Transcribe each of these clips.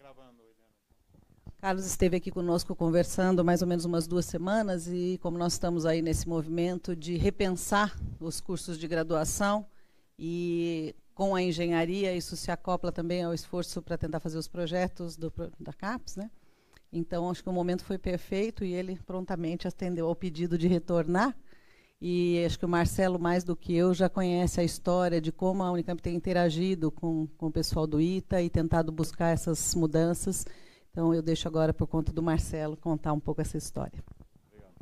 gravando, Carlos esteve aqui conosco conversando mais ou menos umas duas semanas e como nós estamos aí nesse movimento de repensar os cursos de graduação e com a engenharia isso se acopla também ao esforço para tentar fazer os projetos do, da CAPES, né? Então acho que o momento foi perfeito e ele prontamente atendeu ao pedido de retornar e acho que o Marcelo, mais do que eu, já conhece a história de como a Unicamp tem interagido com, com o pessoal do ITA e tentado buscar essas mudanças. Então, eu deixo agora por conta do Marcelo contar um pouco essa história. Obrigado.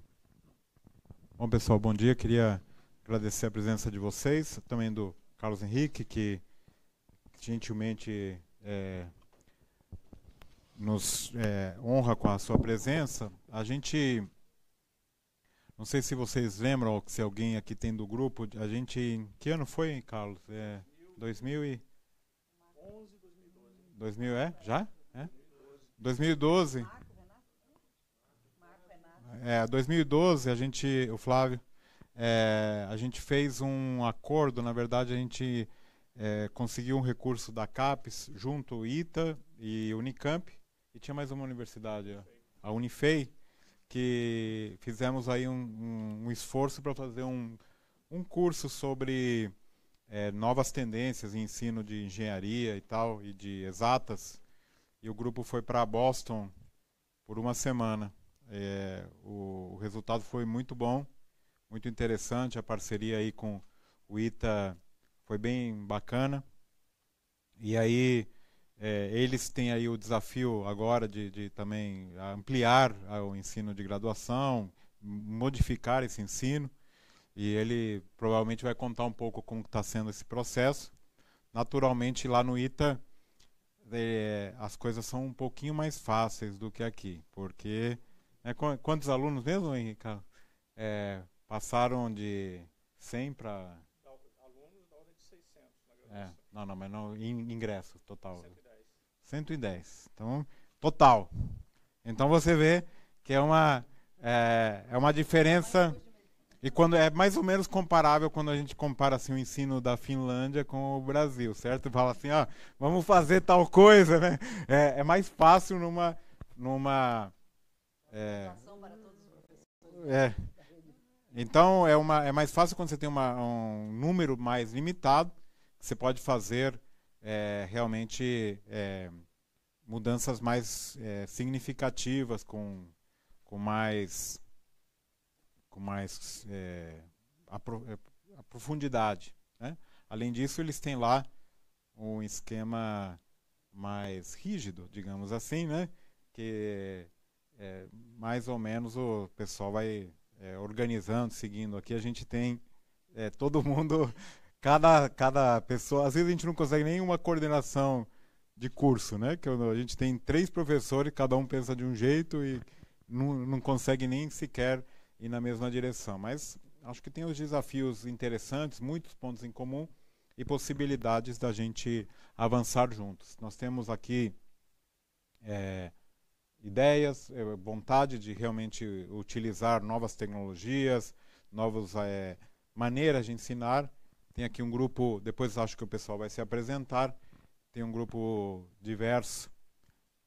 Bom, pessoal, bom dia. Queria agradecer a presença de vocês, também do Carlos Henrique, que gentilmente é, nos é, honra com a sua presença. A gente não sei se vocês lembram, ou se alguém aqui tem do grupo, a gente. Que ano foi, Carlos? É, 2000 e. 2000 é? Já? É? 2012. É, 2012 a gente, o Flávio, é, a gente fez um acordo, na verdade a gente é, conseguiu um recurso da CAPES junto ITA e Unicamp e tinha mais uma universidade, a Unifei que fizemos aí um, um, um esforço para fazer um, um curso sobre é, novas tendências em ensino de engenharia e tal, e de exatas. E o grupo foi para Boston por uma semana. É, o, o, resultado foi muito bom, muito interessante. A parceria aí com o ITA foi bem bacana. E aí é, eles têm aí o desafio agora de, de também ampliar ah, o ensino de graduação, modificar esse ensino, e ele provavelmente vai contar um pouco como está sendo esse processo. Naturalmente, lá no ITA, é, as coisas são um pouquinho mais fáceis do que aqui, porque. Né, quantos alunos mesmo, Henrique? É, passaram de 100 para. Alunos da ordem de 600 na é, graduação. É, não, não, mas não, ingresso total. 110. 110. Então, total. Então você vê que é uma, é, é uma diferença. E quando é mais ou menos comparável quando a gente compara assim, o ensino da Finlândia com o Brasil, certo? Fala assim, ó, ah, vamos fazer tal coisa, né? É, é mais fácil numa. numa é, é. Então é, uma, é mais fácil quando você tem uma, um número mais limitado, que você pode fazer é, realmente é, mudanças mais é, significativas, com, com mais, com mais é, é, a profundidade. Né? Além disso, eles têm lá um esquema mais rígido, digamos assim, né? que é, mais ou menos o pessoal vai organizando, seguindo. Aqui a gente tem todo mundo cada, cada pessoa. Às vezes a gente não consegue nenhuma coordenação de curso, né? Que a gente tem três professores, cada um pensa de um jeito e não, não consegue nem sequer ir na mesma direção. Mas acho que tem os desafios interessantes, muitos pontos em comum e possibilidades da gente avançar juntos. Nós temos aqui é, ideias, é, vontade de realmente utilizar novas tecnologias, novas é, maneiras de ensinar, tem aqui um grupo, depois acho que o pessoal vai se apresentar. Tem um grupo diverso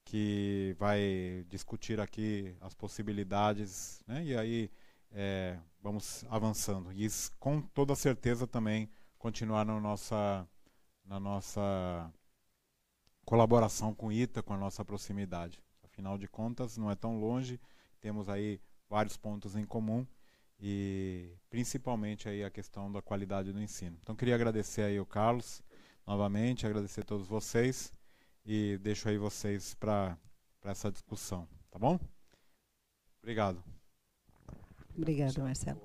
que vai discutir aqui as possibilidades, né? E aí é, vamos avançando. E isso, com toda certeza também continuar na nossa, na nossa colaboração com o ITA, com a nossa proximidade. Afinal de contas, não é tão longe, temos aí vários pontos em comum e principalmente aí a questão da qualidade do ensino. Então queria agradecer aí o Carlos novamente, agradecer a todos vocês e deixo aí vocês para essa discussão, tá bom? Obrigado. Obrigado, Marcelo.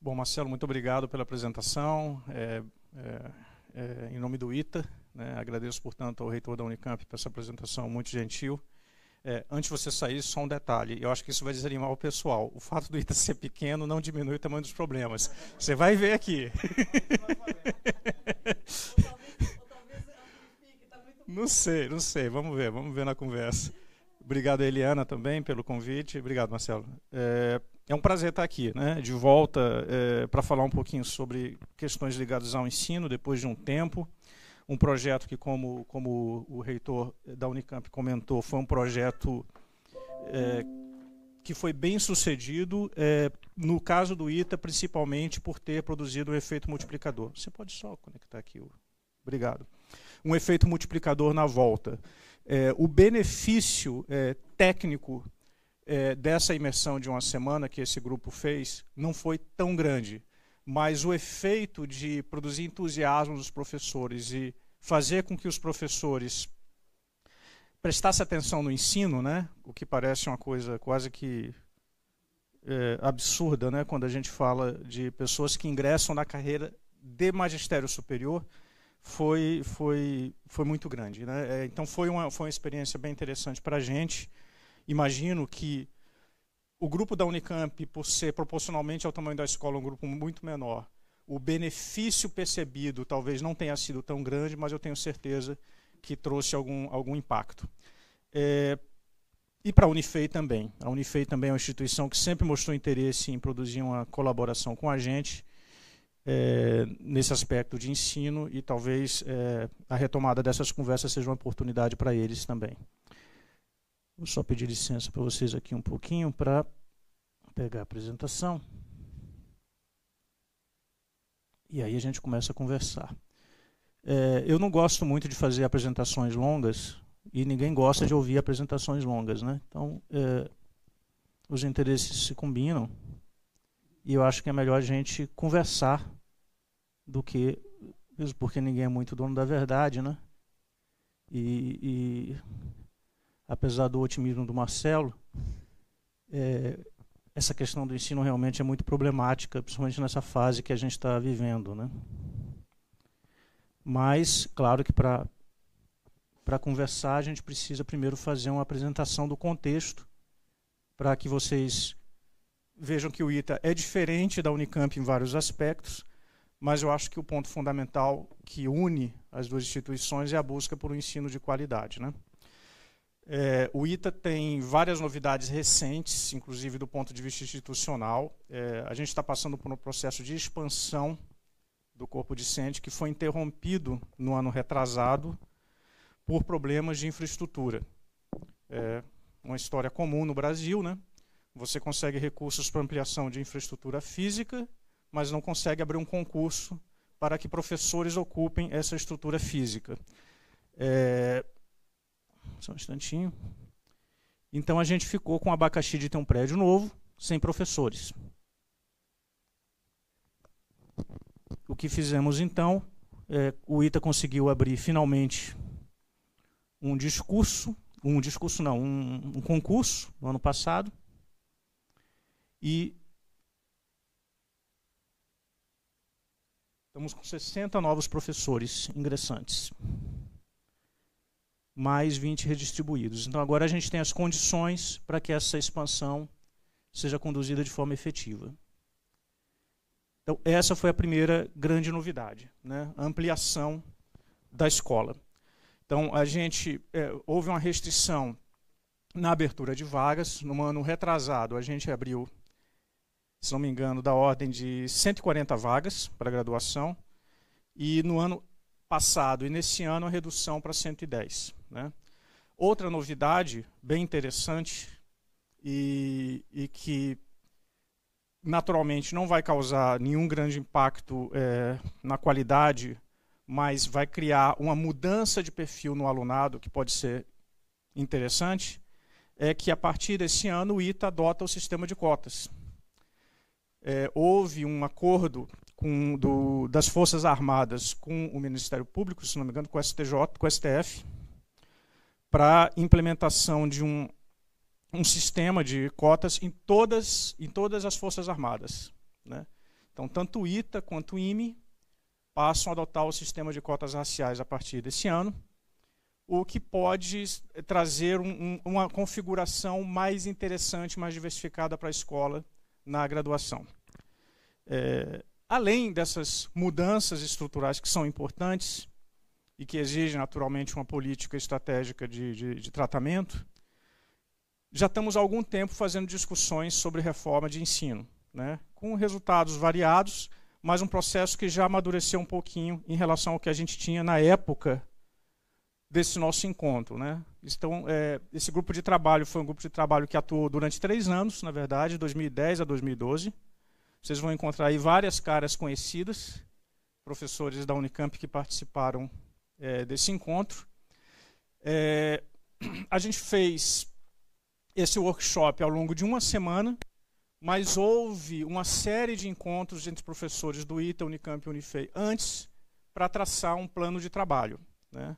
Bom, Marcelo, muito obrigado pela apresentação. É, é, é, em nome do ITA, né, agradeço, portanto, ao reitor da Unicamp por essa apresentação muito gentil. É, antes de você sair, só um detalhe. Eu acho que isso vai desanimar o pessoal. O fato do ITA ser pequeno não diminui o tamanho dos problemas. Você vai ver aqui. não sei, não sei. Vamos ver, vamos ver na conversa. Obrigado, Eliana, também pelo convite. Obrigado, Marcelo. É, é um prazer estar aqui, né? De volta é, para falar um pouquinho sobre questões ligadas ao ensino depois de um tempo um projeto que, como, como o reitor da Unicamp comentou, foi um projeto é, que foi bem sucedido, é, no caso do ITA, principalmente por ter produzido um efeito multiplicador. Você pode só conectar aqui. Obrigado. Um efeito multiplicador na volta. É, o benefício é, técnico é, dessa imersão de uma semana que esse grupo fez não foi tão grande mas o efeito de produzir entusiasmo dos professores e fazer com que os professores prestassem atenção no ensino, né? o que parece uma coisa quase que é, absurda né? quando a gente fala de pessoas que ingressam na carreira de magistério superior, foi, foi, foi muito grande. Né? É, então foi uma, foi uma experiência bem interessante para a gente. Imagino que o grupo da Unicamp, por ser proporcionalmente ao tamanho da escola um grupo muito menor, o benefício percebido talvez não tenha sido tão grande, mas eu tenho certeza que trouxe algum, algum impacto. É, e para a Unifei também. A Unifei também é uma instituição que sempre mostrou interesse em produzir uma colaboração com a gente é, nesse aspecto de ensino e talvez é, a retomada dessas conversas seja uma oportunidade para eles também. Vou só pedir licença para vocês aqui um pouquinho para pegar a apresentação. E aí a gente começa a conversar. É, eu não gosto muito de fazer apresentações longas e ninguém gosta de ouvir apresentações longas, né? Então é, os interesses se combinam e eu acho que é melhor a gente conversar do que mesmo porque ninguém é muito dono da verdade, né? e, e apesar do otimismo do Marcelo, é, essa questão do ensino realmente é muito problemática, principalmente nessa fase que a gente está vivendo. Né? Mas, claro que para para conversar, a gente precisa primeiro fazer uma apresentação do contexto, para que vocês vejam que o ITA é diferente da Unicamp em vários aspectos, mas eu acho que o ponto fundamental que une as duas instituições é a busca por um ensino de qualidade. Né? É, o ITA tem várias novidades recentes, inclusive do ponto de vista institucional. É, a gente está passando por um processo de expansão do corpo docente que foi interrompido no ano retrasado por problemas de infraestrutura. É uma história comum no Brasil, né? Você consegue recursos para ampliação de infraestrutura física, mas não consegue abrir um concurso para que professores ocupem essa estrutura física. É, só um instantinho. Então a gente ficou com o abacaxi de ter um prédio novo, sem professores. O que fizemos então? É, o ITA conseguiu abrir finalmente um discurso, um discurso não, um, um concurso no ano passado. E estamos com 60 novos professores ingressantes mais 20 redistribuídos. Então agora a gente tem as condições para que essa expansão seja conduzida de forma efetiva. Então essa foi a primeira grande novidade, né? a ampliação da escola. Então a gente é, houve uma restrição na abertura de vagas. No ano retrasado a gente abriu, se não me engano, da ordem de 140 vagas para graduação e no ano passado e nesse ano a redução para 110. Né? Outra novidade bem interessante e, e, que naturalmente não vai causar nenhum grande impacto é, na qualidade, mas vai criar uma mudança de perfil no alunado que pode ser interessante, é que a partir desse ano o ITA adota o sistema de cotas. É, houve um acordo com, do, das Forças Armadas com o Ministério Público, se não me engano, com o STJ, com o STF, para implementação de um, um sistema de cotas em todas, em todas as Forças Armadas. Né? Então, tanto o ITA quanto o IME passam a adotar o sistema de cotas raciais a partir desse ano, o que pode trazer um, uma configuração mais interessante, mais diversificada para a escola na graduação. É, além dessas mudanças estruturais que são importantes, e que exige naturalmente uma política estratégica de, de, de tratamento, já estamos há algum tempo fazendo discussões sobre reforma de ensino, né? com resultados variados, mas um processo que já amadureceu um pouquinho em relação ao que a gente tinha na época desse nosso encontro. Né? Então, é, esse grupo de trabalho foi um grupo de trabalho que atuou durante três anos, na verdade, 2010 a 2012. Vocês vão encontrar aí várias caras conhecidas, professores da Unicamp que participaram é, desse encontro. É, a gente fez esse workshop ao longo de uma semana, mas houve uma série de encontros entre professores do ITA, Unicamp e Unifei antes para traçar um plano de trabalho. Né?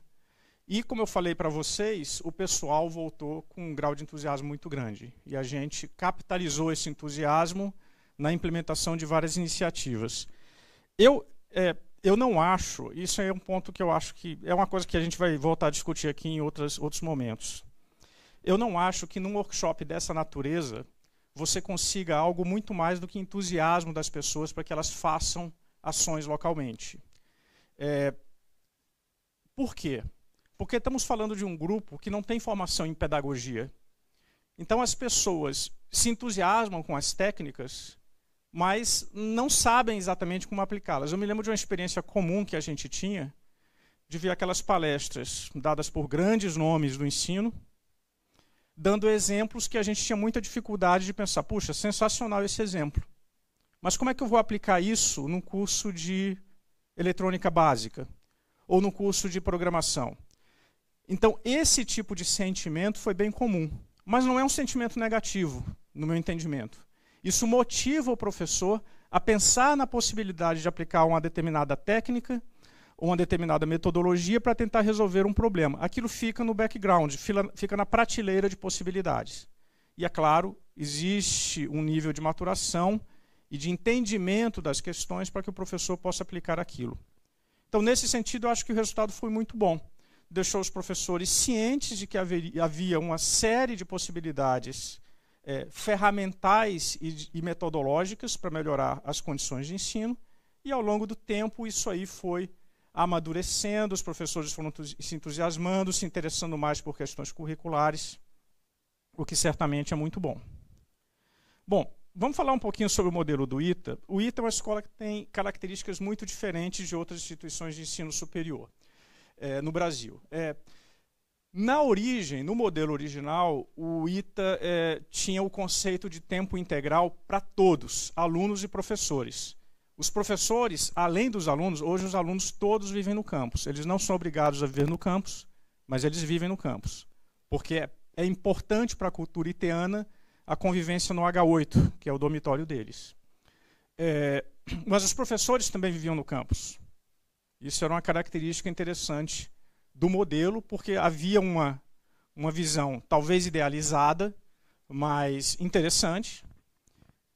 E, como eu falei para vocês, o pessoal voltou com um grau de entusiasmo muito grande. E a gente capitalizou esse entusiasmo na implementação de várias iniciativas. Eu é, eu não acho, isso é um ponto que eu acho que é uma coisa que a gente vai voltar a discutir aqui em outras, outros momentos. Eu não acho que num workshop dessa natureza você consiga algo muito mais do que entusiasmo das pessoas para que elas façam ações localmente. É, por quê? Porque estamos falando de um grupo que não tem formação em pedagogia. Então as pessoas se entusiasmam com as técnicas, mas não sabem exatamente como aplicá-las. Eu me lembro de uma experiência comum que a gente tinha de ver aquelas palestras dadas por grandes nomes do ensino, dando exemplos que a gente tinha muita dificuldade de pensar, puxa, sensacional esse exemplo. Mas como é que eu vou aplicar isso num curso de eletrônica básica ou num curso de programação? Então, esse tipo de sentimento foi bem comum, mas não é um sentimento negativo, no meu entendimento. Isso motiva o professor a pensar na possibilidade de aplicar uma determinada técnica ou uma determinada metodologia para tentar resolver um problema. Aquilo fica no background, fica na prateleira de possibilidades. E é claro, existe um nível de maturação e de entendimento das questões para que o professor possa aplicar aquilo. Então, nesse sentido, eu acho que o resultado foi muito bom. Deixou os professores cientes de que haveria, havia uma série de possibilidades é, ferramentais e, e metodológicas para melhorar as condições de ensino, e ao longo do tempo isso aí foi amadurecendo, os professores foram se entusiasmando, se interessando mais por questões curriculares, o que certamente é muito bom. Bom, vamos falar um pouquinho sobre o modelo do ITA. O ITA é uma escola que tem características muito diferentes de outras instituições de ensino superior é, no Brasil. É, na origem, no modelo original, o ITA é, tinha o conceito de tempo integral para todos, alunos e professores. Os professores, além dos alunos, hoje os alunos todos vivem no campus. Eles não são obrigados a viver no campus, mas eles vivem no campus. Porque é, é importante para a cultura iteana a convivência no H8, que é o dormitório deles. É, mas os professores também viviam no campus. Isso era uma característica interessante do modelo, porque havia uma, uma visão talvez idealizada, mas interessante,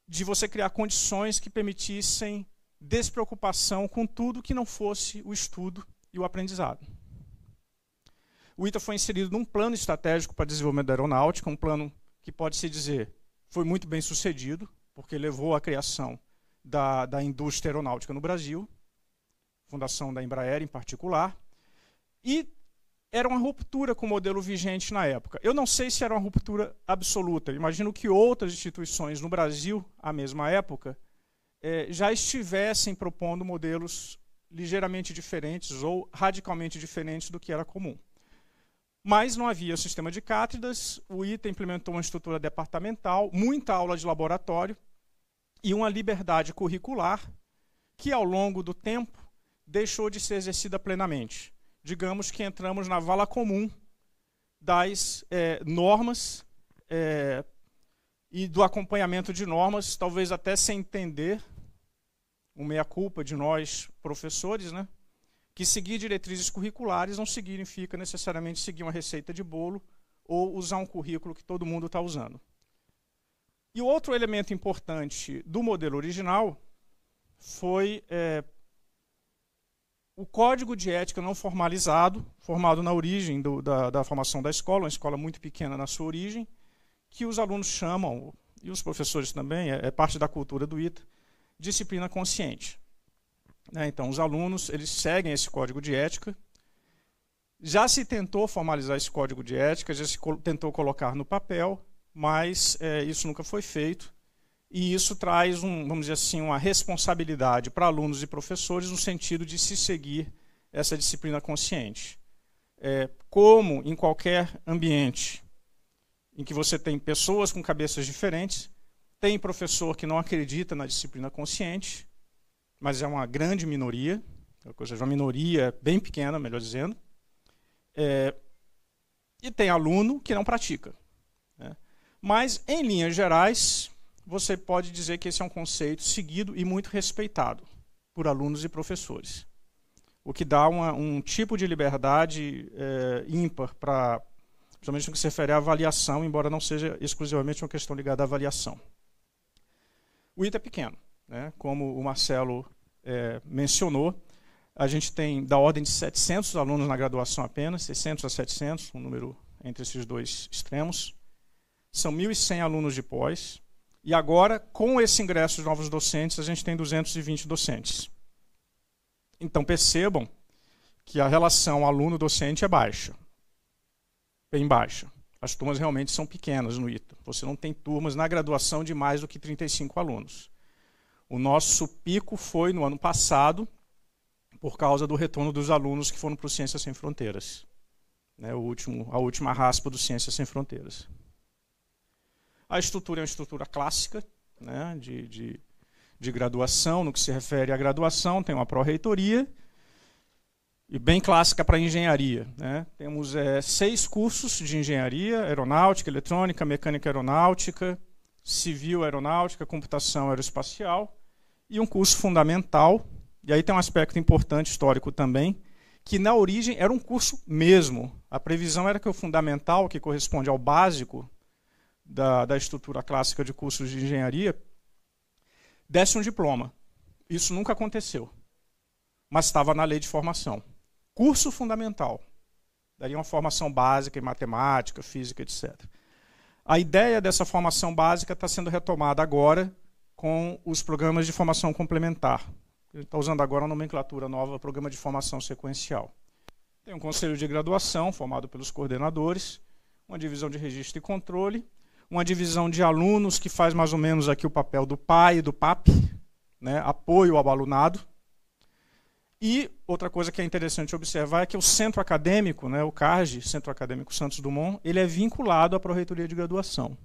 de você criar condições que permitissem despreocupação com tudo que não fosse o estudo e o aprendizado. O ITA foi inserido num plano estratégico para desenvolvimento da aeronáutica, um plano que pode se dizer foi muito bem sucedido, porque levou à criação da, da indústria aeronáutica no Brasil, fundação da Embraer em particular, e era uma ruptura com o modelo vigente na época. Eu não sei se era uma ruptura absoluta. Imagino que outras instituições no Brasil, à mesma época, eh, já estivessem propondo modelos ligeiramente diferentes ou radicalmente diferentes do que era comum. Mas não havia sistema de cátedras, o ITA implementou uma estrutura departamental, muita aula de laboratório e uma liberdade curricular que, ao longo do tempo, deixou de ser exercida plenamente digamos que entramos na vala comum das é, normas é, e do acompanhamento de normas, talvez até sem entender, o meia-culpa de nós professores, né? que seguir diretrizes curriculares não significa necessariamente seguir uma receita de bolo ou usar um currículo que todo mundo está usando. E o outro elemento importante do modelo original foi é, o código de ética não formalizado, formado na origem do, da, da, formação da escola, uma escola muito pequena na sua origem, que os alunos chamam, e os professores também, é, é parte da cultura do ITA, disciplina consciente. Né, então, os alunos eles seguem esse código de ética. Já se tentou formalizar esse código de ética, já se tentou colocar no papel, mas é, isso nunca foi feito e isso traz, um, vamos dizer assim, uma responsabilidade para alunos e professores no sentido de se seguir essa disciplina consciente. É, como em qualquer ambiente em que você tem pessoas com cabeças diferentes, tem professor que não acredita na disciplina consciente, mas é uma grande minoria, ou é seja, uma minoria bem pequena, melhor dizendo, é, e tem aluno que não pratica. Né? Mas, em linhas gerais, você pode dizer que esse é um conceito seguido e muito respeitado por alunos e professores, o que dá uma, um tipo de liberdade é, ímpar para, principalmente no que se refere à avaliação, embora não seja exclusivamente uma questão ligada à avaliação. O item é pequeno, né? como o Marcelo é, mencionou, a gente tem da ordem de 700 alunos na graduação apenas, 600 a 700, um número entre esses dois extremos. São 1.100 alunos de pós, e agora, com esse ingresso de novos docentes, a gente tem 220 docentes. Então percebam que a relação aluno-docente é baixa. Bem baixa. As turmas realmente são pequenas no ITA. Você não tem turmas na graduação de mais do que 35 alunos. O nosso pico foi no ano passado, por causa do retorno dos alunos que foram para o Ciências Sem Fronteiras. Né, o último, a última raspa do Ciências Sem Fronteiras. A estrutura é uma estrutura clássica né, de, de, de graduação, no que se refere à graduação, tem uma pró-reitoria, e bem clássica para engenharia. Né? Temos é, seis cursos de engenharia: aeronáutica, eletrônica, mecânica aeronáutica, civil aeronáutica, computação aeroespacial, e um curso fundamental. E aí tem um aspecto importante histórico também, que na origem era um curso mesmo. A previsão era que o fundamental, que corresponde ao básico, da, da estrutura clássica de cursos de engenharia, desse um diploma. Isso nunca aconteceu, mas estava na lei de formação. Curso fundamental. Daria uma formação básica em matemática, física, etc. A ideia dessa formação básica está sendo retomada agora com os programas de formação complementar. Ele está usando agora a nomenclatura nova, programa de formação sequencial. Tem um conselho de graduação formado pelos coordenadores, uma divisão de registro e controle, uma divisão de alunos que faz mais ou menos aqui o papel do pai e do PAP, né, apoio ao alunado. E outra coisa que é interessante observar é que o centro acadêmico, né, o CARG, Centro Acadêmico Santos Dumont, ele é vinculado à Proreitoria de Graduação.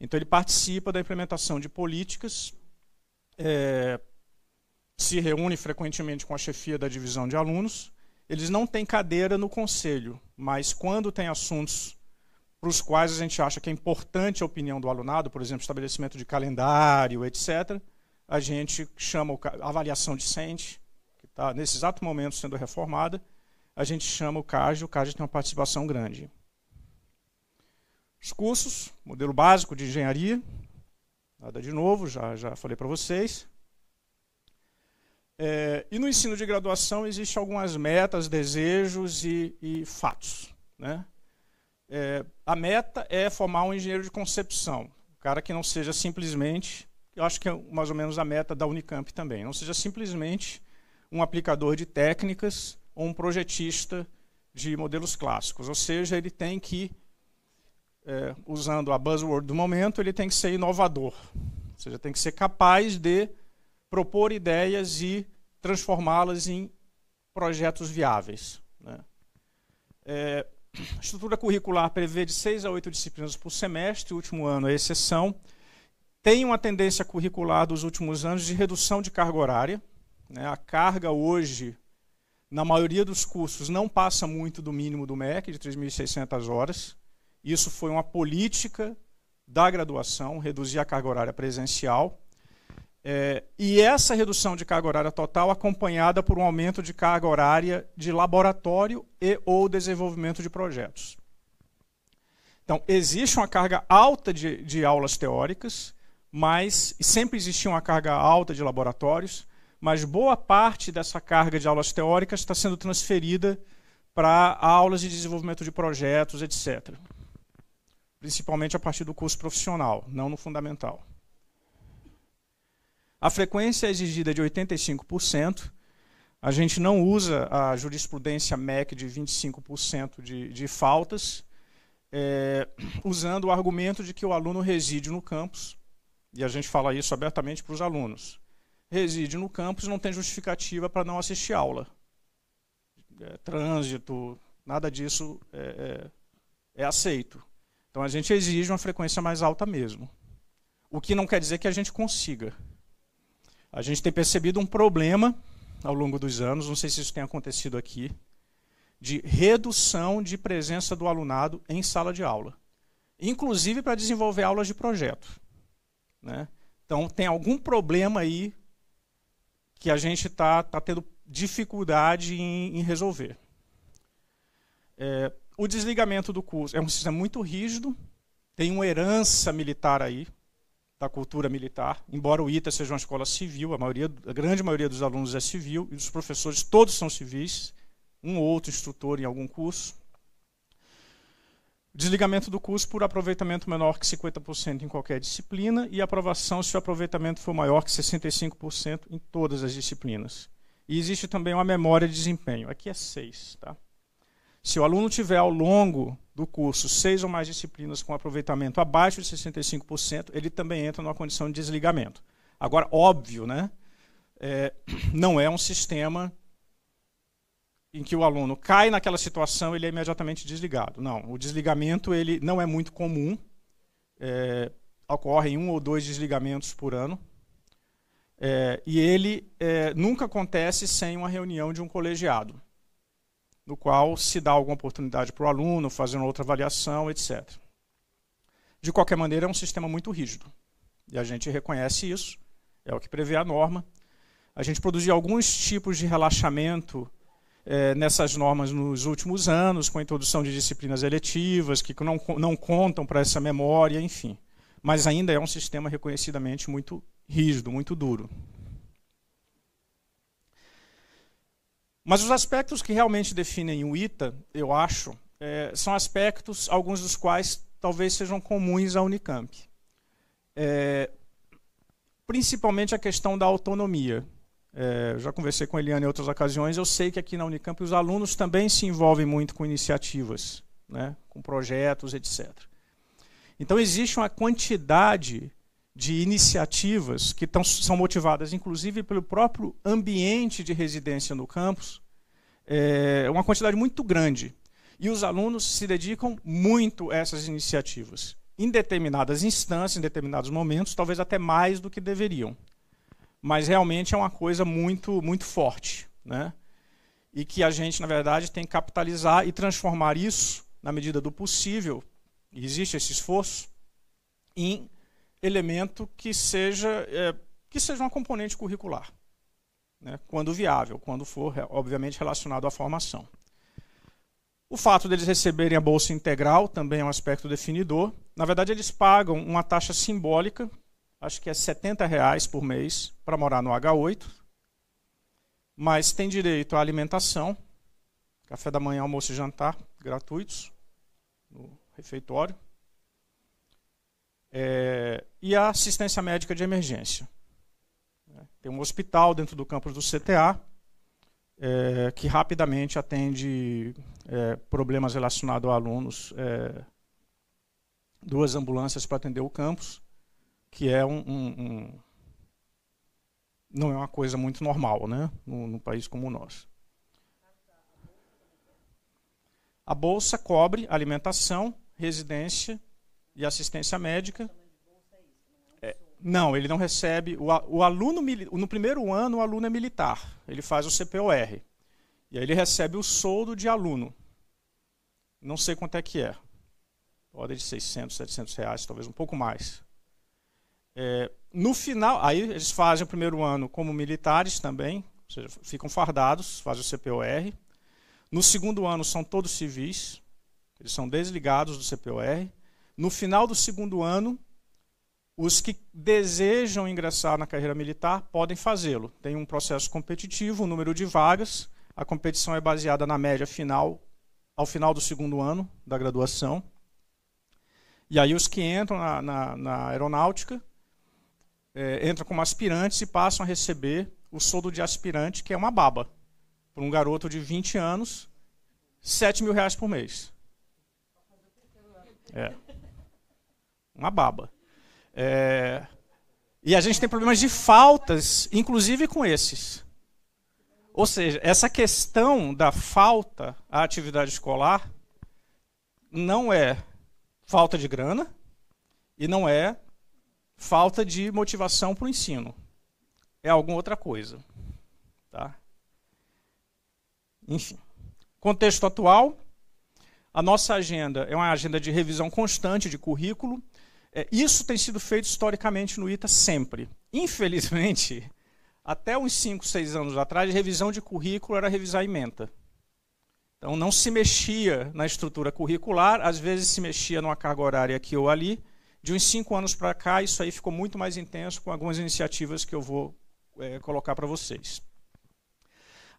Então ele participa da implementação de políticas, é, se reúne frequentemente com a chefia da divisão de alunos. Eles não têm cadeira no conselho, mas quando tem assuntos para os quais a gente acha que é importante a opinião do alunado, por exemplo, estabelecimento de calendário, etc., a gente chama a avaliação decente, que está nesse exato momento sendo reformada, a gente chama o CAGE, o CAGE tem uma participação grande. Os cursos, modelo básico de engenharia, nada de novo, já, já falei para vocês. É, e no ensino de graduação existem algumas metas, desejos e, e fatos. Né? É, a meta é formar um engenheiro de concepção, um cara que não seja simplesmente, eu acho que é mais ou menos a meta da Unicamp também, não seja simplesmente um aplicador de técnicas ou um projetista de modelos clássicos. Ou seja, ele tem que, é, usando a buzzword do momento, ele tem que ser inovador. Ou seja, tem que ser capaz de propor ideias e transformá-las em projetos viáveis. Né? É, a estrutura curricular prevê de seis a oito disciplinas por semestre, o último ano é exceção. Tem uma tendência curricular dos últimos anos de redução de carga horária. Né? A carga hoje, na maioria dos cursos, não passa muito do mínimo do MEC, de 3.600 horas. Isso foi uma política da graduação, reduzir a carga horária presencial. É, e essa redução de carga horária total acompanhada por um aumento de carga horária de laboratório e ou desenvolvimento de projetos. Então, existe uma carga alta de, de aulas teóricas, mas sempre existia uma carga alta de laboratórios, mas boa parte dessa carga de aulas teóricas está sendo transferida para aulas de desenvolvimento de projetos, etc. Principalmente a partir do curso profissional, não no fundamental. A frequência é exigida de 85%. A gente não usa a jurisprudência MEC de 25% de, de faltas, é, usando o argumento de que o aluno reside no campus, e a gente fala isso abertamente para os alunos. Reside no campus não tem justificativa para não assistir aula. É, trânsito, nada disso é, é, é aceito. Então a gente exige uma frequência mais alta mesmo. O que não quer dizer que a gente consiga. A gente tem percebido um problema ao longo dos anos, não sei se isso tem acontecido aqui, de redução de presença do alunado em sala de aula, inclusive para desenvolver aulas de projeto. Né? Então, tem algum problema aí que a gente está tá tendo dificuldade em, em resolver. É, o desligamento do curso é um sistema muito rígido, tem uma herança militar aí, da cultura militar, embora o ITA seja uma escola civil, a, maioria, a grande maioria dos alunos é civil e dos professores todos são civis, um ou outro instrutor em algum curso. Desligamento do curso por aproveitamento menor que 50% em qualquer disciplina e aprovação se o aproveitamento for maior que 65% em todas as disciplinas. E existe também uma memória de desempenho. Aqui é 6, tá? Se o aluno tiver ao longo do curso seis ou mais disciplinas com aproveitamento abaixo de 65%, ele também entra numa condição de desligamento. Agora, óbvio, né? É, não é um sistema em que o aluno cai naquela situação ele é imediatamente desligado. Não, o desligamento ele não é muito comum. É, ocorrem um ou dois desligamentos por ano. É, e ele é, nunca acontece sem uma reunião de um colegiado no qual se dá alguma oportunidade para o aluno fazer uma outra avaliação, etc. De qualquer maneira, é um sistema muito rígido. E a gente reconhece isso, é o que prevê a norma. A gente produziu alguns tipos de relaxamento é, nessas normas nos últimos anos, com a introdução de disciplinas eletivas, que não, não contam para essa memória, enfim. Mas ainda é um sistema reconhecidamente muito rígido, muito duro. Mas os aspectos que realmente definem o ITA, eu acho, é, são aspectos, alguns dos quais talvez sejam comuns à Unicamp. É, principalmente a questão da autonomia. É, já conversei com a Eliane em outras ocasiões, eu sei que aqui na Unicamp os alunos também se envolvem muito com iniciativas, né, com projetos, etc. Então existe uma quantidade de iniciativas que tão, são motivadas, inclusive, pelo próprio ambiente de residência no campus, é uma quantidade muito grande. E os alunos se dedicam muito a essas iniciativas, em determinadas instâncias, em determinados momentos, talvez até mais do que deveriam. Mas realmente é uma coisa muito, muito forte. Né? E que a gente, na verdade, tem que capitalizar e transformar isso, na medida do possível, e existe esse esforço, em elemento que seja, é, que seja uma componente curricular, né, quando viável, quando for, obviamente, relacionado à formação. O fato deles receberem a bolsa integral também é um aspecto definidor. Na verdade, eles pagam uma taxa simbólica, acho que é 70 reais por mês, para morar no H8, mas tem direito à alimentação, café da manhã, almoço e jantar gratuitos no refeitório. É, e a assistência médica de emergência. É, tem um hospital dentro do campus do CTA é, que rapidamente atende é, problemas relacionados a alunos. É, duas ambulâncias para atender o campus, que é um, um, um, não é uma coisa muito normal, né, num país como o nosso. A bolsa cobre alimentação, residência e assistência médica. É, não, ele não recebe. O, o aluno no primeiro ano o aluno é militar. Ele faz o CPOR e aí ele recebe o soldo de aluno. Não sei quanto é que é. Ordem de 600, 700 reais, talvez um pouco mais. É, no final, aí eles fazem o primeiro ano como militares também, ou seja, ficam fardados, fazem o CPOR. No segundo ano são todos civis, eles são desligados do CPOR no final do segundo ano, os que desejam ingressar na carreira militar podem fazê-lo. Tem um processo competitivo, o um número de vagas. A competição é baseada na média final, ao final do segundo ano da graduação. E aí os que entram na, na, na aeronáutica é, entram como aspirantes e passam a receber o soldo de aspirante, que é uma baba. Para um garoto de 20 anos, 7 mil reais por mês. É uma baba. É, e a gente tem problemas de faltas, inclusive com esses. Ou seja, essa questão da falta à atividade escolar não é falta de grana e não é falta de motivação para o ensino. É alguma outra coisa. Tá? Enfim. Contexto atual: a nossa agenda é uma agenda de revisão constante de currículo é, isso tem sido feito historicamente no ITA sempre. Infelizmente, até uns 5, 6 anos atrás, revisão de currículo era revisar ementa. Então não se mexia na estrutura curricular, às vezes se mexia numa carga horária aqui ou ali. De uns cinco anos para cá, isso aí ficou muito mais intenso com algumas iniciativas que eu vou é, colocar para vocês.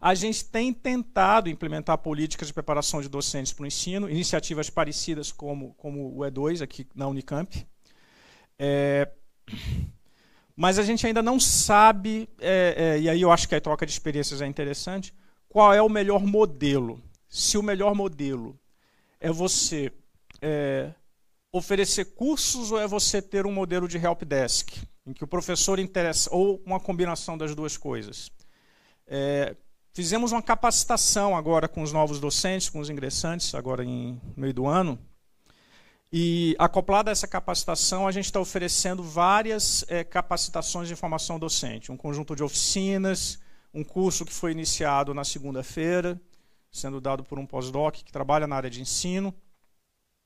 A gente tem tentado implementar políticas de preparação de docentes para o ensino, iniciativas parecidas como, como o E2 aqui na Unicamp. É, mas a gente ainda não sabe, é, é, e aí eu acho que a troca de experiências é interessante, qual é o melhor modelo. Se o melhor modelo é você é, oferecer cursos ou é você ter um modelo de help desk, em que o professor interessa, ou uma combinação das duas coisas. É, fizemos uma capacitação agora com os novos docentes, com os ingressantes, agora em meio do ano, e acoplada a essa capacitação, a gente está oferecendo várias é, capacitações de formação docente, um conjunto de oficinas, um curso que foi iniciado na segunda-feira, sendo dado por um pós-doc que trabalha na área de ensino,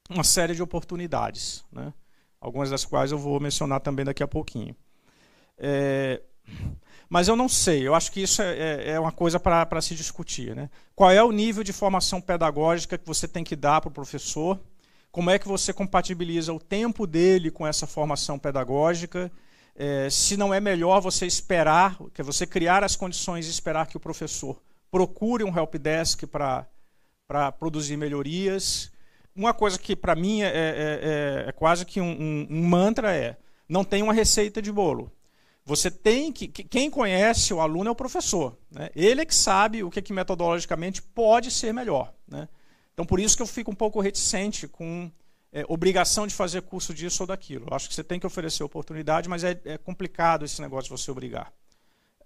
uma série de oportunidades, né? algumas das quais eu vou mencionar também daqui a pouquinho. É, mas eu não sei, eu acho que isso é, é, é uma coisa para se discutir. Né? Qual é o nível de formação pedagógica que você tem que dar para o professor? Como é que você compatibiliza o tempo dele com essa formação pedagógica? É, se não é melhor você esperar, que é você criar as condições e esperar que o professor procure um helpdesk para produzir melhorias. Uma coisa que para mim é é, é, é, é, quase que um, um, um, mantra é não tem uma receita de bolo. Você tem que. Quem conhece o aluno é o professor. Né? Ele é que sabe o que, que metodologicamente pode ser melhor. Né? Então, por isso que eu fico um pouco reticente com é, obrigação de fazer curso disso ou daquilo. Eu acho que você tem que oferecer oportunidade, mas é, é complicado esse negócio de você obrigar.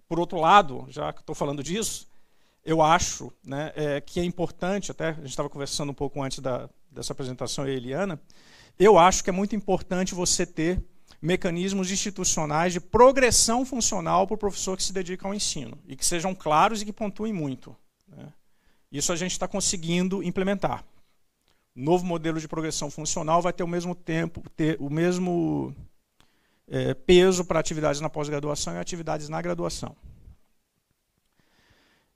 Por outro lado, já que estou falando disso, eu acho né, é, que é importante, até a gente estava conversando um pouco antes da, dessa apresentação, eu Eliana, eu acho que é muito importante você ter mecanismos institucionais de progressão funcional para o professor que se dedica ao ensino, e que sejam claros e que pontuem muito. Isso a gente está conseguindo implementar. novo modelo de progressão funcional vai ter o mesmo tempo, ter o mesmo é, peso para atividades na pós-graduação e atividades na graduação.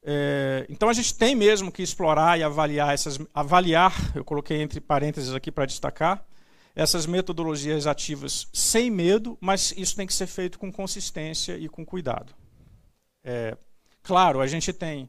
É, então a gente tem mesmo que explorar e avaliar essas avaliar, eu coloquei entre parênteses aqui para destacar, essas metodologias ativas sem medo, mas isso tem que ser feito com consistência e com cuidado. É, claro, a gente tem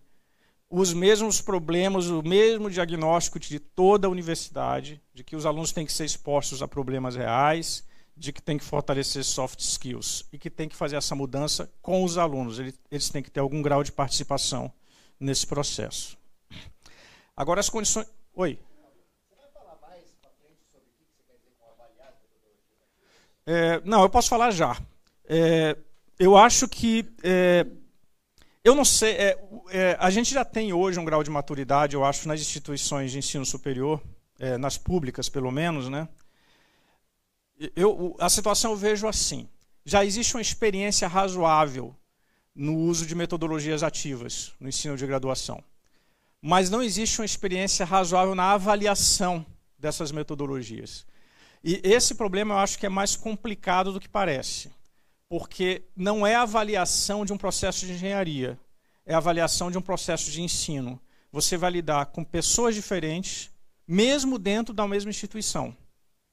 os mesmos problemas, o mesmo diagnóstico de toda a universidade, de que os alunos têm que ser expostos a problemas reais, de que tem que fortalecer soft skills e que tem que fazer essa mudança com os alunos. Eles têm que ter algum grau de participação nesse processo. Agora as condições. Oi. É, não, eu posso falar já. É, eu acho que é, eu não sei, é, é, a gente já tem hoje um grau de maturidade, eu acho, nas instituições de ensino superior, é, nas públicas pelo menos, né? Eu, a situação eu vejo assim: já existe uma experiência razoável no uso de metodologias ativas no ensino de graduação, mas não existe uma experiência razoável na avaliação dessas metodologias. E esse problema eu acho que é mais complicado do que parece porque não é a avaliação de um processo de engenharia, é a avaliação de um processo de ensino. Você vai lidar com pessoas diferentes, mesmo dentro da mesma instituição.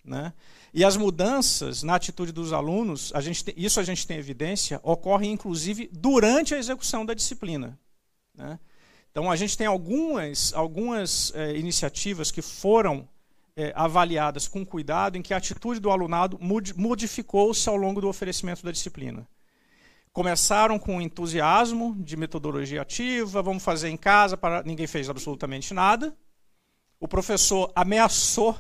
Né? E as mudanças na atitude dos alunos, a gente tem, isso a gente tem evidência, ocorrem inclusive durante a execução da disciplina. Né? Então a gente tem algumas, algumas eh, iniciativas que foram é, avaliadas com cuidado em que a atitude do alunado modificou-se ao longo do oferecimento da disciplina. Começaram com entusiasmo de metodologia ativa, vamos fazer em casa, para ninguém fez absolutamente nada. O professor ameaçou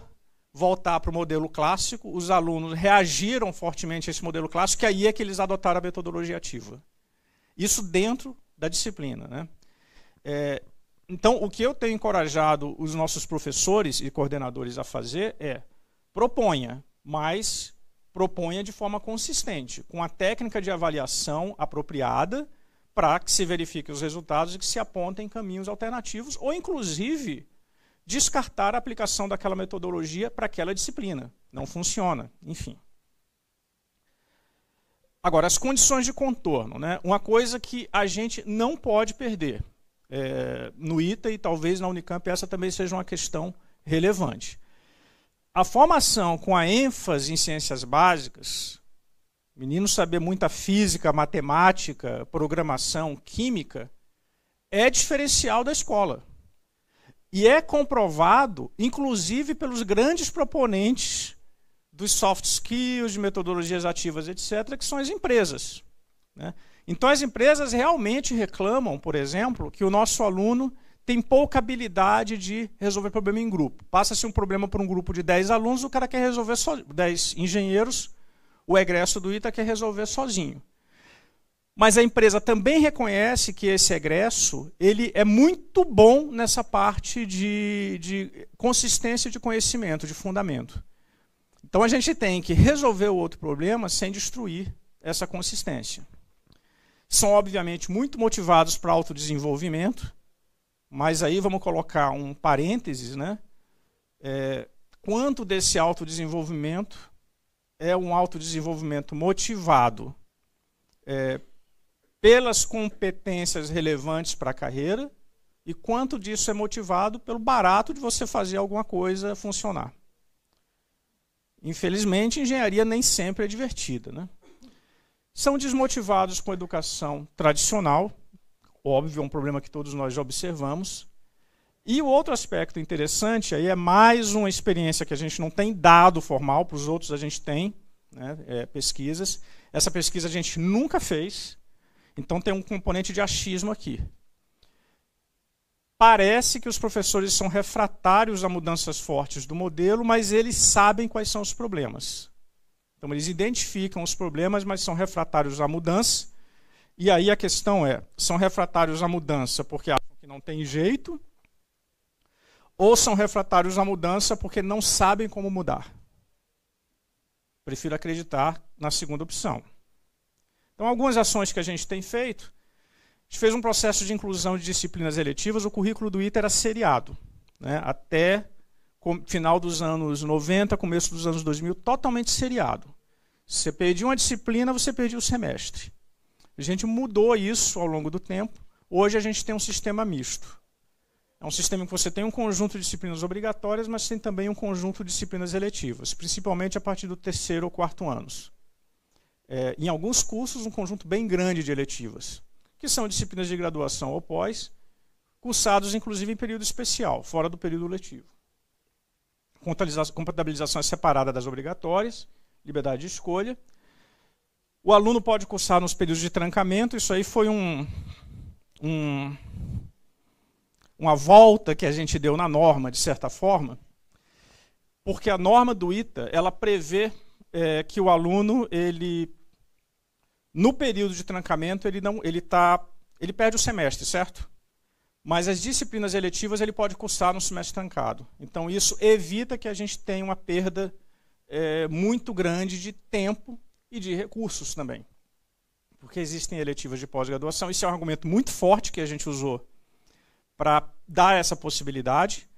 voltar para o modelo clássico, os alunos reagiram fortemente a esse modelo clássico, e aí é que eles adotaram a metodologia ativa. Isso dentro da disciplina. Né? É, então, o que eu tenho encorajado os nossos professores e coordenadores a fazer é proponha, mas proponha de forma consistente, com a técnica de avaliação apropriada para que se verifiquem os resultados e que se apontem caminhos alternativos, ou inclusive descartar a aplicação daquela metodologia para aquela disciplina. Não funciona, enfim. Agora, as condições de contorno. Né? Uma coisa que a gente não pode perder é, no ITA e talvez na Unicamp essa também seja uma questão relevante. A formação com a ênfase em ciências básicas, menino saber muita física, matemática, programação, química, é diferencial da escola. E é comprovado, inclusive, pelos grandes proponentes dos soft skills, de metodologias ativas, etc., que são as empresas. Né? Então as empresas realmente reclamam, por exemplo, que o nosso aluno tem pouca habilidade de resolver problema em grupo. Passa-se um problema para um grupo de 10 alunos, o cara quer resolver só 10 engenheiros, o egresso do ITA quer resolver sozinho. Mas a empresa também reconhece que esse egresso ele é muito bom nessa parte de, de consistência de conhecimento, de fundamento. Então a gente tem que resolver o outro problema sem destruir essa consistência são obviamente muito motivados para autodesenvolvimento, mas aí vamos colocar um parênteses, né? É, quanto desse autodesenvolvimento é um autodesenvolvimento motivado é, pelas competências relevantes para a carreira e quanto disso é motivado pelo barato de você fazer alguma coisa funcionar. Infelizmente, engenharia nem sempre é divertida, né? são desmotivados com a educação tradicional, óbvio, é um problema que todos nós já observamos. E o outro aspecto interessante, aí é mais uma experiência que a gente não tem dado formal, para os outros a gente tem né, é, pesquisas. Essa pesquisa a gente nunca fez, então tem um componente de achismo aqui. Parece que os professores são refratários a mudanças fortes do modelo, mas eles sabem quais são os problemas. Então, eles identificam os problemas, mas são refratários à mudança. E aí a questão é: são refratários à mudança porque acham que não tem jeito? Ou são refratários à mudança porque não sabem como mudar? Prefiro acreditar na segunda opção. Então, algumas ações que a gente tem feito. A gente fez um processo de inclusão de disciplinas eletivas. O currículo do ITA era seriado. Né? Até final dos anos 90, começo dos anos 2000, totalmente seriado. Você perdia uma disciplina, você perdia o semestre. A gente mudou isso ao longo do tempo. Hoje a gente tem um sistema misto. É um sistema em que você tem um conjunto de disciplinas obrigatórias, mas tem também um conjunto de disciplinas eletivas, principalmente a partir do terceiro ou quarto anos. É, em alguns cursos, um conjunto bem grande de eletivas, que são disciplinas de graduação ou pós, cursados inclusive em período especial, fora do período letivo. Compatibilização é separada das obrigatórias liberdade de escolha. O aluno pode cursar nos períodos de trancamento, isso aí foi um, um, uma volta que a gente deu na norma, de certa forma, porque a norma do ITA ela prevê é, que o aluno ele no período de trancamento ele não ele tá ele perde o semestre, certo? Mas as disciplinas eletivas ele pode cursar no semestre trancado. Então isso evita que a gente tenha uma perda é, muito grande de tempo e de recursos também. Porque existem eletivas de pós-graduação. Isso é um argumento muito forte que a gente usou para dar essa possibilidade.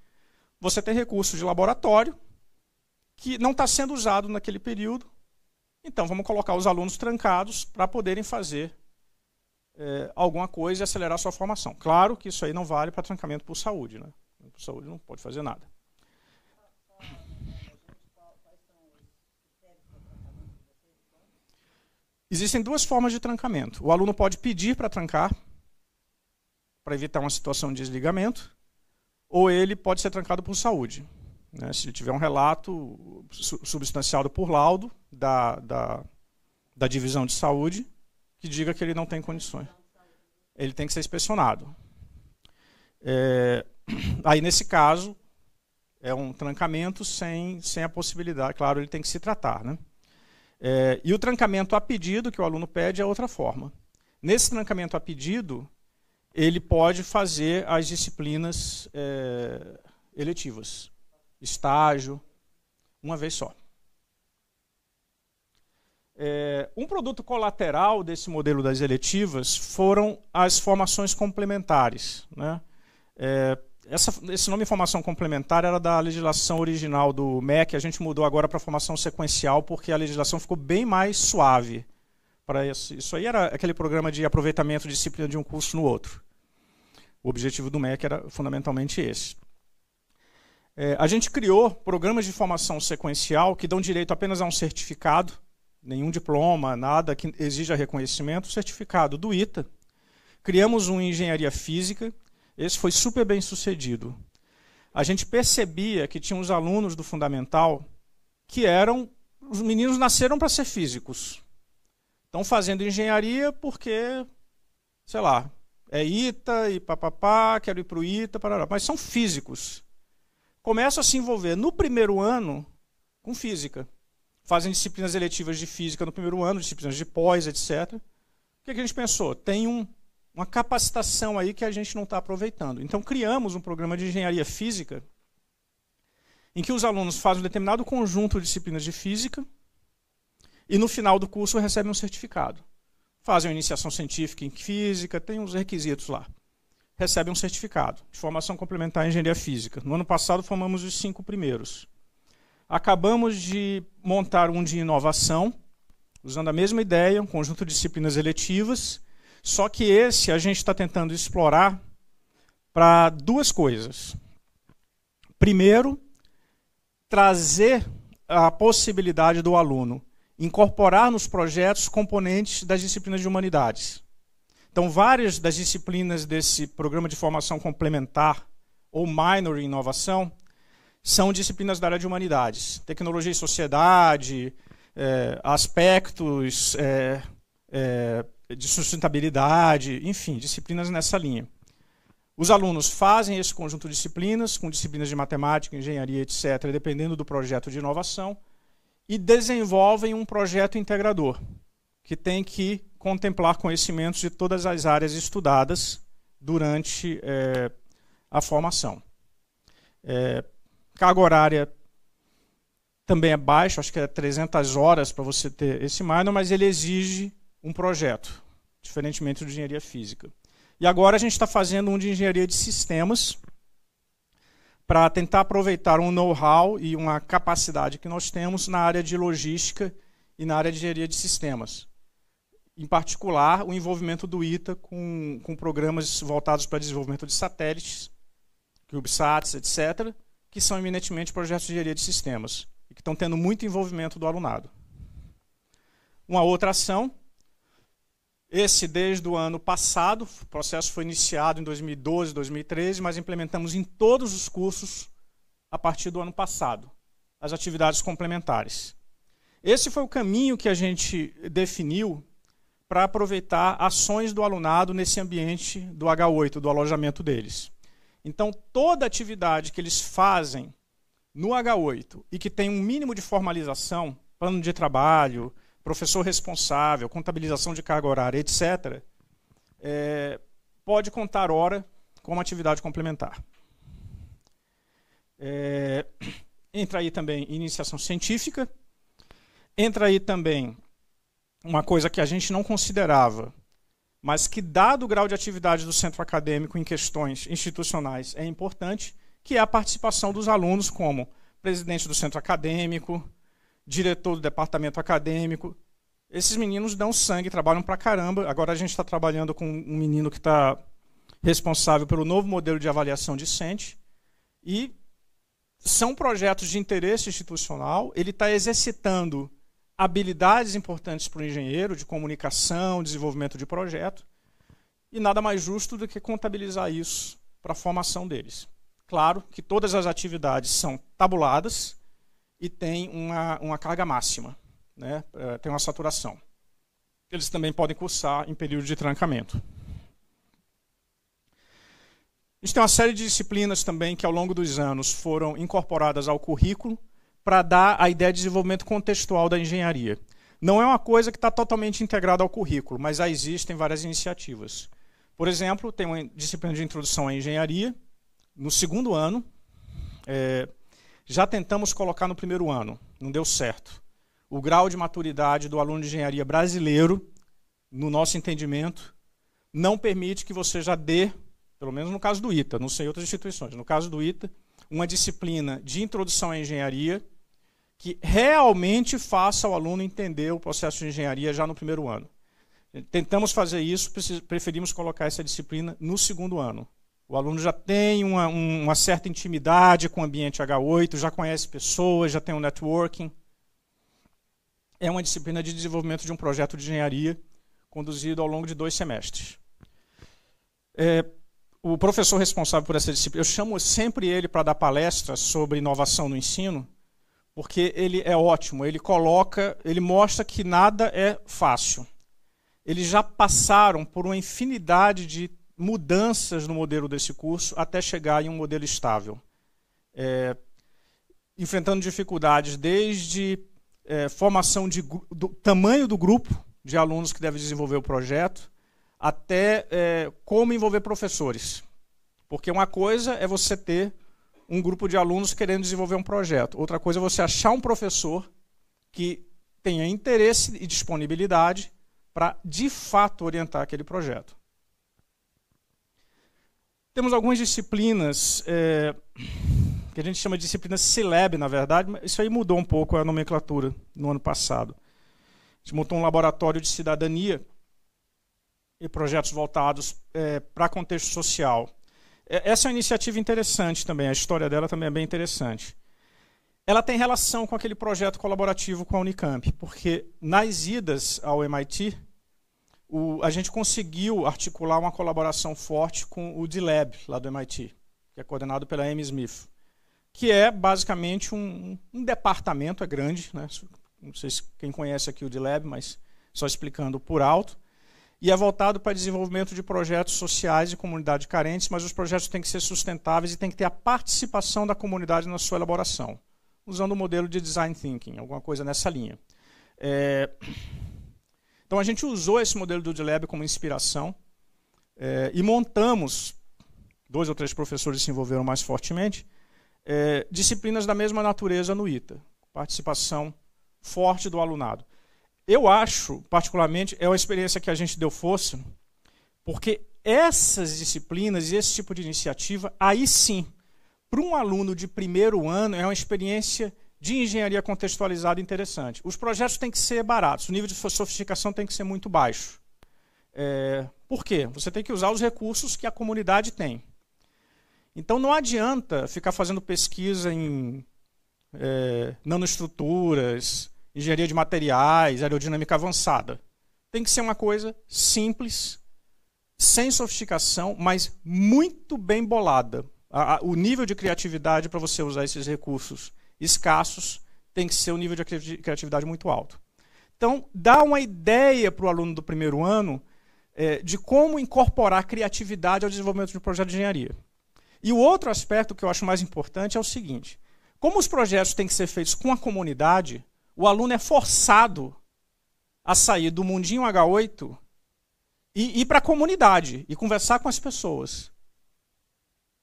Você tem recursos de laboratório que não está sendo usado naquele período. Então, vamos colocar os alunos trancados para poderem fazer é, alguma coisa e acelerar sua formação. Claro que isso aí não vale para trancamento por saúde. Né? Por saúde não pode fazer nada. Existem duas formas de trancamento. O aluno pode pedir para trancar, para evitar uma situação de desligamento, ou ele pode ser trancado por saúde. Né? Se tiver um relato substanciado por laudo da, da, da divisão de saúde, que diga que ele não tem condições. Ele tem que ser inspecionado. É, aí, nesse caso, é um trancamento sem, sem a possibilidade. Claro, ele tem que se tratar, né? É, e o trancamento a pedido que o aluno pede é outra forma. Nesse trancamento a pedido, ele pode fazer as disciplinas é, eletivas, estágio, uma vez só. É, um produto colateral desse modelo das eletivas foram as formações complementares. Né? É, essa, esse nome formação complementar era da legislação original do MEC, a gente mudou agora para formação sequencial porque a legislação ficou bem mais suave. para isso. isso aí era aquele programa de aproveitamento de disciplina de um curso no outro. O objetivo do MEC era fundamentalmente esse. É, a gente criou programas de formação sequencial que dão direito apenas a um certificado, nenhum diploma, nada que exija reconhecimento, certificado do ITA. Criamos um Engenharia Física, esse foi super bem sucedido. A gente percebia que tinha uns alunos do fundamental que eram os meninos nasceram para ser físicos. Estão fazendo engenharia porque, sei lá, é ITA e papapá, quero ir para o ITA, parará. mas são físicos. Começam a se envolver no primeiro ano com física. Fazem disciplinas eletivas de física no primeiro ano, disciplinas de pós, etc. O que, é que a gente pensou? Tem um uma capacitação aí que a gente não está aproveitando. Então, criamos um programa de engenharia física em que os alunos fazem um determinado conjunto de disciplinas de física e no final do curso recebem um certificado. Fazem uma iniciação científica em física, tem uns requisitos lá. Recebem um certificado de formação complementar em engenharia física. No ano passado formamos os cinco primeiros. Acabamos de montar um de inovação, usando a mesma ideia, um conjunto de disciplinas eletivas, só que esse a gente está tentando explorar para duas coisas. Primeiro, trazer a possibilidade do aluno incorporar nos projetos componentes das disciplinas de humanidades. Então, várias das disciplinas desse programa de formação complementar ou minor em inovação são disciplinas da área de humanidades, tecnologia e sociedade, é, aspectos é, é, de sustentabilidade, enfim, disciplinas nessa linha. Os alunos fazem esse conjunto de disciplinas, com disciplinas de matemática, engenharia, etc., dependendo do projeto de inovação, e desenvolvem um projeto integrador, que tem que contemplar conhecimentos de todas as áreas estudadas durante é, a formação. É, carga horária também é baixa, acho que é 300 horas para você ter esse minor, mas ele exige um projeto diferentemente do engenharia física. E agora a gente está fazendo um de engenharia de sistemas para tentar aproveitar um know-how e uma capacidade que nós temos na área de logística e na área de engenharia de sistemas. Em particular, o envolvimento do ITA com, com programas voltados para desenvolvimento de satélites, CubeSats, etc., que são eminentemente projetos de engenharia de sistemas e que estão tendo muito envolvimento do alunado. Uma outra ação esse desde o ano passado, o processo foi iniciado em 2012, 2013, mas implementamos em todos os cursos a partir do ano passado, as atividades complementares. Esse foi o caminho que a gente definiu para aproveitar ações do alunado nesse ambiente do H8, do alojamento deles. Então, toda atividade que eles fazem no H8 e que tem um mínimo de formalização, plano de trabalho, professor responsável, contabilização de carga horária, etc., é, pode contar hora como atividade complementar. É, entra aí também iniciação científica, entra aí também uma coisa que a gente não considerava, mas que, dado o grau de atividade do centro acadêmico em questões institucionais, é importante, que é a participação dos alunos como presidente do centro acadêmico, diretor do departamento acadêmico. Esses meninos dão sangue, trabalham pra caramba. Agora a gente está trabalhando com um menino que está responsável pelo novo modelo de avaliação discente. E são projetos de interesse institucional. Ele está exercitando habilidades importantes para o engenheiro, de comunicação, desenvolvimento de projeto. E nada mais justo do que contabilizar isso para a formação deles. Claro que todas as atividades são tabuladas e tem uma, uma carga máxima, né? É, tem uma saturação. Eles também podem cursar em período de trancamento. A gente tem uma série de disciplinas também que, ao longo dos anos, foram incorporadas ao currículo para dar a ideia de desenvolvimento contextual da engenharia. Não é uma coisa que está totalmente integrada ao currículo, mas já existem várias iniciativas. Por exemplo, tem uma disciplina de introdução à engenharia, no segundo ano, é, já tentamos colocar no primeiro ano, não deu certo. O grau de maturidade do aluno de engenharia brasileiro, no nosso entendimento, não permite que você já dê, pelo menos no caso do ITA, não sei outras instituições, no caso do ITA, uma disciplina de introdução à engenharia que realmente faça o aluno entender o processo de engenharia já no primeiro ano. Tentamos fazer isso, preferimos colocar essa disciplina no segundo ano. O aluno já tem uma, uma certa intimidade com o ambiente H8, já conhece pessoas, já tem um networking. É uma disciplina de desenvolvimento de um projeto de engenharia conduzido ao longo de dois semestres. É, o professor responsável por essa disciplina, eu chamo sempre ele para dar palestras sobre inovação no ensino, porque ele é ótimo, ele coloca, ele mostra que nada é fácil. Eles já passaram por uma infinidade de mudanças no modelo desse curso até chegar em um modelo estável. É, enfrentando dificuldades desde é, formação de, do tamanho do grupo de alunos que deve desenvolver o projeto, até é, como envolver professores. Porque uma coisa é você ter um grupo de alunos querendo desenvolver um projeto, outra coisa é você achar um professor que tenha interesse e disponibilidade para de fato orientar aquele projeto. Temos algumas disciplinas é, que a gente chama de disciplina CILEB, na verdade, mas isso aí mudou um pouco a nomenclatura no ano passado. A gente montou um laboratório de cidadania e projetos voltados é, para contexto social. É, essa é uma iniciativa interessante também, a história dela também é bem interessante. Ela tem relação com aquele projeto colaborativo com a Unicamp, porque nas idas ao MIT, o, a gente conseguiu articular uma colaboração forte com o D-Lab, lá do MIT, que é coordenado pela Amy Smith, que é basicamente um, um departamento, é grande, né? não sei se quem conhece aqui o D-Lab, mas só explicando por alto, e é voltado para desenvolvimento de projetos sociais e comunidades carentes, mas os projetos têm que ser sustentáveis e têm que ter a participação da comunidade na sua elaboração, usando o modelo de design thinking, alguma coisa nessa linha. É, então a gente usou esse modelo do Dileb como inspiração é, e montamos, dois ou três professores se envolveram mais fortemente, é, disciplinas da mesma natureza no ITA, participação forte do alunado. Eu acho, particularmente, é uma experiência que a gente deu força, porque essas disciplinas e esse tipo de iniciativa, aí sim, para um aluno de primeiro ano, é uma experiência de engenharia contextualizada interessante. Os projetos têm que ser baratos, o nível de sofisticação tem que ser muito baixo. É, por quê? Você tem que usar os recursos que a comunidade tem. Então não adianta ficar fazendo pesquisa em é, nanoestruturas, engenharia de materiais, aerodinâmica avançada. Tem que ser uma coisa simples, sem sofisticação, mas muito bem bolada. A, a, o nível de criatividade para você usar esses recursos escassos, tem que ser um nível de criatividade muito alto. Então, dá uma ideia para o aluno do primeiro ano é, de como incorporar criatividade ao desenvolvimento de um projeto de engenharia. E o outro aspecto que eu acho mais importante é o seguinte: como os projetos têm que ser feitos com a comunidade, o aluno é forçado a sair do mundinho H8 e ir para a comunidade e conversar com as pessoas.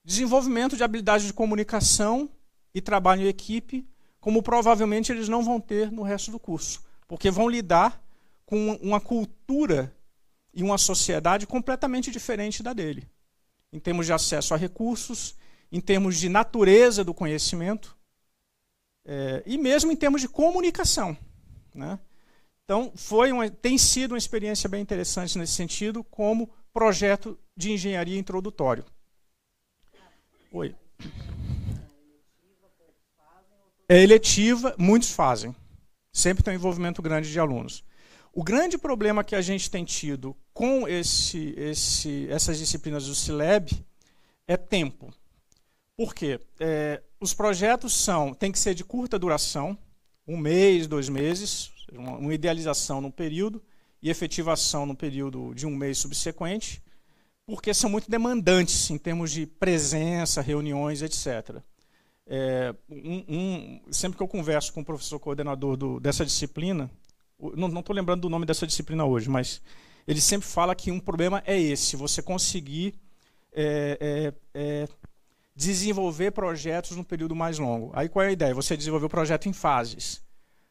Desenvolvimento de habilidades de comunicação e trabalho em equipe, como provavelmente eles não vão ter no resto do curso, porque vão lidar com uma cultura e uma sociedade completamente diferente da dele, em termos de acesso a recursos, em termos de natureza do conhecimento é, e mesmo em termos de comunicação, né? Então, foi uma, tem sido uma experiência bem interessante nesse sentido, como projeto de engenharia introdutório. Oi. É eletiva, muitos fazem. Sempre tem um envolvimento grande de alunos. O grande problema que a gente tem tido com esse, esse, essas disciplinas do Cileb é tempo. Por quê? É, os projetos são, tem que ser de curta duração, um mês, dois meses, uma, uma idealização num período e efetivação no período de um mês subsequente, porque são muito demandantes em termos de presença, reuniões, etc. É, um, um, sempre que eu converso com o professor coordenador do, dessa disciplina, não estou lembrando do nome dessa disciplina hoje, mas ele sempre fala que um problema é esse: você conseguir é, é, é desenvolver projetos num período mais longo. Aí qual é a ideia? Você desenvolver o projeto em fases.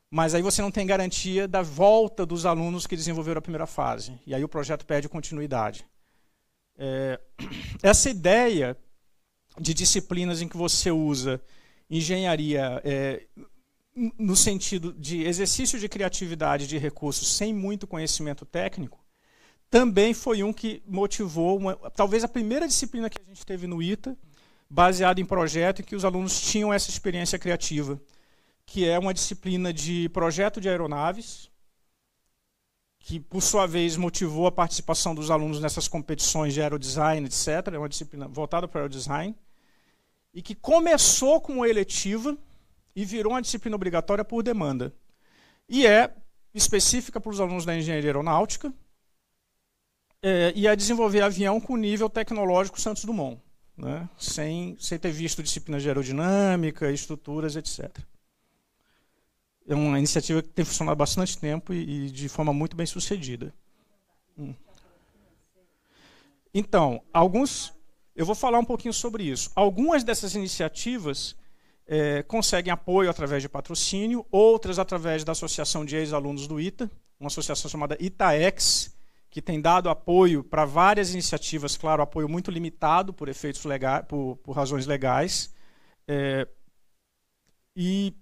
Mas aí você não tem garantia da volta dos alunos que desenvolveram a primeira fase. E aí o projeto perde continuidade. É, essa ideia de disciplinas em que você usa engenharia é, no sentido de exercício de criatividade de recursos sem muito conhecimento técnico, também foi um que motivou, uma, talvez a primeira disciplina que a gente teve no ITA, baseada em projeto, em que os alunos tinham essa experiência criativa, que é uma disciplina de projeto de aeronaves, que por sua vez motivou a participação dos alunos nessas competições de aerodesign, etc. É uma disciplina voltada para aerodesign e que começou como eletiva e virou uma disciplina obrigatória por demanda. E é específica para os alunos da engenharia aeronáutica é, e é desenvolver avião com nível tecnológico Santos Dumont, né? sem, sem ter visto disciplinas de aerodinâmica, estruturas, etc. É uma iniciativa que tem funcionado bastante tempo e, e de forma muito bem sucedida. Hum. Então, alguns eu vou falar um pouquinho sobre isso. Algumas dessas iniciativas é, conseguem apoio através de patrocínio, outras através da Associação de Ex-Alunos do ITA, uma associação chamada ITAEX, que tem dado apoio para várias iniciativas, claro, apoio muito limitado por efeitos legais, por, por razões legais. É, e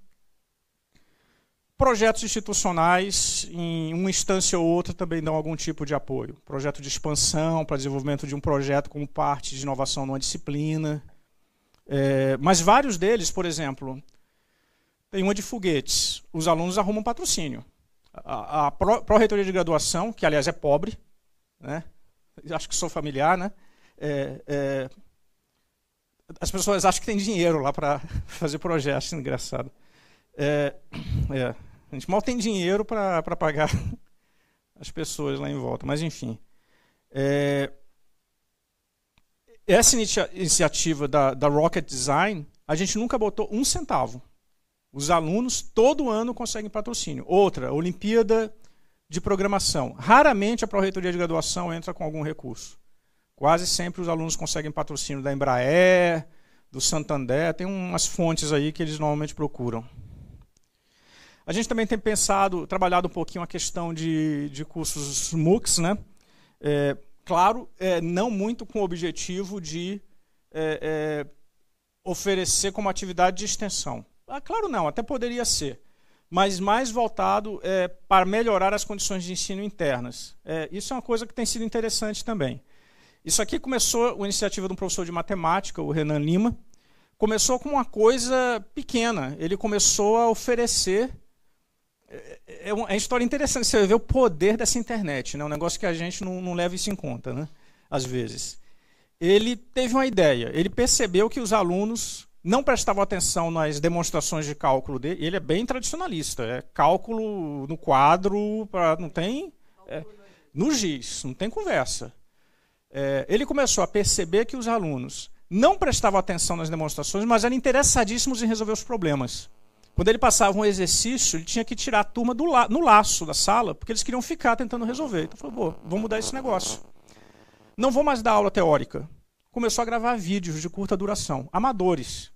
Projetos institucionais, em uma instância ou outra, também dão algum tipo de apoio. Projeto de expansão, para desenvolvimento de um projeto como parte de inovação numa disciplina. É, mas vários deles, por exemplo, tem uma de foguetes. Os alunos arrumam patrocínio. A, a, Pró-Reitoria de Graduação, que aliás é pobre, né? acho que sou familiar, né? É, é, as pessoas acham que tem dinheiro lá para fazer projetos, engraçado. É, é. A gente mal tem dinheiro para pagar as pessoas lá em volta, mas enfim. É, essa iniciativa da, da Rocket Design, a gente nunca botou um centavo. Os alunos todo ano conseguem patrocínio. Outra, Olimpíada de Programação. Raramente a Proreitoria de Graduação entra com algum recurso. Quase sempre os alunos conseguem patrocínio da Embraer, do Santander, tem umas fontes aí que eles normalmente procuram. A gente também tem pensado, trabalhado um pouquinho a questão de, de cursos MOOCs, né? É, claro, é, não muito com o objetivo de é, é oferecer como atividade de extensão. Ah, claro não, até poderia ser. Mas mais voltado é, para melhorar as condições de ensino internas. É, isso é uma coisa que tem sido interessante também. Isso aqui começou a iniciativa de um professor de matemática, o Renan Lima. Começou com uma coisa pequena. Ele começou a oferecer é, é, é, é uma história interessante. Você vê o poder dessa internet, né? um negócio que a gente não, não, leva isso em conta, né? às vezes. Ele teve uma ideia, ele percebeu que os alunos não prestavam atenção nas demonstrações de cálculo dele. Ele é bem tradicionalista, é cálculo no quadro, pra, não tem. É, no giz, não tem conversa. É, ele começou a perceber que os alunos não prestavam atenção nas demonstrações, mas eram interessadíssimos em resolver os problemas. Quando ele passava um exercício, ele tinha que tirar a turma do la no laço da sala, porque eles queriam ficar tentando resolver. Então falou, pô, vamos mudar esse negócio. Não vou mais dar aula teórica. Começou a gravar vídeos de curta duração, amadores.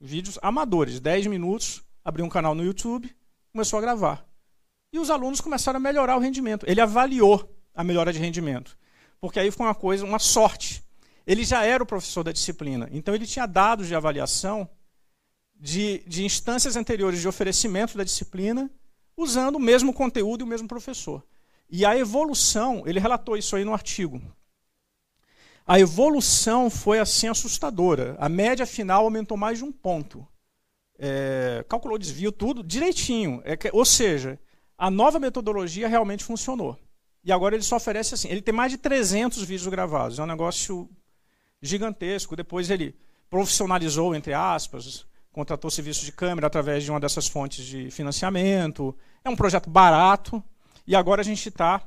Vídeos amadores, 10 minutos, abriu um canal no YouTube, começou a gravar. E os alunos começaram a melhorar o rendimento. Ele avaliou a melhora de rendimento. Porque aí foi uma coisa, uma sorte. Ele já era o professor da disciplina, então ele tinha dados de avaliação de, de instâncias anteriores de oferecimento da disciplina, usando o mesmo conteúdo e o mesmo professor. E a evolução, ele relatou isso aí no artigo. A evolução foi assim assustadora. A média final aumentou mais de um ponto. É, calculou desvio tudo direitinho. É que, ou seja, a nova metodologia realmente funcionou. E agora ele só oferece assim. Ele tem mais de 300 vídeos gravados. É um negócio gigantesco. Depois ele profissionalizou, entre aspas, contratou serviço de câmera através de uma dessas fontes de financiamento. É um projeto barato e agora a gente está,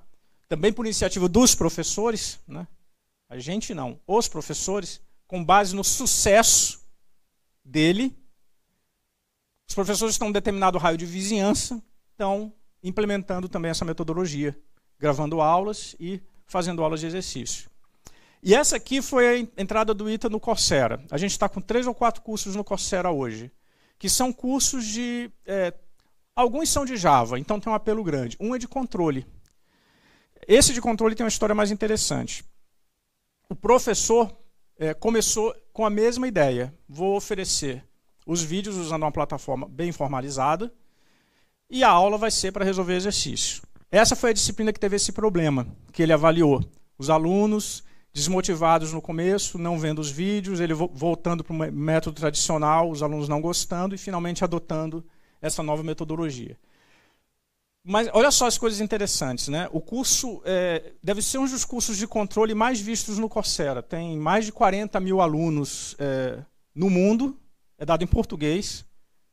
também por iniciativa dos professores, né? a gente não, os professores, com base no sucesso dele, os professores estão em determinado raio de vizinhança, estão implementando também essa metodologia, gravando aulas e fazendo aulas de exercício. E essa aqui foi a entrada do ITA no Coursera. A gente está com três ou quatro cursos no Coursera hoje, que são cursos de. É, alguns são de Java, então tem um apelo grande. Um é de controle. Esse de controle tem uma história mais interessante. O professor é, começou com a mesma ideia. Vou oferecer os vídeos usando uma plataforma bem formalizada e a aula vai ser para resolver exercício. Essa foi a disciplina que teve esse problema, que ele avaliou os alunos desmotivados no começo, não vendo os vídeos, ele voltando para o método tradicional, os alunos não gostando e finalmente adotando essa nova metodologia. Mas olha só as coisas interessantes, né? O curso é, deve ser um dos cursos de controle mais vistos no Coursera. Tem mais de 40 mil alunos é, no mundo, é dado em português,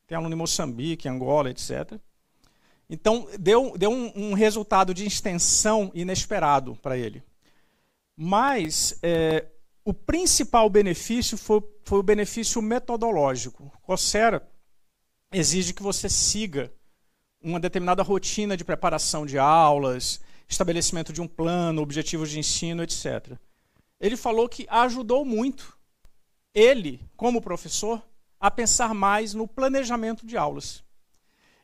tem aluno em Moçambique, Angola, etc. Então, deu, deu um, um resultado de extensão inesperado para ele. Mas é, o principal benefício foi, foi o benefício metodológico. Coursera exige que você siga uma determinada rotina de preparação de aulas, estabelecimento de um plano, objetivos de ensino, etc. Ele falou que ajudou muito ele, como professor, a pensar mais no planejamento de aulas.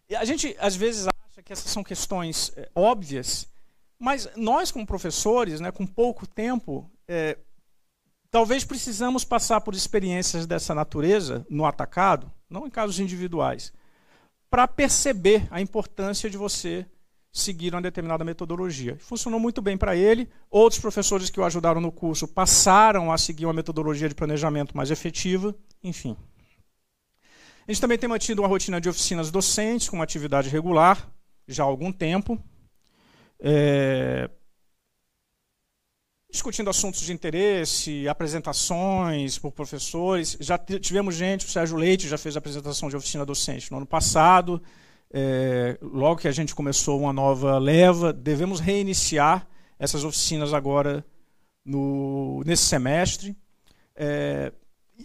E a gente às vezes acha que essas são questões é, óbvias, mas nós, como professores, né, com pouco tempo, é, talvez precisamos passar por experiências dessa natureza no atacado, não em casos individuais, para perceber a importância de você seguir uma determinada metodologia. Funcionou muito bem para ele. Outros professores que o ajudaram no curso passaram a seguir uma metodologia de planejamento mais efetiva, enfim. A gente também tem mantido uma rotina de oficinas docentes com uma atividade regular já há algum tempo. É, discutindo assuntos de interesse, apresentações por professores. Já tivemos gente, o Sérgio Leite já fez a apresentação de oficina docente no ano passado. É, logo que a gente começou uma nova leva, devemos reiniciar essas oficinas agora no, nesse semestre. É,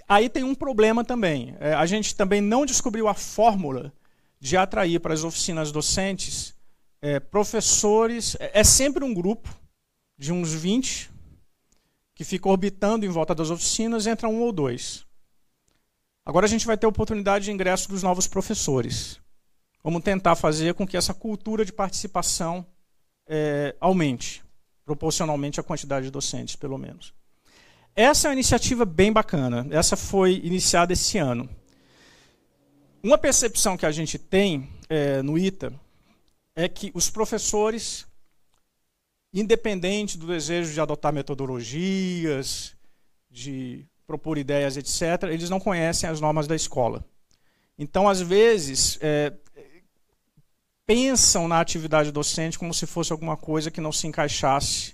aí tem um problema também. É, a gente também não descobriu a fórmula de atrair para as oficinas docentes é, professores. É, é sempre um grupo de uns 20 que fica orbitando em volta das oficinas, entra um ou dois. Agora a gente vai ter oportunidade de ingresso dos novos professores. Vamos tentar fazer com que essa cultura de participação é, aumente, proporcionalmente à quantidade de docentes, pelo menos. Essa é uma iniciativa bem bacana. Essa foi iniciada esse ano. Uma percepção que a gente tem é, no ITA é que os professores, independente do desejo de adotar metodologias, de propor ideias, etc., eles não conhecem as normas da escola. Então, às vezes, é, pensam na atividade docente como se fosse alguma coisa que não se encaixasse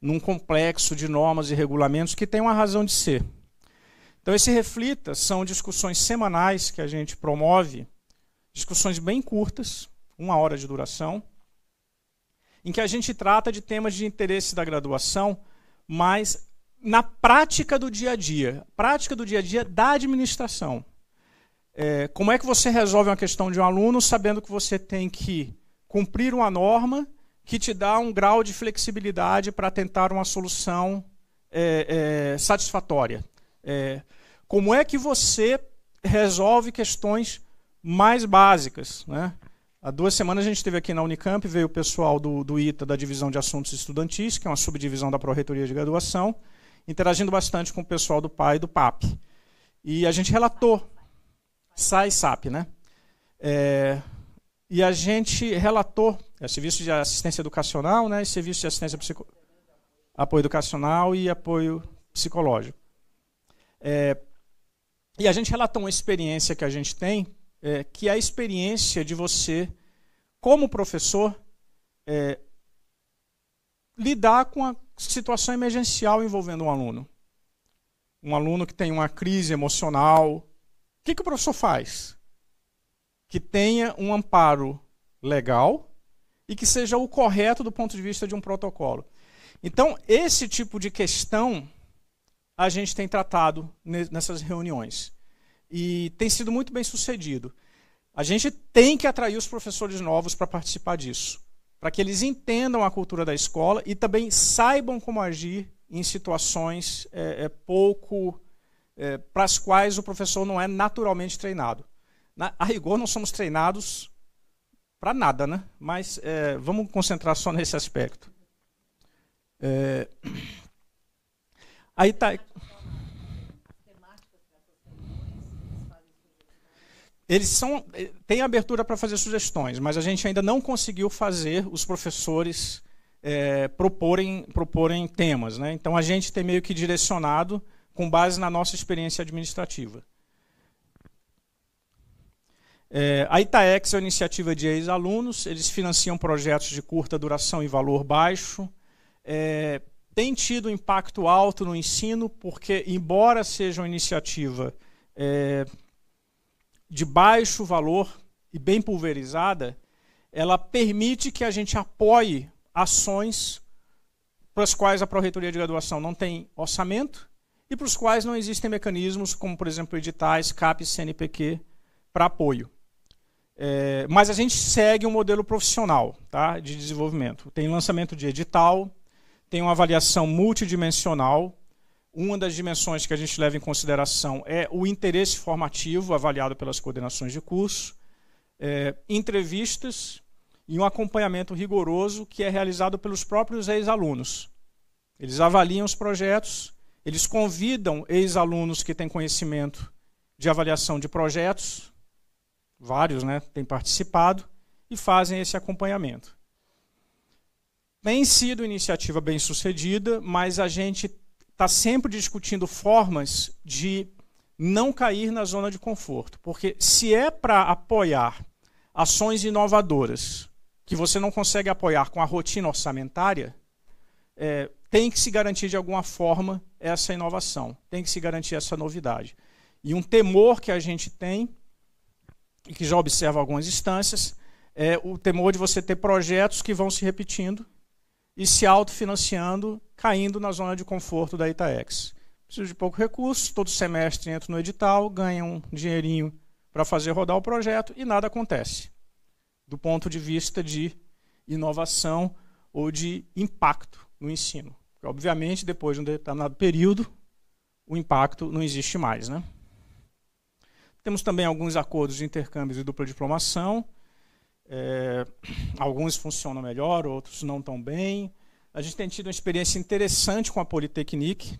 num complexo de normas e regulamentos que tem uma razão de ser. Então, esse Reflita são discussões semanais que a gente promove, discussões bem curtas, uma hora de duração, em que a gente trata de temas de interesse da graduação, mas na prática do dia a dia, prática do dia a dia da administração. É, como é que você resolve uma questão de um aluno sabendo que você tem que cumprir uma norma que te dá um grau de flexibilidade para tentar uma solução é, é, satisfatória? É, como é que você resolve questões mais básicas, né? Há duas semanas a gente esteve aqui na Unicamp, veio o pessoal do, do ITA, da Divisão de Assuntos Estudantis, que é uma subdivisão da Pró-Reitoria de Graduação, interagindo bastante com o pessoal do PAI e do PAP. E a gente relatou, SAI SAP, né? É, e a gente relatou, é, serviço de assistência educacional, né, e serviço de assistência psicológica. apoio educacional e apoio psicológico. É, e a gente relatou uma experiência que a gente tem é, que a experiência de você, como professor, é, lidar com a situação emergencial envolvendo um aluno. Um aluno que tem uma crise emocional. O que, que o professor faz? Que tenha um amparo legal e que seja o correto do ponto de vista de um protocolo. Então, esse tipo de questão a gente tem tratado nessas reuniões e tem sido muito bem sucedido. A gente tem que atrair os professores novos para participar disso, para que eles entendam a cultura da escola e também saibam como agir em situações é, é pouco é, para as quais o professor não é naturalmente treinado. Na, a rigor, não somos treinados para nada, né? Mas é, vamos concentrar só nesse aspecto. É... Aí tá. eles são eh, têm abertura para fazer sugestões, mas a gente ainda não conseguiu fazer os professores é, proporem, proporem temas. Né? Então a gente tem meio que direcionado com base na nossa experiência administrativa. É, a Itaex é uma iniciativa de ex-alunos, eles financiam projetos de curta duração e valor baixo. É, tem tido impacto alto no ensino, porque, embora seja uma iniciativa é, de baixo valor e bem pulverizada, ela permite que a gente apoie ações para as quais a Pró-Reitoria de Graduação não tem orçamento e para os quais não existem mecanismos, como, por exemplo, editais, CAP e CNPq, para apoio. É, mas a gente segue um modelo profissional tá, de desenvolvimento. Tem lançamento de edital, tem uma avaliação multidimensional, uma das dimensões que a gente leva em consideração é o interesse formativo, avaliado pelas coordenações de curso, é, entrevistas e um acompanhamento rigoroso que é realizado pelos próprios ex-alunos. Eles avaliam os projetos, eles convidam ex-alunos que têm conhecimento de avaliação de projetos, vários né, têm participado, e fazem esse acompanhamento. Tem sido iniciativa bem sucedida, mas a gente está sempre discutindo formas de não cair na zona de conforto. Porque se é para apoiar ações inovadoras que você não consegue apoiar com a rotina orçamentária, é, tem que se garantir de alguma forma essa inovação, tem que se garantir essa novidade. E um temor que a gente tem, e que já observa algumas instâncias, é o temor de você ter projetos que vão se repetindo e se autofinanciando, caindo na zona de conforto da Itaex. Preciso de pouco recurso, todo semestre entro no edital, ganho um dinheirinho para fazer rodar o projeto e nada acontece. Do ponto de vista de inovação ou de impacto no ensino. Porque, obviamente, depois de um determinado período, o impacto não existe mais. Né? Temos também alguns acordos de intercâmbio e dupla diplomação, é, alguns funcionam melhor, outros não tão bem. A gente tem tido uma experiência interessante com a Politecnic.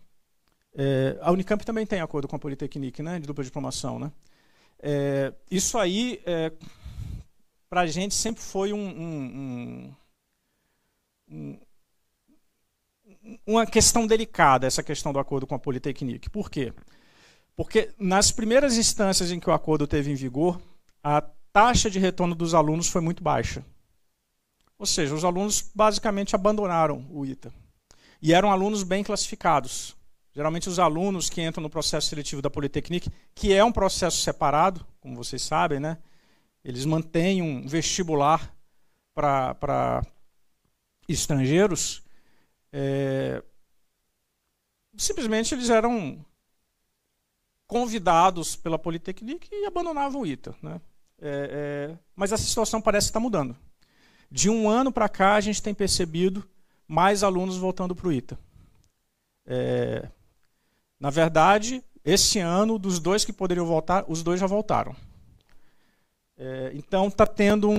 É, a Unicamp também tem acordo com a Politecnic, né, de dupla diplomação. Né? É, isso aí, é, para a gente, sempre foi um, um, um, uma questão delicada, essa questão do acordo com a Politecnic. Por quê? Porque nas primeiras instâncias em que o acordo teve em vigor, a taxa de retorno dos alunos foi muito baixa. Ou seja, os alunos basicamente abandonaram o ITA. E eram alunos bem classificados. Geralmente os alunos que entram no processo seletivo da Politécnica, que é um processo separado, como vocês sabem, né? eles mantêm um vestibular para estrangeiros, é, simplesmente eles eram convidados pela Politécnica e abandonavam o ITA. Né? É, é, mas essa situação parece estar mudando. De um ano para cá, a gente tem percebido mais alunos voltando para o ITA. É, na verdade, esse ano, dos dois que poderiam voltar, os dois já voltaram. É, então, está tendo um,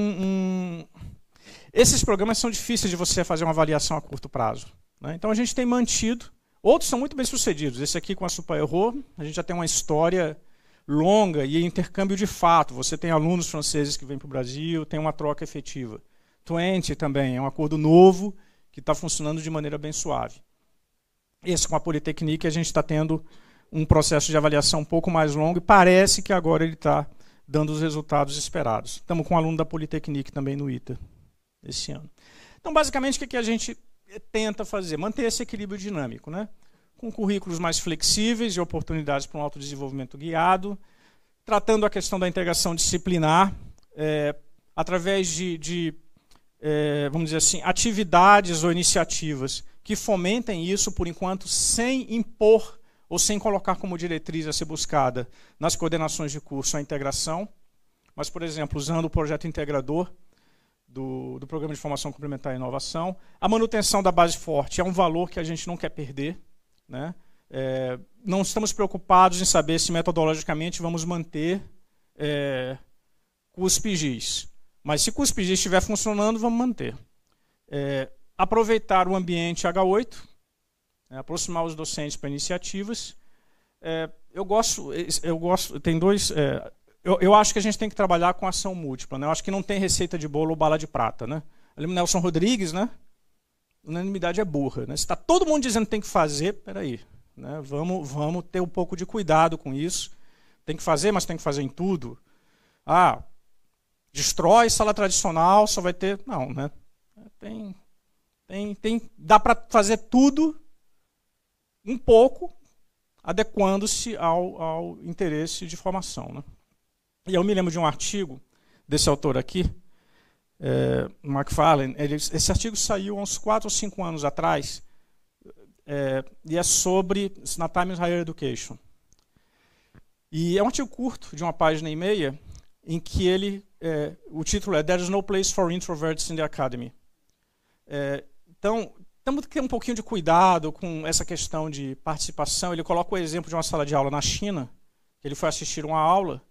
um, Esses programas são difíceis de você fazer uma avaliação a curto prazo. Né? Então, a gente tem mantido. Outros são muito bem sucedidos. Esse aqui com a Supa Error, a gente já tem uma história longa e é intercâmbio de fato. Você tem alunos franceses que vêm para o Brasil, tem uma troca efetiva. Twente também é um acordo novo que está funcionando de maneira bem suave. Esse com a Politécnica a gente está tendo um processo de avaliação um pouco mais longo e parece que agora ele está dando os resultados esperados. Estamos com um aluno da Politécnica também no ITA esse ano. Então, basicamente, o que a gente tenta fazer? Manter esse equilíbrio dinâmico. Né? com currículos mais flexíveis e oportunidades para um autodesenvolvimento guiado, tratando a questão da integração disciplinar é, através de, de é, vamos dizer assim, atividades ou iniciativas que fomentem isso, por enquanto, sem impor ou sem colocar como diretriz a ser buscada nas coordenações de curso a integração, mas, por exemplo, usando o projeto integrador do, do Programa de Formação Complementar e Inovação, a manutenção da base forte é um valor que a gente não quer perder, né? É, não estamos preocupados em saber se metodologicamente vamos manter é, cuspigis. Mas se o gis estiver funcionando, vamos manter. É, aproveitar o ambiente H8, né? aproximar os docentes para iniciativas. É, eu gosto, eu gosto, tem dois. É, eu, eu, acho que a gente tem que trabalhar com ação múltipla. Né? Eu acho que não tem receita de bolo ou bala de prata. Né? Eu Nelson Rodrigues, né? unanimidade é burra. Né? Se está todo mundo dizendo que tem que fazer, peraí, né? vamos, vamos ter um pouco de cuidado com isso. Tem que fazer, mas tem que fazer em tudo. Ah, destrói sala tradicional, só vai ter. Não, né? Tem. tem, tem dá para fazer tudo um pouco, adequando-se ao, ao interesse de formação. Né? E eu me lembro de um artigo desse autor aqui, é, McFarlane, ele, esse artigo saiu há uns 4 ou 5 anos atrás, é, e é sobre na Times Higher Education. E é um artigo curto, de uma página e meia, em que ele, é, o título é There is no place for introverts in the academy. É, então, temos que ter um pouquinho de cuidado com essa questão de participação. Ele coloca o exemplo de uma sala de aula na China, que ele foi assistir uma aula,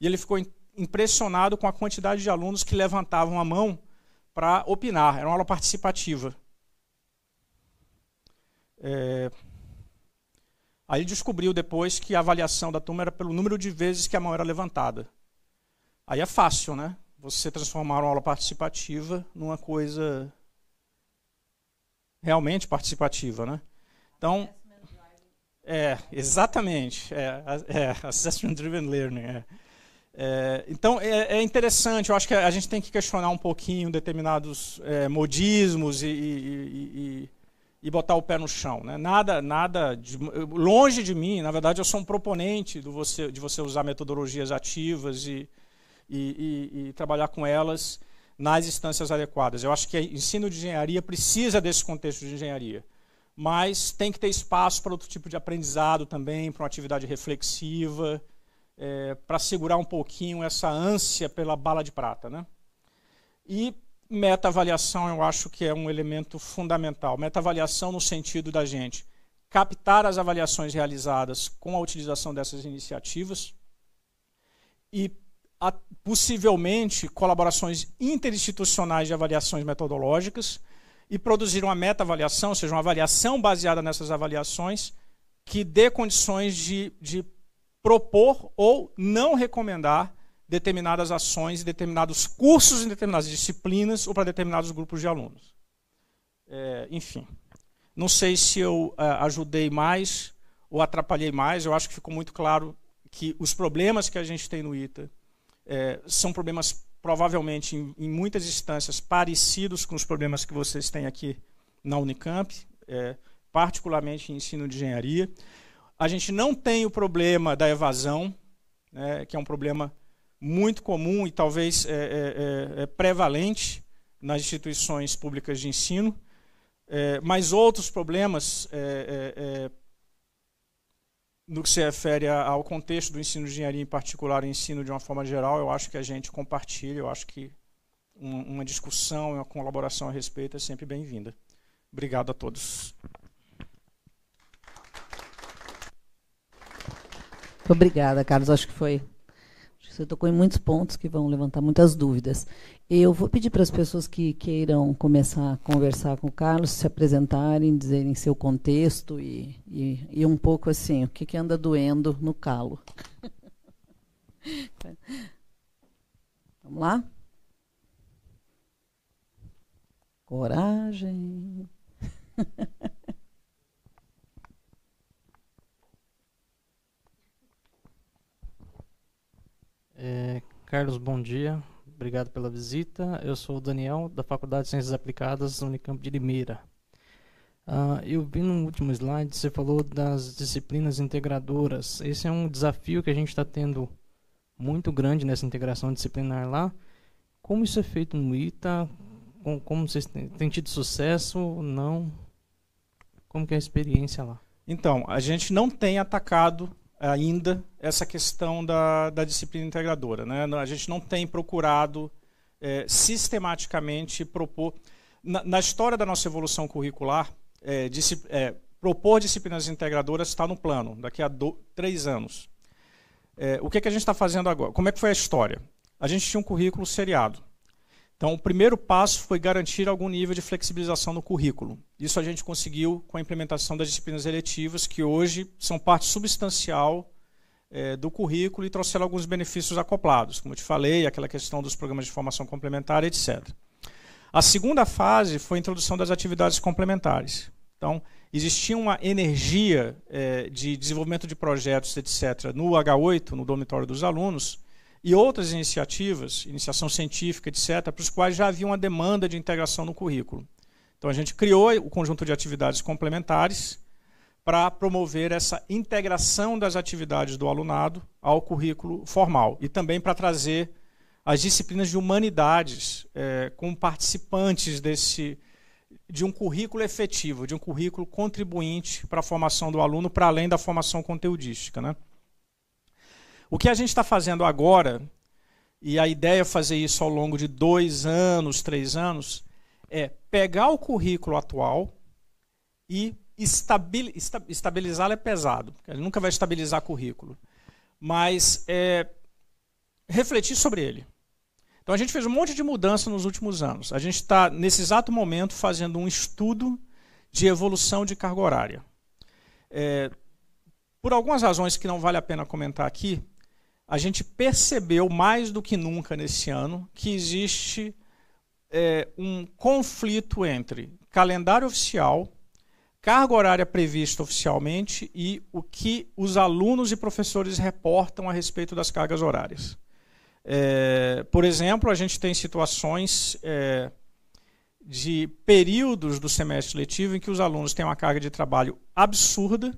e ele ficou impressionado com a quantidade de alunos que levantavam a mão para opinar. Era uma aula participativa. É... Aí descobriu depois que a avaliação da turma era pelo número de vezes que a mão era levantada. Aí é fácil, né? Você transformar uma aula participativa numa coisa realmente participativa, né? Então, é, exatamente. É, é, é assessment driven learning. É. É, então é, é, interessante, eu acho que a gente tem que questionar um pouquinho determinados é, modismos e, e, e, e, botar o pé no chão. Né? Nada, nada de, longe de mim, na verdade, eu sou um proponente do você, de você usar metodologias ativas e, trabalhar com elas nas instâncias adequadas. Eu acho que ensino de engenharia precisa desse contexto de engenharia, mas tem que ter espaço para outro tipo de aprendizado também, para uma atividade reflexiva é, para segurar um pouquinho essa ânsia pela bala de prata. Né? E meta-avaliação eu acho que é um elemento fundamental. Meta-avaliação no sentido da gente captar as avaliações realizadas com a utilização dessas iniciativas e a, possivelmente colaborações interinstitucionais de avaliações metodológicas e produzir uma meta-avaliação, ou seja, uma avaliação baseada nessas avaliações que dê condições de, de propor ou não recomendar determinadas ações, determinados cursos, em determinadas disciplinas ou para determinados grupos de alunos. É, enfim, não sei se eu é, ajudei mais ou atrapalhei mais. Eu acho que ficou muito claro que os problemas que a gente tem no ITA é, são problemas provavelmente em, em, muitas instâncias parecidos com os problemas que vocês têm aqui na Unicamp, é, particularmente em ensino de engenharia. A gente não tem o problema da evasão, né, que é um problema muito comum e talvez é, é, é, é prevalente nas instituições públicas de ensino, é, mas outros problemas é, no que se refere ao contexto do ensino de engenharia, em particular ensino de uma forma geral, eu acho que a gente compartilha, eu acho que uma discussão e uma colaboração a respeito é sempre bem-vinda. Obrigado a todos. Muito obrigada, Carlos. Acho que foi. Acho que você tocou em muitos pontos que vão levantar muitas dúvidas. Eu vou pedir para as pessoas que queiram começar a conversar com o Carlos se apresentarem, dizerem seu contexto e, e, e um pouco assim, o que, que anda doendo no calo. Vamos lá? Coragem. É, Carlos, bom dia. Obrigado pela visita. Eu sou o Daniel, da Faculdade de Ciências Aplicadas, Unicamp de Limeira. Uh, eu vi no último slide, você falou das disciplinas integradoras. Esse é um desafio que a gente está tendo muito grande nessa integração disciplinar lá. Como isso é feito no ITA? Como, como vocês têm, têm tido sucesso ou não? Como que é a experiência lá? Então, a gente não tem atacado ainda essa questão da, da disciplina integradora. Né? A gente não tem procurado é, sistematicamente propor. Na, na, história da nossa evolução curricular, é, é, propor disciplinas integradoras está no plano, daqui a do, três anos. É, o que, que a gente está fazendo agora? Como é que foi a história? A gente tinha um currículo seriado. Então, o primeiro passo foi garantir algum nível de flexibilização no currículo. Isso a gente conseguiu com a implementação das disciplinas eletivas, que hoje são parte substancial é, do currículo e trouxeram alguns benefícios acoplados, como eu te falei, aquela questão dos programas de formação complementar, etc. A segunda fase foi a introdução das atividades complementares. Então, existia uma energia é, de desenvolvimento de projetos, etc., no H8, no dormitório dos alunos, e outras iniciativas, iniciação científica, etc., para os quais já havia uma demanda de integração no currículo. Então a gente criou o conjunto de atividades complementares para promover essa integração das atividades do alunado ao currículo formal e também para trazer as disciplinas de humanidades é, eh, como participantes desse de um currículo efetivo, de um currículo contribuinte para a formação do aluno, para além da formação conteudística, né? O que a gente está fazendo agora, e a ideia é fazer isso ao longo de dois anos, três anos, é pegar o currículo atual e estabilizá-lo é pesado, ele nunca vai estabilizar currículo, mas é, refletir sobre ele. Então a gente fez um monte de mudança nos últimos anos. A gente está, nesse exato momento, fazendo um estudo de evolução de carga horária. É, por algumas razões que não vale a pena comentar aqui, a gente percebeu mais do que nunca nesse ano que existe é, um conflito entre calendário oficial, carga horária prevista oficialmente e o que os alunos e professores reportam a respeito das cargas horárias. É, por exemplo, a gente tem situações é, de períodos do semestre letivo em que os alunos têm uma carga de trabalho absurda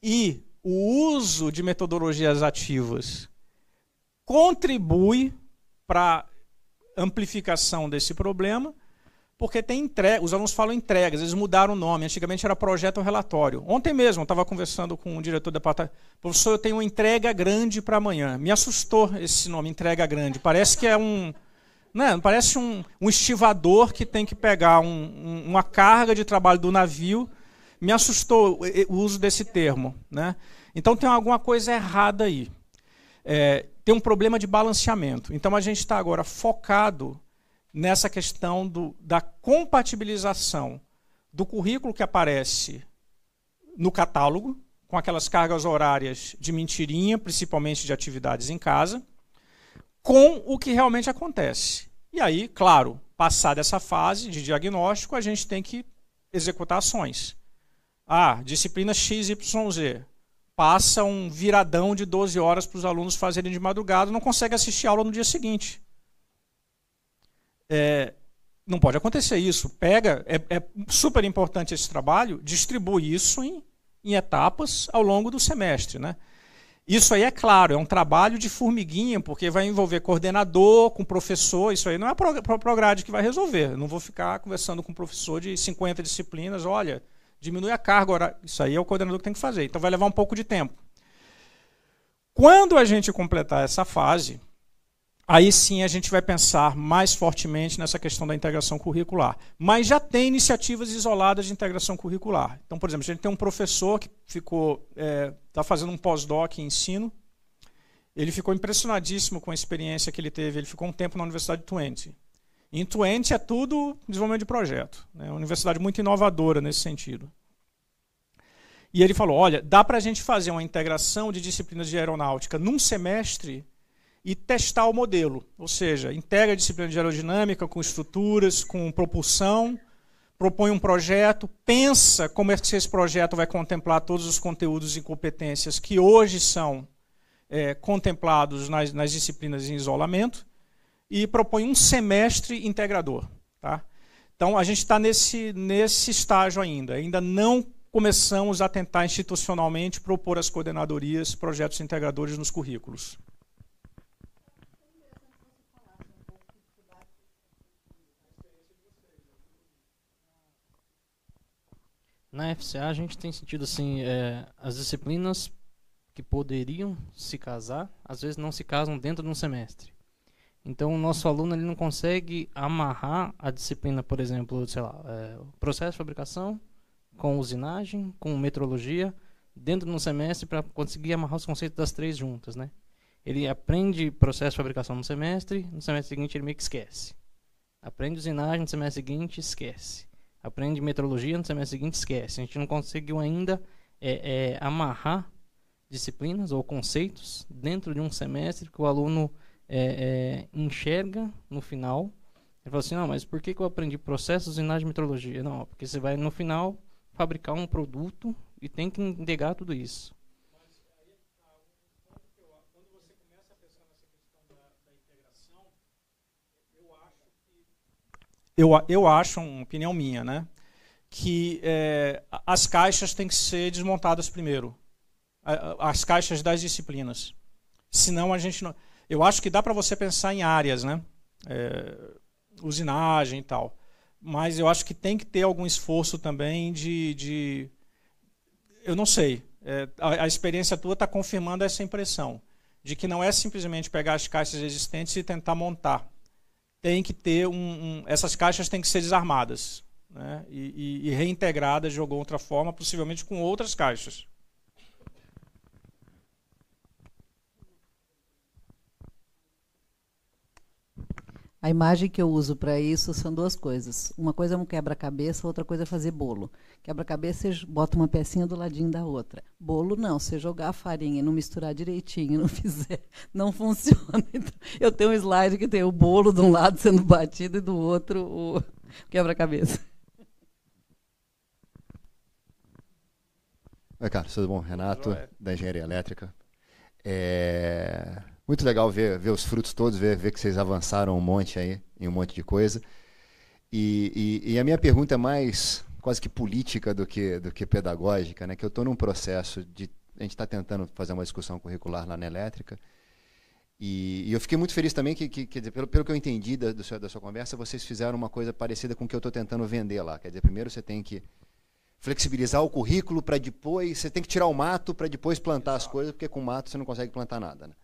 e o uso de metodologias ativas contribui para amplificação desse problema, porque tem entrega, os alunos falam entregas, eles mudaram o nome, antigamente era projeto ou relatório. Ontem mesmo eu estava conversando com o um diretor do departamento, professor, eu tenho uma entrega grande para amanhã. Me assustou esse nome, entrega grande. Parece que é um, né, parece um, um estivador que tem que pegar um, um, uma carga de trabalho do navio. Me assustou o uso desse termo. Né? Então tem alguma coisa errada aí. É, tem um problema de balanceamento. Então a gente está agora focado nessa questão do, da compatibilização do currículo que aparece no catálogo, com aquelas cargas horárias de mentirinha, principalmente de atividades em casa, com o que realmente acontece. E aí, claro, passada essa fase de diagnóstico, a gente tem que executar ações. Ah, disciplina XYZ passa um viradão de 12 horas para os alunos fazerem de madrugada, não consegue assistir aula no dia seguinte. É, não pode acontecer isso. Pega, é, é, super importante esse trabalho, distribui isso em, em etapas ao longo do semestre. Né? Isso aí é claro, é um trabalho de formiguinha, porque vai envolver coordenador com professor, isso aí não é a Prograde que vai resolver. Eu não vou ficar conversando com um professor de 50 disciplinas, olha, diminui a carga horária. Isso aí é o coordenador que tem que fazer. Então vai levar um pouco de tempo. Quando a gente completar essa fase, aí sim a gente vai pensar mais fortemente nessa questão da integração curricular. Mas já tem iniciativas isoladas de integração curricular. Então, por exemplo, a gente tem um professor que ficou está é, tá fazendo um pós-doc em ensino. Ele ficou impressionadíssimo com a experiência que ele teve. Ele ficou um tempo na Universidade de Twente. Em Twente é tudo desenvolvimento de projeto. É né? uma universidade muito inovadora nesse sentido. E ele falou: olha, dá para a gente fazer uma integração de disciplinas de aeronáutica num semestre e testar o modelo. Ou seja, integra a disciplina de aerodinâmica com estruturas, com propulsão, propõe um projeto, pensa como é que esse projeto vai contemplar todos os conteúdos e competências que hoje são é, contemplados nas, nas disciplinas em isolamento e propõe um semestre integrador. Tá? Então, a gente está nesse, nesse estágio ainda. Ainda não começamos a tentar institucionalmente propor as coordenadorias projetos integradores nos currículos. Na FCA a gente tem sentido assim é, as disciplinas que poderiam se casar às vezes não se casam dentro de um semestre. Então, o nosso aluno ele não consegue amarrar a disciplina, por exemplo, sei lá, é, processo de fabricação com usinagem, com metrologia, dentro de um semestre para conseguir amarrar os conceitos das três juntas, né? Ele aprende processo de fabricação no semestre, no semestre seguinte ele meio que esquece. Aprende usinagem no semestre seguinte, esquece. Aprende metrologia no semestre seguinte, esquece. A gente não conseguiu ainda é, é, amarrar disciplinas ou conceitos dentro de um semestre que o aluno é, é, enxerga no final. Ele fala assim, não, mas por que, que eu aprendi processos e nada de metrologia? Não, porque você vai no final fabricar um produto e tem que entregar tudo isso. Eu, eu acho, uma opinião minha, né? que é, as caixas têm que ser desmontadas primeiro. As caixas das disciplinas. Senão a gente não. Eu acho que dá para você pensar em áreas, né? É, usinagem e tal. Mas eu acho que tem que ter algum esforço também de. de... Eu não sei. É, a, a, experiência tua está confirmando essa impressão. De que não é simplesmente pegar as caixas existentes e tentar montar. Tem que ter um. um essas caixas têm que ser desarmadas né? e, e, e reintegradas de alguma outra forma, possivelmente com outras caixas. A imagem que eu uso para isso são duas coisas. Uma coisa é um quebra-cabeça, outra coisa é fazer bolo. Quebra-cabeça, você bota uma pecinha do ladinho da outra. Bolo, não. Se jogar a farinha e não misturar direitinho, não fizer, não funciona. Então, eu tenho um slide que tem o bolo de um lado sendo batido e do outro o quebra-cabeça. Oi, cara Tudo bom? Renato, da Engenharia Elétrica. É... Muito legal ver, ver os frutos todos, ver, ver que vocês avançaram um monte aí, em um monte de coisa. E, e, e a minha pergunta é mais quase que política do que, do que pedagógica, né? que eu estou num processo de. A gente está tentando fazer uma discussão curricular lá na elétrica. E, e eu fiquei muito feliz também que, que quer dizer, pelo, pelo que eu entendi da, do seu, da sua conversa, vocês fizeram uma coisa parecida com o que eu estou tentando vender lá. Quer dizer, primeiro você tem que flexibilizar o currículo para depois. Você tem que tirar o mato para depois plantar as coisas, porque com mato você não consegue plantar nada. Né?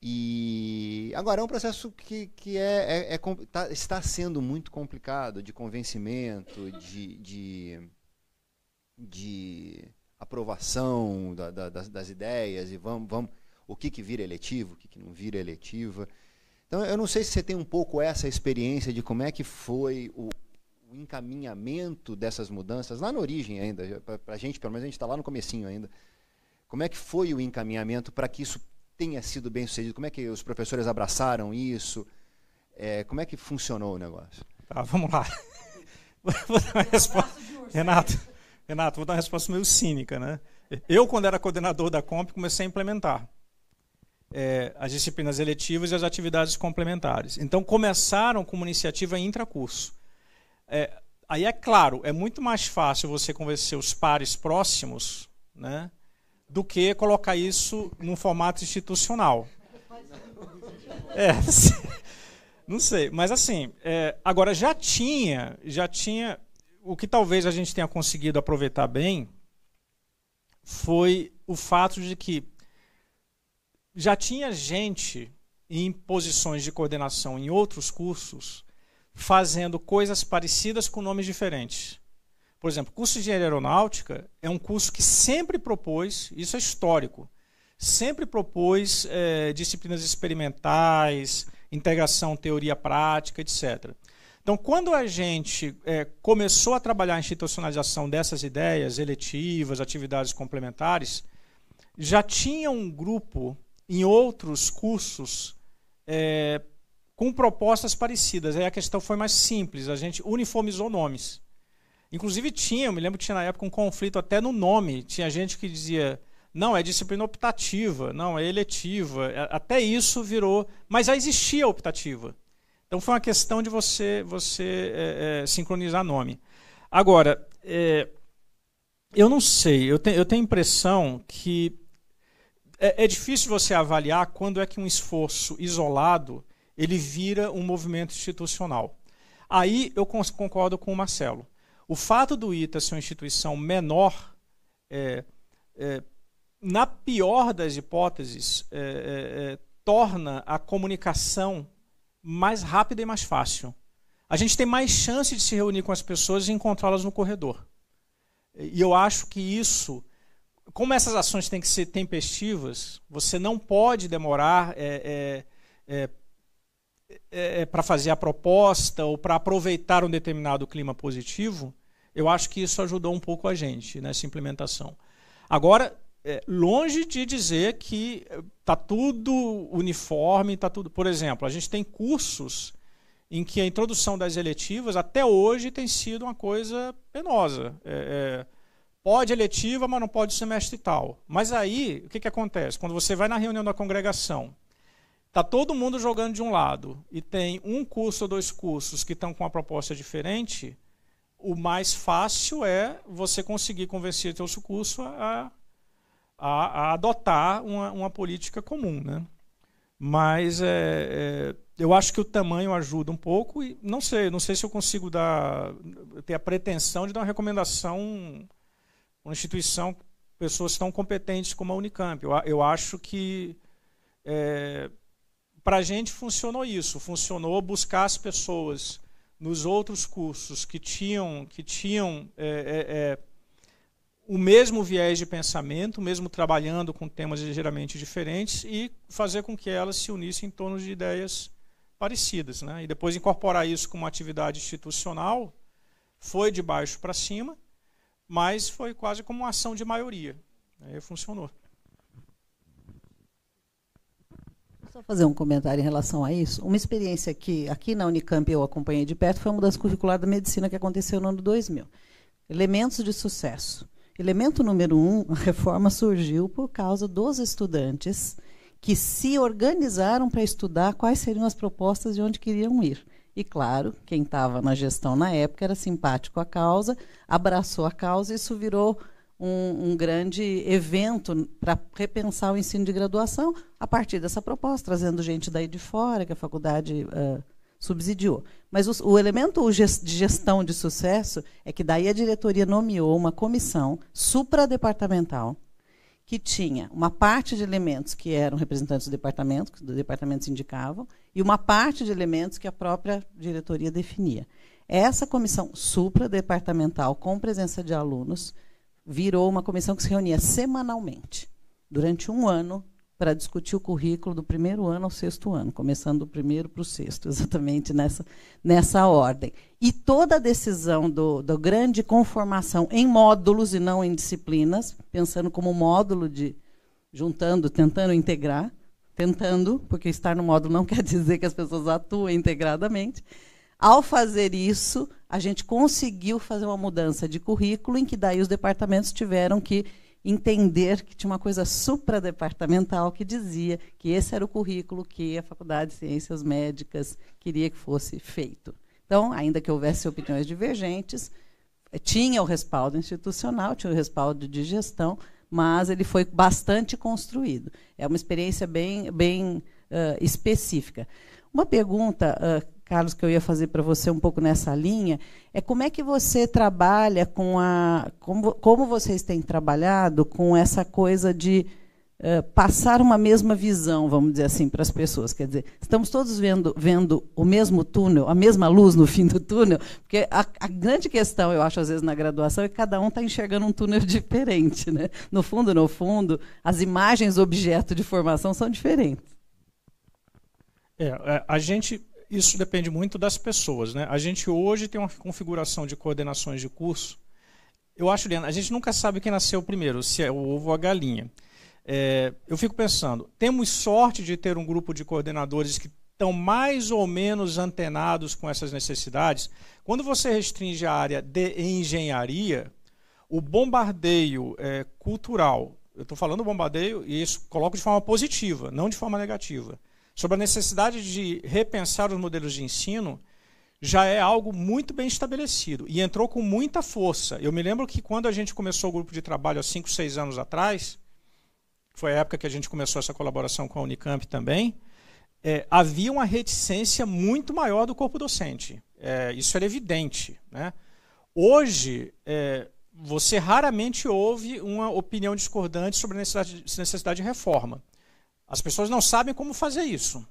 E agora é um processo que, que é, é, é tá, está sendo muito complicado de convencimento, de, de, de aprovação da, da, das, das, ideias e vamos, vamos o que, que vira eletivo, o que, que não vira eletiva. Então eu não sei se você tem um pouco essa experiência de como é que foi o, o encaminhamento dessas mudanças lá na origem ainda, para a gente, pelo menos a gente está lá no comecinho ainda. Como é que foi o encaminhamento para que isso tenha sido bem sucedido? Como é que os professores abraçaram isso? É, como é que funcionou o negócio? Tá, vamos lá. vou dar uma resposta. Renato, né? Renato, vou dar uma resposta meio cínica, né? Eu, quando era coordenador da Comp, comecei a implementar é, as disciplinas eletivas e as atividades complementares. Então, começaram com uma iniciativa intracurso. É, aí, é claro, é muito mais fácil você convencer os pares próximos, né? do que colocar isso num formato institucional. É, não sei, mas assim, é, agora já tinha, já tinha, o que talvez a gente tenha conseguido aproveitar bem foi o fato de que já tinha gente em posições de coordenação em outros cursos fazendo coisas parecidas com nomes diferentes. Por exemplo, o curso de engenharia aeronáutica é um curso que sempre propôs, isso é histórico, sempre propôs é, disciplinas experimentais, integração teoria-prática, etc. Então, quando a gente é, começou a trabalhar a institucionalização dessas ideias eletivas, atividades complementares, já tinha um grupo em outros cursos é, com propostas parecidas. Aí a questão foi mais simples, a gente uniformizou nomes. Inclusive tinha, eu me lembro que tinha na época um conflito até no nome. Tinha gente que dizia, não, é disciplina optativa, não, é eletiva. É, até isso virou. Mas já existia a optativa. Então foi uma questão de você, você é, é, sincronizar nome. Agora, é, eu não sei, eu, te, eu tenho a impressão que é, é, difícil você avaliar quando é que um esforço isolado ele vira um movimento institucional. Aí eu concordo com o Marcelo. O fato do ITA ser uma instituição menor, é, é, na pior das hipóteses, é, é, é, torna a comunicação mais rápida e mais fácil. A gente tem mais chance de se reunir com as pessoas e encontrá-las no corredor. E eu acho que isso, como essas ações têm que ser tempestivas, você não pode demorar é, é para fazer a proposta ou para aproveitar um determinado clima positivo, eu acho que isso ajudou um pouco a gente nessa implementação. Agora, é, longe de dizer que está é, tudo uniforme, está tudo. Por exemplo, a gente tem cursos em que a introdução das eletivas até hoje tem sido uma coisa penosa. É, é, pode eletiva, mas não pode semestre tal. Mas aí, o que, que acontece? Quando você vai na reunião da congregação, está todo mundo jogando de um lado e tem um curso ou dois cursos que estão com uma proposta diferente, o mais fácil é você conseguir convencer seu curso a, a, a adotar uma, uma, política comum, né? Mas é, é, eu acho que o tamanho ajuda um pouco e não sei, não sei se eu consigo dar ter a pretensão de dar uma recomendação uma instituição pessoas tão competentes como a Unicamp. Eu, eu acho que é, para a gente funcionou isso, funcionou buscar as pessoas nos outros cursos que tinham, que tinham é, é, é, o mesmo viés de pensamento, mesmo trabalhando com temas ligeiramente diferentes, e fazer com que elas se unissem em torno de ideias parecidas. Né? E depois incorporar isso como atividade institucional foi de baixo para cima, mas foi quase como uma ação de maioria. Aí funcionou. Só fazer um comentário em relação a isso. Uma experiência que aqui na Unicamp eu acompanhei de perto foi a mudança curricular da medicina que aconteceu no ano 2000. Elementos de sucesso. Elemento número um, a reforma surgiu por causa dos estudantes que se organizaram para estudar quais seriam as propostas de onde queriam ir. E claro, quem estava na gestão na época era simpático à causa, abraçou a causa e isso virou um, um grande evento para repensar o ensino de graduação a partir dessa proposta, trazendo gente daí de fora, que a faculdade uh, subsidiou. Mas o, o elemento de gestão de sucesso é que daí a diretoria nomeou uma comissão supradepartamental que tinha uma parte de elementos que eram representantes do departamento, que do departamento indicavam, e uma parte de elementos que a própria diretoria definia. Essa comissão supradepartamental, com presença de alunos, virou uma comissão que se reunia semanalmente, durante um ano, para discutir o currículo do primeiro ano ao sexto ano, começando do primeiro para o sexto, exatamente nessa, nessa ordem. E toda a decisão do, do grande conformação em módulos e não em disciplinas, pensando como módulo de juntando, tentando integrar, tentando, porque estar no módulo não quer dizer que as pessoas atuem integradamente. Ao fazer isso, a gente conseguiu fazer uma mudança de currículo em que daí os departamentos tiveram que entender que tinha uma coisa supradepartamental que dizia que esse era o currículo que a Faculdade de Ciências Médicas queria que fosse feito. Então, ainda que houvesse opiniões divergentes, eh, tinha o respaldo institucional, tinha o respaldo de gestão, mas ele foi bastante construído. É uma experiência bem, bem uh, específica. Uma pergunta uh, Carlos, que eu ia fazer para você um pouco nessa linha, é como é que você trabalha com a. Como, como vocês têm trabalhado com essa coisa de uh, passar uma mesma visão, vamos dizer assim, para as pessoas. Quer dizer, estamos todos vendo, vendo o mesmo túnel, a mesma luz no fim do túnel, porque a, a grande questão, eu acho, às vezes, na graduação, é que cada um está enxergando um túnel diferente. Né? No fundo, no fundo, as imagens objeto de formação são diferentes. É, é a gente isso depende muito das pessoas. Né? A gente hoje tem uma configuração de coordenações de curso. Eu acho, Liana, a gente nunca sabe quem nasceu primeiro, se é o ovo ou a galinha. É, eu fico pensando, temos sorte de ter um grupo de coordenadores que estão mais ou menos antenados com essas necessidades. Quando você restringe a área de engenharia, o bombardeio é, cultural, eu estou falando bombardeio e isso coloco de forma positiva, não de forma negativa sobre a necessidade de repensar os modelos de ensino, já é algo muito bem estabelecido e entrou com muita força. Eu me lembro que quando a gente começou o grupo de trabalho há 5, 6 anos atrás, foi a época que a gente começou essa colaboração com a Unicamp também, é, havia uma reticência muito maior do corpo docente. É, isso era evidente. Né? Hoje, é, você raramente ouve uma opinião discordante sobre a necessidade, necessidade de reforma. As pessoas não sabem como fazer isso.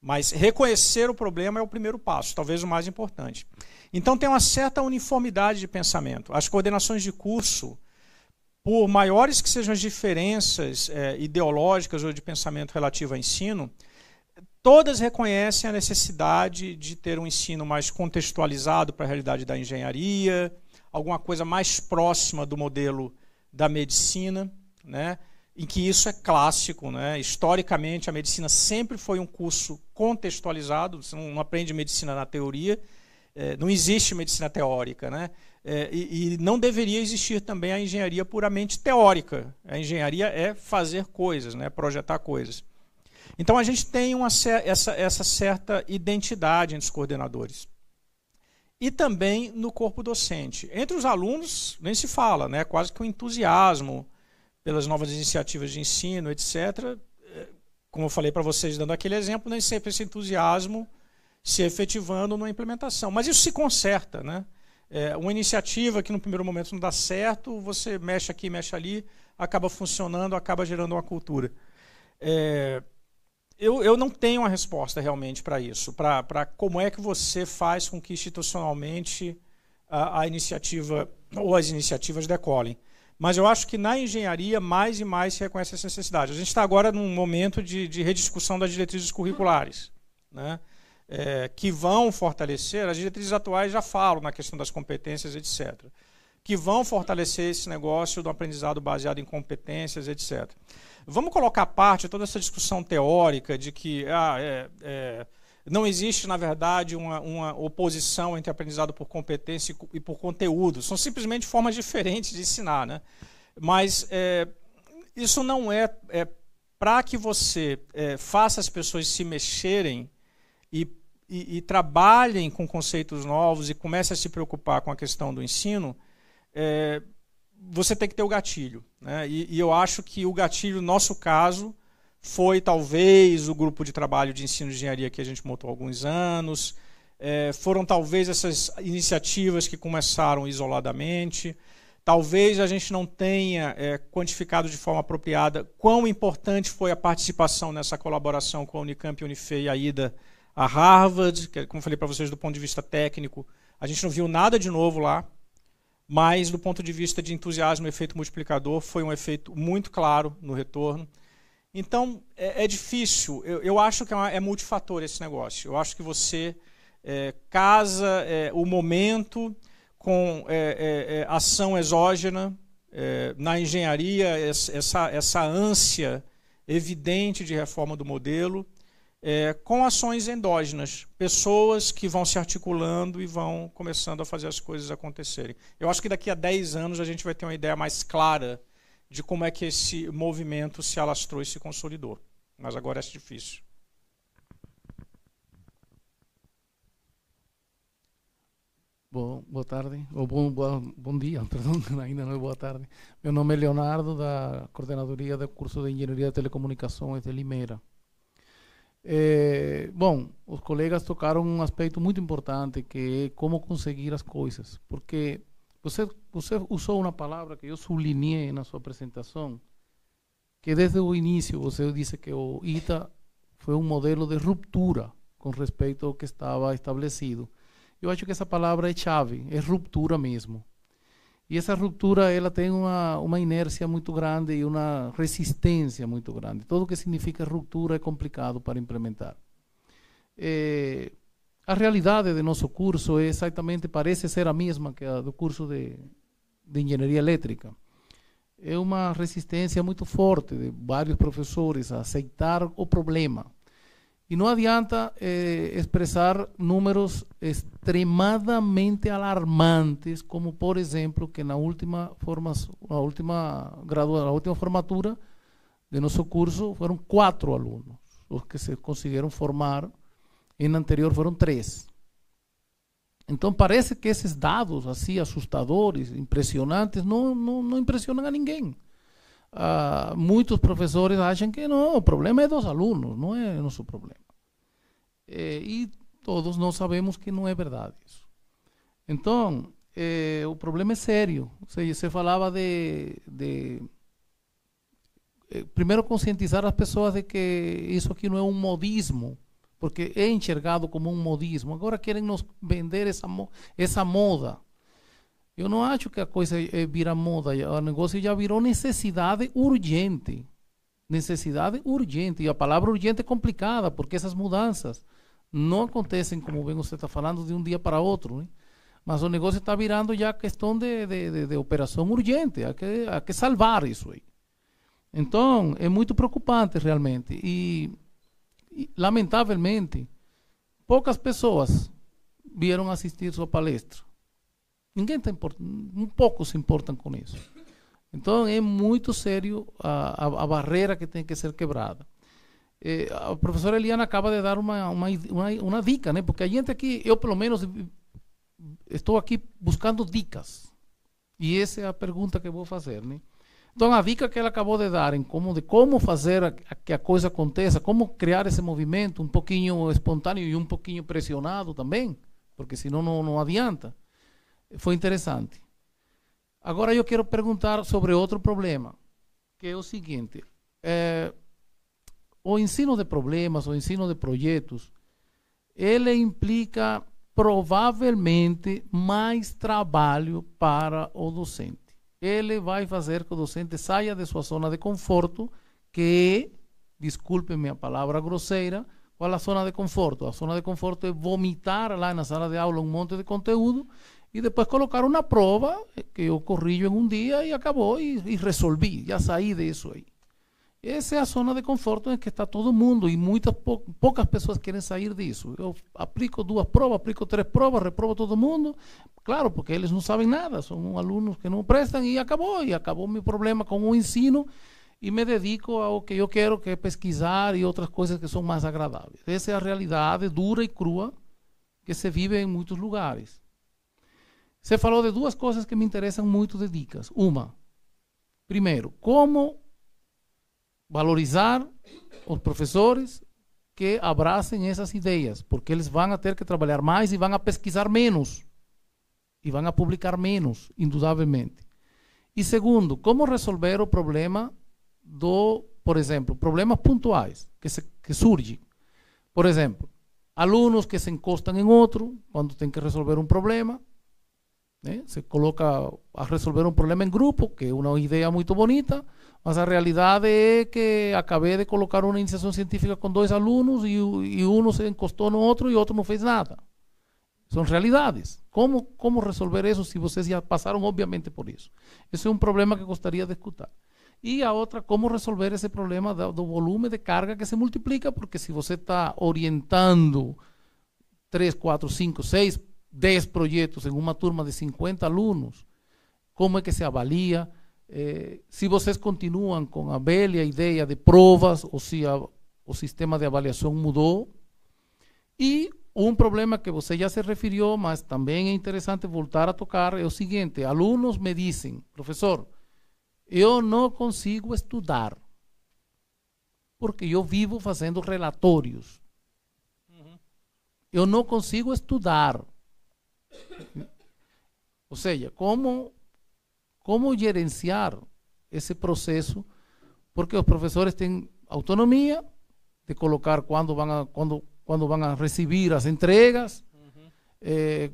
Mas reconhecer o problema é o primeiro passo, talvez o mais importante. Então tem uma certa uniformidade de pensamento. As coordenações de curso, por maiores que sejam as diferenças é, ideológicas ou de pensamento relativo ao ensino, todas reconhecem a necessidade de ter um ensino mais contextualizado para a realidade da engenharia, alguma coisa mais próxima do modelo da medicina, né? em que isso é clássico. Né? Historicamente, a medicina sempre foi um curso contextualizado, você não aprende medicina na teoria, é, não existe medicina teórica. Né? É, e, e, não deveria existir também a engenharia puramente teórica. A engenharia é fazer coisas, né? projetar coisas. Então a gente tem uma, essa, essa certa identidade entre os coordenadores. E também no corpo docente. Entre os alunos, nem se fala, né? quase que um entusiasmo pelas novas iniciativas de ensino, etc. É, como eu falei para vocês, dando aquele exemplo, nem sempre esse entusiasmo se efetivando na implementação. Mas isso se conserta, né? É uma iniciativa que no primeiro momento não dá certo, você mexe aqui, mexe ali, acaba funcionando, acaba gerando uma cultura. É, eu, eu, não tenho uma resposta realmente para isso, para como é que você faz com que institucionalmente a, a, iniciativa ou as iniciativas decolem. Mas eu acho que na engenharia mais e mais se reconhece essa necessidade. A gente está agora num momento de, de rediscussão das diretrizes curriculares, né? É, que vão fortalecer, as diretrizes atuais já falam na questão das competências, etc. Que vão fortalecer esse negócio do aprendizado baseado em competências, etc. Vamos colocar à parte toda essa discussão teórica de que ah, é, é não existe, na verdade, uma, uma, oposição entre aprendizado por competência e por conteúdo. São simplesmente formas diferentes de ensinar. Né? Mas é, isso não é, é para que você é, faça as pessoas se mexerem e, e, e, trabalhem com conceitos novos e comece a se preocupar com a questão do ensino. É, você tem que ter o gatilho. Né? E, e eu acho que o gatilho, no nosso caso, foi talvez o grupo de trabalho de ensino de engenharia que a gente montou há alguns anos, é, foram talvez essas iniciativas que começaram isoladamente. Talvez a gente não tenha é, quantificado de forma apropriada quão importante foi a participação nessa colaboração com a Unicamp, Unifei e a ida a Harvard, que, como falei para vocês, do ponto de vista técnico, a gente não viu nada de novo lá, mas do ponto de vista de entusiasmo, efeito multiplicador, foi um efeito muito claro no retorno. Então, é, é difícil. Eu, eu, acho que é, uma, é, multifator esse negócio. Eu acho que você é, casa é, o momento com é, é, ação exógena. na engenharia, essa, essa ânsia evidente de reforma do modelo, com ações endógenas, pessoas que vão se articulando e vão começando a fazer as coisas acontecerem. Eu acho que daqui a 10 anos a gente vai ter uma ideia mais clara de como é que esse movimento se alastrou e se consolidou. Mas agora é difícil. Bom, boa tarde, ou bom, boa, bom dia, perdão, ainda não é boa tarde. Meu nome é Leonardo, da Coordenadoria do Curso de Engenharia de Telecomunicações de Limeira. É, bom, os colegas tocaram um aspecto muito importante, que é como conseguir as coisas. Porque você você usou uma palavra que eu sublinhei na sua apresentação, que desde o início você disse que o ITA foi um modelo de ruptura com respeito ao que estava estabelecido. Eu acho que essa palavra é chave, é ruptura mesmo. E essa ruptura ela tem uma, uma inércia muito grande e uma resistência muito grande. Tudo que significa ruptura é complicado para implementar. É, a realidade do nosso curso é exatamente parece ser a mesma que a do curso de de engenharia elétrica. É uma resistência muito forte de vários professores a aceitar o problema. E não adianta eh, expressar números extremadamente alarmantes, como por exemplo que na última formação, na última graduação, na última formatura de nosso curso foram quatro alunos, os que se conseguiram formar. E na anterior foram três. Então parece que esses dados assim assustadores, impressionantes, não, não, não impressionam a ninguém. Ah, muitos professores acham que não, o problema é dos alunos, não é nosso problema. É, e todos nós sabemos que não é verdade isso. Então, é, o problema é sério. Seja, você falava de, de eh, primeiro conscientizar as pessoas de que isso aqui não é um modismo, porque é enxergado como um modismo. Agora querem nos vender essa, essa moda. Eu não acho que a coisa é, é vira moda, o negócio já virou necessidade urgente. Necessidade urgente. E a palavra urgente é complicada, porque essas mudanças não acontecem, como bem você está falando, de um dia para outro. Né? Mas o negócio está virando já questão de, de, de, de operação urgente. Há que, há que salvar isso aí. Então, é muito preocupante realmente. E lamentavelmente, poucas pessoas vieram assistir sua palestra. Ninguém tá um se importam com isso. Então é muito sério a, a, a barreira que tem que ser quebrada. Eh, a professora Eliana acaba de dar uma, uma, uma, uma dica, né? porque a gente aqui, eu pelo menos estou aqui buscando dicas. E essa é a pergunta que vou fazer. Né? Então a dica que ela acabou de dar em como de como fazer a, a, que a coisa aconteça, como criar esse movimento um pouquinho espontâneo e um pouquinho pressionado também, porque senão não, não adianta. Foi interessante. Agora eu quero perguntar sobre outro problema, que é o seguinte: é, o ensino de problemas, o ensino de projetos, ele implica provavelmente mais trabalho para o docente. le va a hacer que el docente salga de su zona de conforto, que discúlpeme palabra a palabra grosera, la zona de conforto? A zona de conforto es vomitar en la sala de aula Un monte de contenido y después colocar una prueba que yo corrí yo en un día y acabó y, resolví, ya saí de eso ahí. Essa é a zona de conforto em que está todo mundo e muitas poucas pessoas querem sair disso. Eu aplico duas provas, aplico três provas, reprovo todo mundo. Claro, porque eles não sabem nada, são alunos que não prestam e acabou. E acabou meu problema com o ensino e me dedico ao que eu quero, que é pesquisar e outras coisas que são mais agradáveis. Essa é a realidade dura e crua que se vive em muitos lugares. Você falou de duas coisas que me interessam muito de dicas. Uma, primeiro, como valorizar os professores que abracem essas ideias, porque eles vão ter que trabalhar mais e vão a pesquisar menos e vão a publicar menos, indudavelmente. E segundo, como resolver o problema do, por exemplo, problemas pontuais que, se, que surgem. Por exemplo, alunos que se encostam em outro quando tem que resolver um problema, né? se coloca a resolver um problema em grupo, que é uma ideia muito bonita, Mas a realidad es que acabé de colocar una iniciación científica ...con dos alumnos y uno se encostó no otro y otro no fez nada. ...son realidades. ...cómo resolver eso si ustedes ya pasaron obviamente, por eso... Ese es un problema que gustaría discutir. Y a otra, cómo resolver ese problema del volumen de carga que se multiplica, porque si usted está orientando 3, 4, 5, 6, 10 proyectos en una turma de 50 alumnos... ...cómo es que se avalía... eh, se vocês continuam com a velha ideia de provas ou se a, o sistema de avaliação mudou. E um problema que você já se referiu, mas também é interessante voltar a tocar, é o seguinte: alunos me dizem, professor, eu não consigo estudar porque eu vivo fazendo relatórios. Eu não consigo estudar. Ou seja, como como gerenciar esse processo, porque os professores têm autonomia de colocar quando vão a, quando, quando vão a receber as entregas, uhum. eh,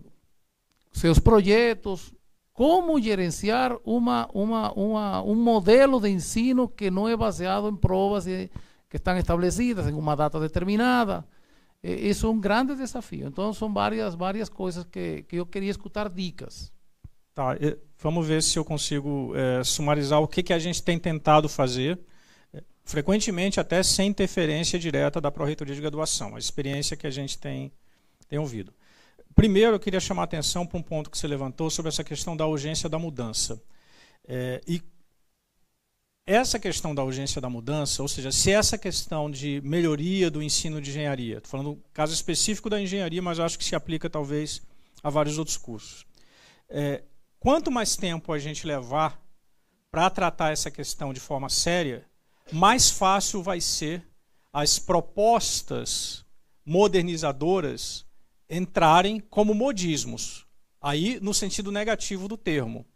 seus projetos, como gerenciar uma, uma, uma, um modelo de ensino que não é baseado em provas de, eh, que estão estabelecidas em uma data determinada. isso eh, é um grande desafio. Então, são várias, várias coisas que, que eu queria escutar dicas. Tá, eu eh, Vamos ver se eu consigo é, sumarizar o que, que a gente tem tentado fazer, é, frequentemente até sem interferência direta da Pró-Reitoria de Graduação, a experiência que a gente tem, tem ouvido. Primeiro, eu queria chamar a atenção para um ponto que você levantou sobre essa questão da urgência da mudança. É, e essa questão da urgência da mudança, ou seja, se essa questão de melhoria do ensino de engenharia, estou falando caso específico da engenharia, mas acho que se aplica talvez a vários outros cursos. É, quanto mais tempo a gente levar para tratar essa questão de forma séria, mais fácil vai ser as propostas modernizadoras entrarem como modismos, aí no sentido negativo do termo.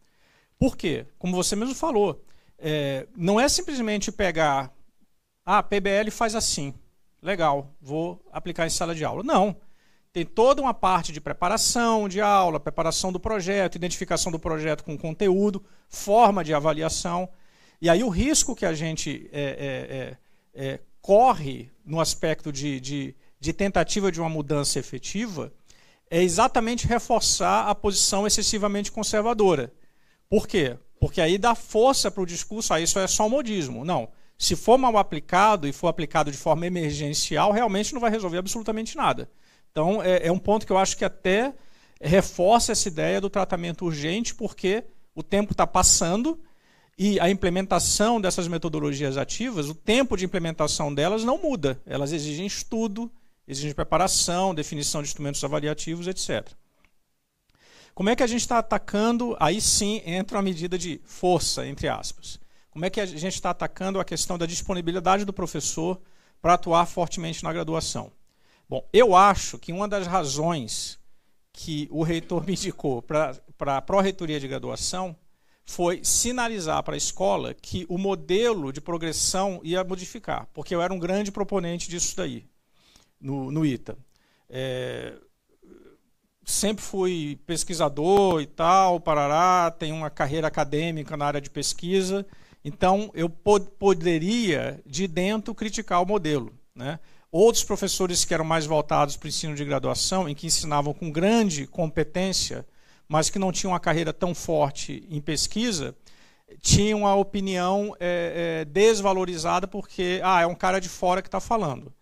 Por quê? Como você mesmo falou, é, não é simplesmente pegar, ah, PBL faz assim, legal, vou aplicar em sala de aula. Não. Tem toda uma parte de preparação de aula, preparação do projeto, identificação do projeto com conteúdo, forma de avaliação. E aí o risco que a gente é, é, é, é, corre no aspecto de, de, de tentativa de uma mudança efetiva é exatamente reforçar a posição excessivamente conservadora. Por quê? Porque aí dá força para o discurso, ah, isso é só modismo. Não. Se for mal aplicado e for aplicado de forma emergencial, realmente não vai resolver absolutamente nada. Então, é, é um ponto que eu acho que até reforça essa ideia do tratamento urgente, porque o tempo está passando e a implementação dessas metodologias ativas, o tempo de implementação delas não muda. Elas exigem estudo, exigem preparação, definição de instrumentos avaliativos, etc. Como é que a gente está atacando? Aí sim entra a medida de força, entre aspas. Como é que a gente está atacando a questão da disponibilidade do professor para atuar fortemente na graduação? Bom, eu acho que uma das razões que o reitor me indicou para a pró-reitoria de graduação foi sinalizar para a escola que o modelo de progressão ia modificar, porque eu era um grande proponente disso daí, no, no ITA. É, sempre fui pesquisador e tal, Parará, tem uma carreira acadêmica na área de pesquisa, então eu pod poderia, de dentro, criticar o modelo. Né? Outros professores que eram mais voltados para o ensino de graduação, em que ensinavam com grande competência, mas que não tinham uma carreira tão forte em pesquisa, tinham a opinião é, é, desvalorizada porque, ah, é um cara de fora que está falando.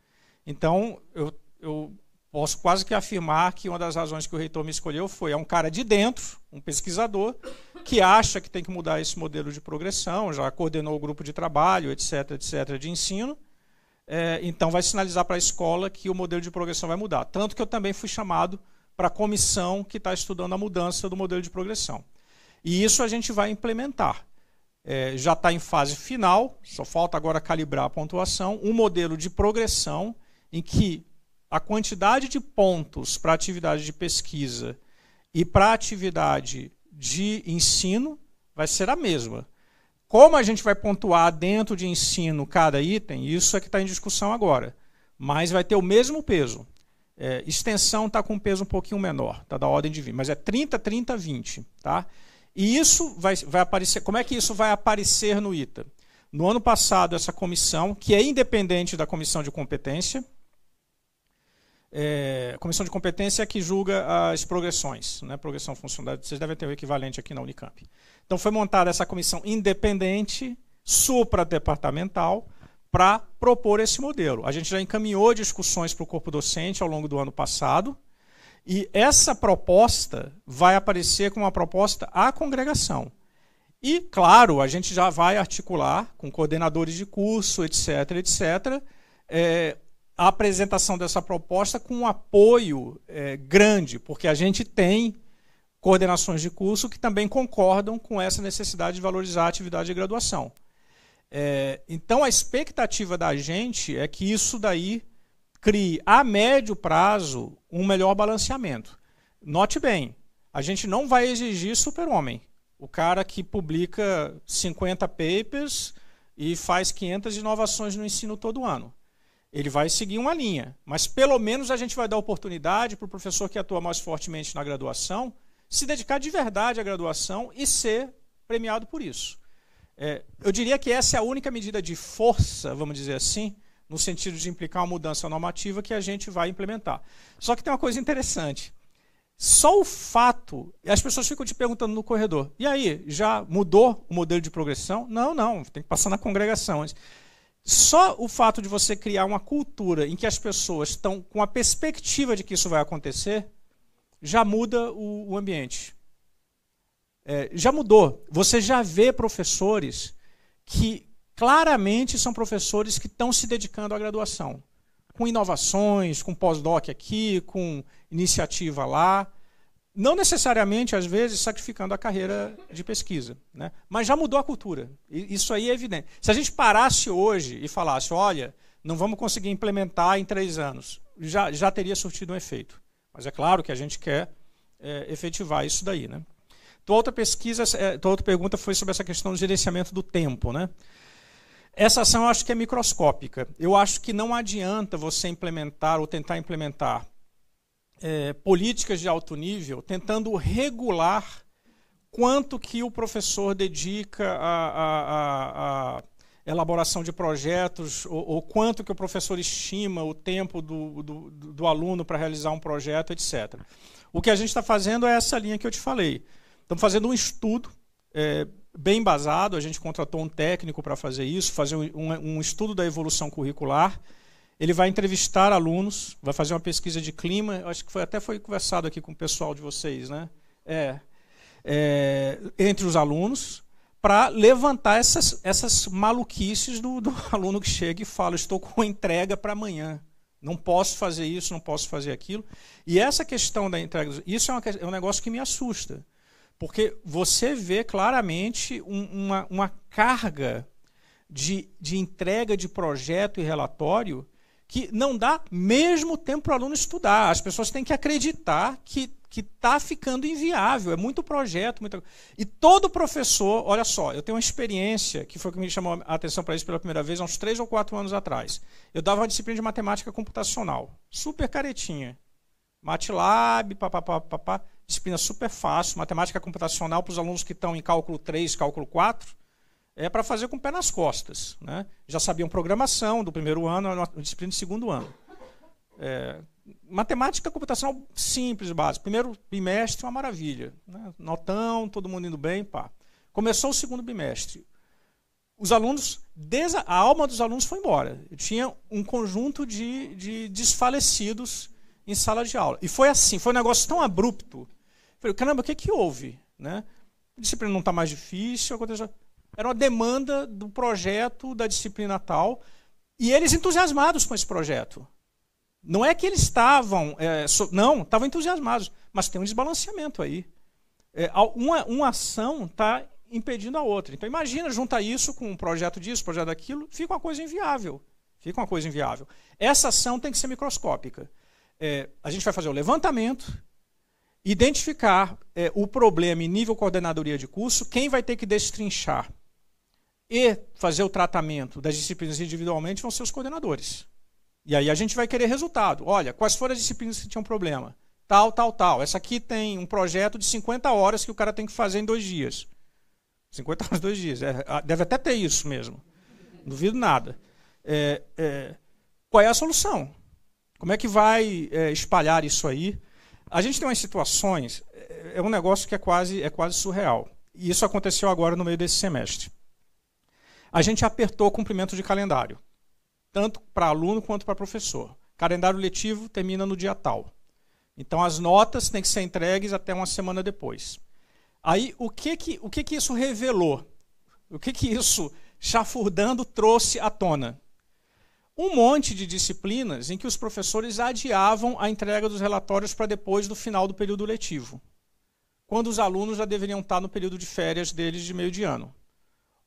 Então, eu, eu posso quase que afirmar que uma das razões que o reitor me escolheu foi é um cara de dentro, um pesquisador, que acha que tem que mudar esse modelo de progressão, já coordenou o grupo de trabalho, etc., etc., de ensino, é, então vai sinalizar para a escola que o modelo de progressão vai mudar. Tanto que eu também fui chamado para a comissão que está estudando a mudança do modelo de progressão. E isso a gente vai implementar. É, já está em fase final, só falta agora calibrar a pontuação, um modelo de progressão em que a quantidade de pontos para atividade de pesquisa e para atividade de ensino vai ser a mesma. Como a gente vai pontuar dentro de ensino cada item, isso é que está em discussão agora. Mas vai ter o mesmo peso. É, extensão está com um peso um pouquinho menor, está da ordem de 20, mas é 30, 30, 20. Tá? E isso vai, vai aparecer. Como é que isso vai aparecer no ITA? No ano passado, essa comissão, que é independente da comissão de competência, é, comissão de competência que julga as progressões, né, progressão funcional. Vocês devem ter o equivalente aqui na Unicamp. Então foi montada essa comissão independente, supradepartamental, para propor esse modelo. A gente já encaminhou discussões para o corpo docente ao longo do ano passado, e essa proposta vai aparecer como uma proposta à congregação. E, claro, a gente já vai articular com coordenadores de curso, etc., etc., é, a apresentação dessa proposta com um apoio é, grande, porque a gente tem coordenações de curso que também concordam com essa necessidade de valorizar a atividade de graduação. É, então, a expectativa da gente é que isso daí crie, a médio prazo, um melhor balanceamento. Note bem, a gente não vai exigir super-homem. O cara que publica 50 papers e faz 500 inovações no ensino todo ano. Ele vai seguir uma linha, mas pelo menos a gente vai dar oportunidade para o professor que atua mais fortemente na graduação se dedicar de verdade à graduação e ser premiado por isso. É, eu diria que essa é a única medida de força, vamos dizer assim, no sentido de implicar uma mudança normativa que a gente vai implementar. Só que tem uma coisa interessante. Só o fato, as pessoas ficam te perguntando no corredor, e aí, já mudou o modelo de progressão? Não, não, tem que passar na congregação antes. Só o fato de você criar uma cultura em que as pessoas estão com a perspectiva de que isso vai acontecer, já muda o, o ambiente. É, já mudou. Você já vê professores que claramente são professores que estão se dedicando à graduação, com inovações, com pós-doc aqui, com iniciativa lá. Não necessariamente, às vezes, sacrificando a carreira de pesquisa. Né? Mas já mudou a cultura. E isso aí é evidente. Se a gente parasse hoje e falasse, olha, não vamos conseguir implementar em três anos, já, já teria surtido um efeito. Mas é claro que a gente quer é, efetivar isso daí. Né? Tua outra pesquisa, é, tua outra pergunta foi sobre essa questão do gerenciamento do tempo. Né? Essa ação eu acho que é microscópica. Eu acho que não adianta você implementar ou tentar implementar é, políticas de alto nível tentando regular quanto que o professor dedica à, elaboração de projetos ou, ou, quanto que o professor estima o tempo do, do, do aluno para realizar um projeto, etc. O que a gente está fazendo é essa linha que eu te falei. Estamos fazendo um estudo é, bem basado, a gente contratou um técnico para fazer isso, fazer um, um, um estudo da evolução curricular ele vai entrevistar alunos, vai fazer uma pesquisa de clima. Acho que foi, até foi conversado aqui com o pessoal de vocês, né? É, é entre os alunos, para levantar essas, essas maluquices do, do aluno que chega e fala: Estou com entrega para amanhã. Não posso fazer isso, não posso fazer aquilo. E essa questão da entrega, isso é, uma, é um negócio que me assusta. Porque você vê claramente uma, uma carga de, de entrega de projeto e relatório que não dá mesmo tempo para o aluno estudar. As pessoas têm que acreditar que que está ficando inviável, é muito projeto. muito E todo professor, olha só, eu tenho uma experiência que foi que me chamou a atenção para isso pela primeira vez, há uns três ou quatro anos atrás. Eu dava uma disciplina de matemática computacional, super caretinha. MATLAB, papapá, disciplina super fácil, matemática computacional para os alunos que estão em cálculo 3, cálculo 4 é para fazer com o pé nas costas. Né? Já sabiam programação do primeiro ano, disciplina do segundo ano. É, matemática computação simples, básico. Primeiro bimestre, uma maravilha. Né? Notão, todo mundo indo bem, pá. Começou o segundo bimestre. Os alunos, a alma dos alunos foi embora. tinha um conjunto de, de desfalecidos em sala de aula. E foi assim, foi um negócio tão abrupto. Eu falei, caramba, o que, que houve? Né? A disciplina não está mais difícil, aconteceu era uma demanda do projeto da disciplina tal. E eles entusiasmados com esse projeto. Não é que eles estavam. É, so, não, estavam entusiasmados. Mas tem um desbalanceamento aí. É, uma, uma ação está impedindo a outra. Então imagina, junta isso com um projeto disso, projeto daquilo, fica uma coisa inviável. Fica uma coisa inviável. Essa ação tem que ser microscópica. É, a gente vai fazer o levantamento, identificar é, o problema em nível coordenadoria de curso, quem vai ter que destrinchar e fazer o tratamento das disciplinas individualmente vão ser os coordenadores. E aí a gente vai querer resultado. Olha, quais foram as disciplinas que tinham problema? Tal, tal, tal. Essa aqui tem um projeto de 50 horas que o cara tem que fazer em dois dias. 50 horas, dois dias. É, deve até ter isso mesmo. duvido nada. É, é, qual é a solução? Como é que vai é, espalhar isso aí? A gente tem umas situações, é, é um negócio que é quase, é quase surreal. E isso aconteceu agora no meio desse semestre a gente apertou o cumprimento de calendário, tanto para aluno quanto para professor. Calendário letivo termina no dia tal. Então as notas têm que ser entregues até uma semana depois. Aí o que que, o que, que isso revelou? O que, que isso, chafurdando, trouxe à tona? Um monte de disciplinas em que os professores adiavam a entrega dos relatórios para depois do final do período letivo, quando os alunos já deveriam estar no período de férias deles de meio de ano.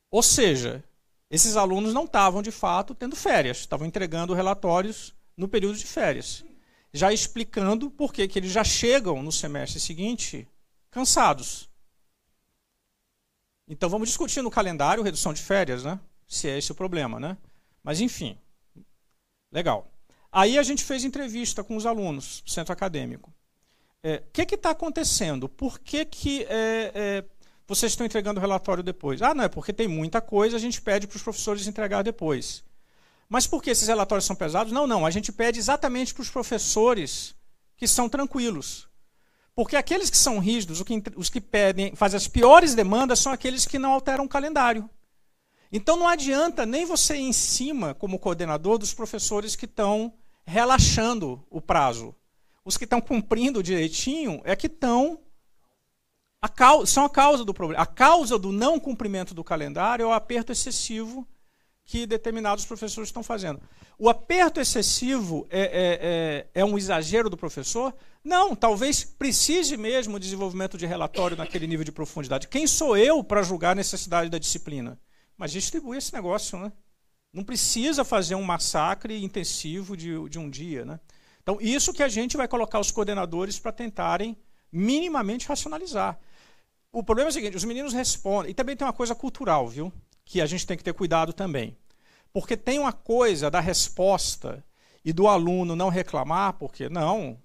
Ou seja, esses alunos não estavam, de fato, tendo férias, estavam entregando relatórios no período de férias, já explicando por que, eles já chegam no semestre seguinte cansados. Então vamos discutir no calendário redução de férias, né? Se é esse o problema, né? Mas enfim, legal. Aí a gente fez entrevista com os alunos, centro acadêmico. O é, que está acontecendo? Por que, que é, é, vocês estão entregando o relatório depois. Ah, não, é porque tem muita coisa, a gente pede para os professores entregar depois. Mas por que esses relatórios são pesados? Não, não, a gente pede exatamente para os professores que são tranquilos. Porque aqueles que são rígidos, os que pedem, fazem as piores demandas, são aqueles que não alteram o calendário. Então não adianta nem você ir em cima, como coordenador, dos professores que estão relaxando o prazo. Os que estão cumprindo direitinho é que estão a causa, são a causa do problema. A causa do não cumprimento do calendário é o aperto excessivo que determinados professores estão fazendo. O aperto excessivo é, é, é, é, um exagero do professor? Não, talvez precise mesmo o desenvolvimento de relatório naquele nível de profundidade. Quem sou eu para julgar a necessidade da disciplina? Mas distribui esse negócio, né? Não precisa fazer um massacre intensivo de, de um dia, né? Então, isso que a gente vai colocar os coordenadores para tentarem minimamente racionalizar. O problema é o seguinte: os meninos respondem. E também tem uma coisa cultural, viu? Que a gente tem que ter cuidado também. Porque tem uma coisa da resposta e do aluno não reclamar, porque, não,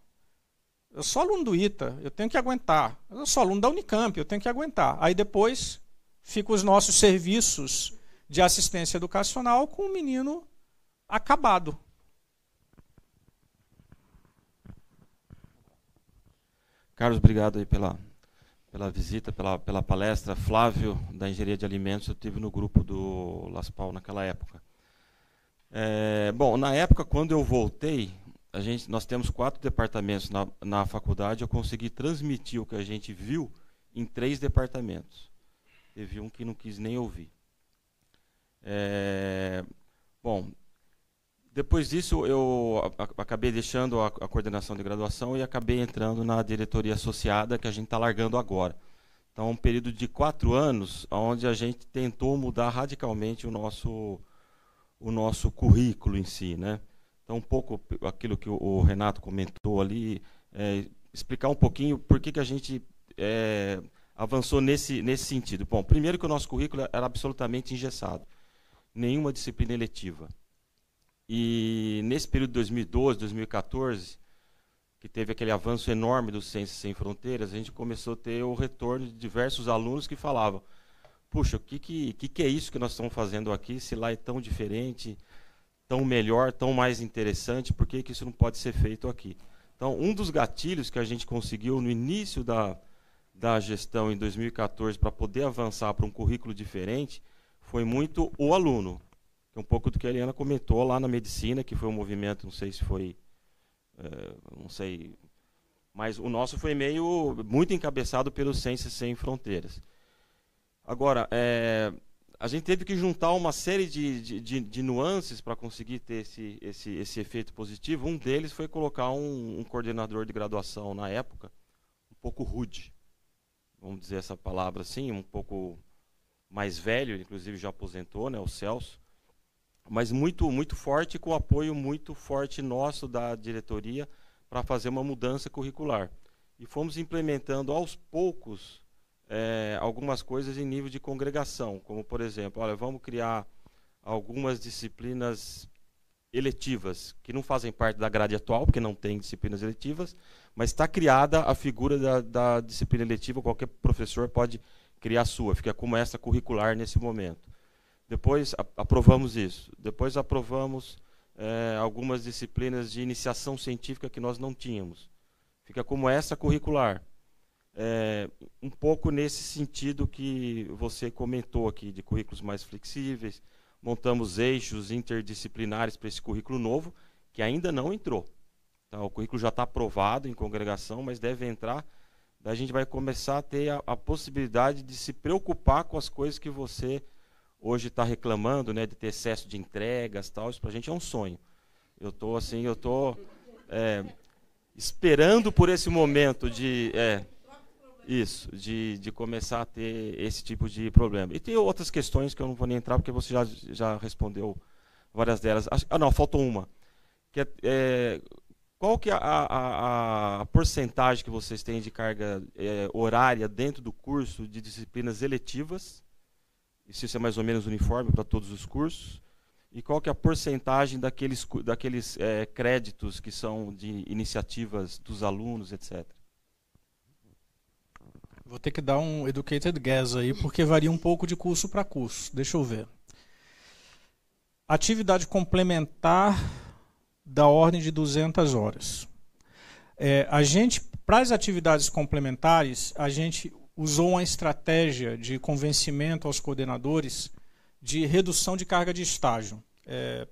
eu sou aluno do ITA, eu tenho que aguentar. Eu sou aluno da Unicamp, eu tenho que aguentar. Aí depois ficam os nossos serviços de assistência educacional com o menino acabado. Carlos, obrigado aí pela pela visita, pela, pela palestra. Flávio, da Engenharia de Alimentos, eu tive no grupo do Las Laspal naquela época. É, bom, na época, quando eu voltei, a gente, nós temos quatro departamentos na, na faculdade, eu consegui transmitir o que a gente viu em três departamentos. Teve um que não quis nem ouvir. É, bom, depois disso, eu acabei deixando a, a, coordenação de graduação e acabei entrando na diretoria associada que a gente está largando agora. Então, é um período de quatro anos, onde a gente tentou mudar radicalmente o nosso, o nosso currículo em si. Né? Então, um pouco aquilo que o, Renato comentou ali, é, explicar um pouquinho por que, que a gente é, avançou nesse, nesse sentido. Bom, primeiro que o nosso currículo era absolutamente engessado. Nenhuma disciplina eletiva. E nesse período de 2012, 2014, que teve aquele avanço enorme do Ciências Sem Fronteiras, a gente começou a ter o retorno de diversos alunos que falavam: puxa, o que, que, que, que é isso que nós estamos fazendo aqui? Se lá é tão diferente, tão melhor, tão mais interessante, por que, que isso não pode ser feito aqui? Então, um dos gatilhos que a gente conseguiu no início da, da gestão em 2014 para poder avançar para um currículo diferente foi muito o aluno. É um pouco do que a Eliana comentou lá na medicina, que foi um movimento, não sei se foi, uh, não sei, mas o nosso foi meio muito encabeçado pelo Ciências Sem Fronteiras. Agora, é, a gente teve que juntar uma série de, de, de, de nuances para conseguir ter esse, esse, esse efeito positivo. Um deles foi colocar um, um coordenador de graduação na época, um pouco rude, vamos dizer essa palavra assim, um pouco mais velho, inclusive já aposentou, né, o Celso mas muito, muito forte, com apoio muito forte nosso da diretoria para fazer uma mudança curricular. E fomos implementando aos poucos é, algumas coisas em nível de congregação, como por exemplo, olha, vamos criar algumas disciplinas eletivas que não fazem parte da grade atual, porque não tem disciplinas eletivas, mas está criada a figura da, da disciplina eletiva, qualquer professor pode criar a sua, fica como essa curricular nesse momento. Depois aprovamos isso. Depois aprovamos é, algumas disciplinas de iniciação científica que nós não tínhamos. Fica como essa curricular. É, um pouco nesse sentido que você comentou aqui, de currículos mais flexíveis. Montamos eixos interdisciplinares para esse currículo novo, que ainda não entrou. Então, o currículo já está aprovado em congregação, mas deve entrar. Daí a gente vai começar a ter a, a possibilidade de se preocupar com as coisas que você hoje está reclamando né, de ter excesso de entregas tal, isso para a gente é um sonho. Eu estou assim, eu estou é, esperando por esse momento de é, isso, de, de começar a ter esse tipo de problema. E tem outras questões que eu não vou nem entrar porque você já, já respondeu várias delas. Ah, não, faltou uma. Que é, é qual que é a, a, a, porcentagem que vocês têm de carga é, horária dentro do curso de disciplinas eletivas? e se isso é mais ou menos uniforme para todos os cursos, e qual que é a porcentagem daqueles, daqueles é, créditos que são de iniciativas dos alunos, etc. Vou ter que dar um educated guess aí, porque varia um pouco de curso para curso. Deixa eu ver. Atividade complementar da ordem de 200 horas. É, a gente, para as atividades complementares, a gente usou uma estratégia de convencimento aos coordenadores de redução de carga de estágio. É,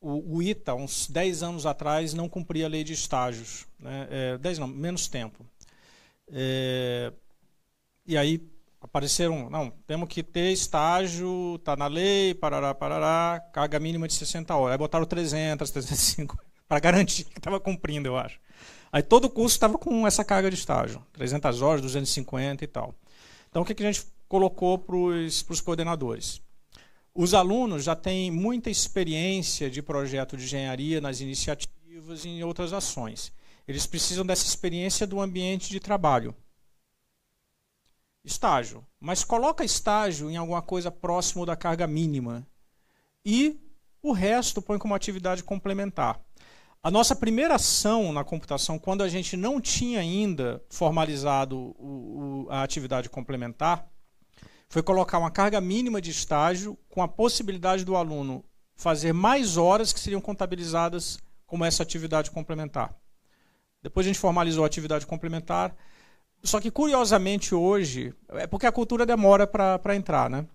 o, o, ITA, uns 10 anos atrás, não cumpria a lei de estágios. Né? É, 10 não, menos tempo. É, e aí apareceram, não, temos que ter estágio, está na lei, parará, parará, carga mínima de 60 horas. Aí botaram 300, 305, para garantir que estava cumprindo, eu acho. Aí todo o curso estava com essa carga de estágio, 300 horas, 250 e tal. Então o que, que a gente colocou para os coordenadores? Os alunos já têm muita experiência de projeto de engenharia nas iniciativas e em outras ações. Eles precisam dessa experiência do ambiente de trabalho. Estágio. Mas coloca estágio em alguma coisa próximo da carga mínima. E o resto põe como atividade complementar. A nossa primeira ação na computação, quando a gente não tinha ainda formalizado o, o, a atividade complementar, foi colocar uma carga mínima de estágio com a possibilidade do aluno fazer mais horas que seriam contabilizadas como essa atividade complementar. Depois a gente formalizou a atividade complementar. Só que, curiosamente, hoje, é porque a cultura demora para entrar, né?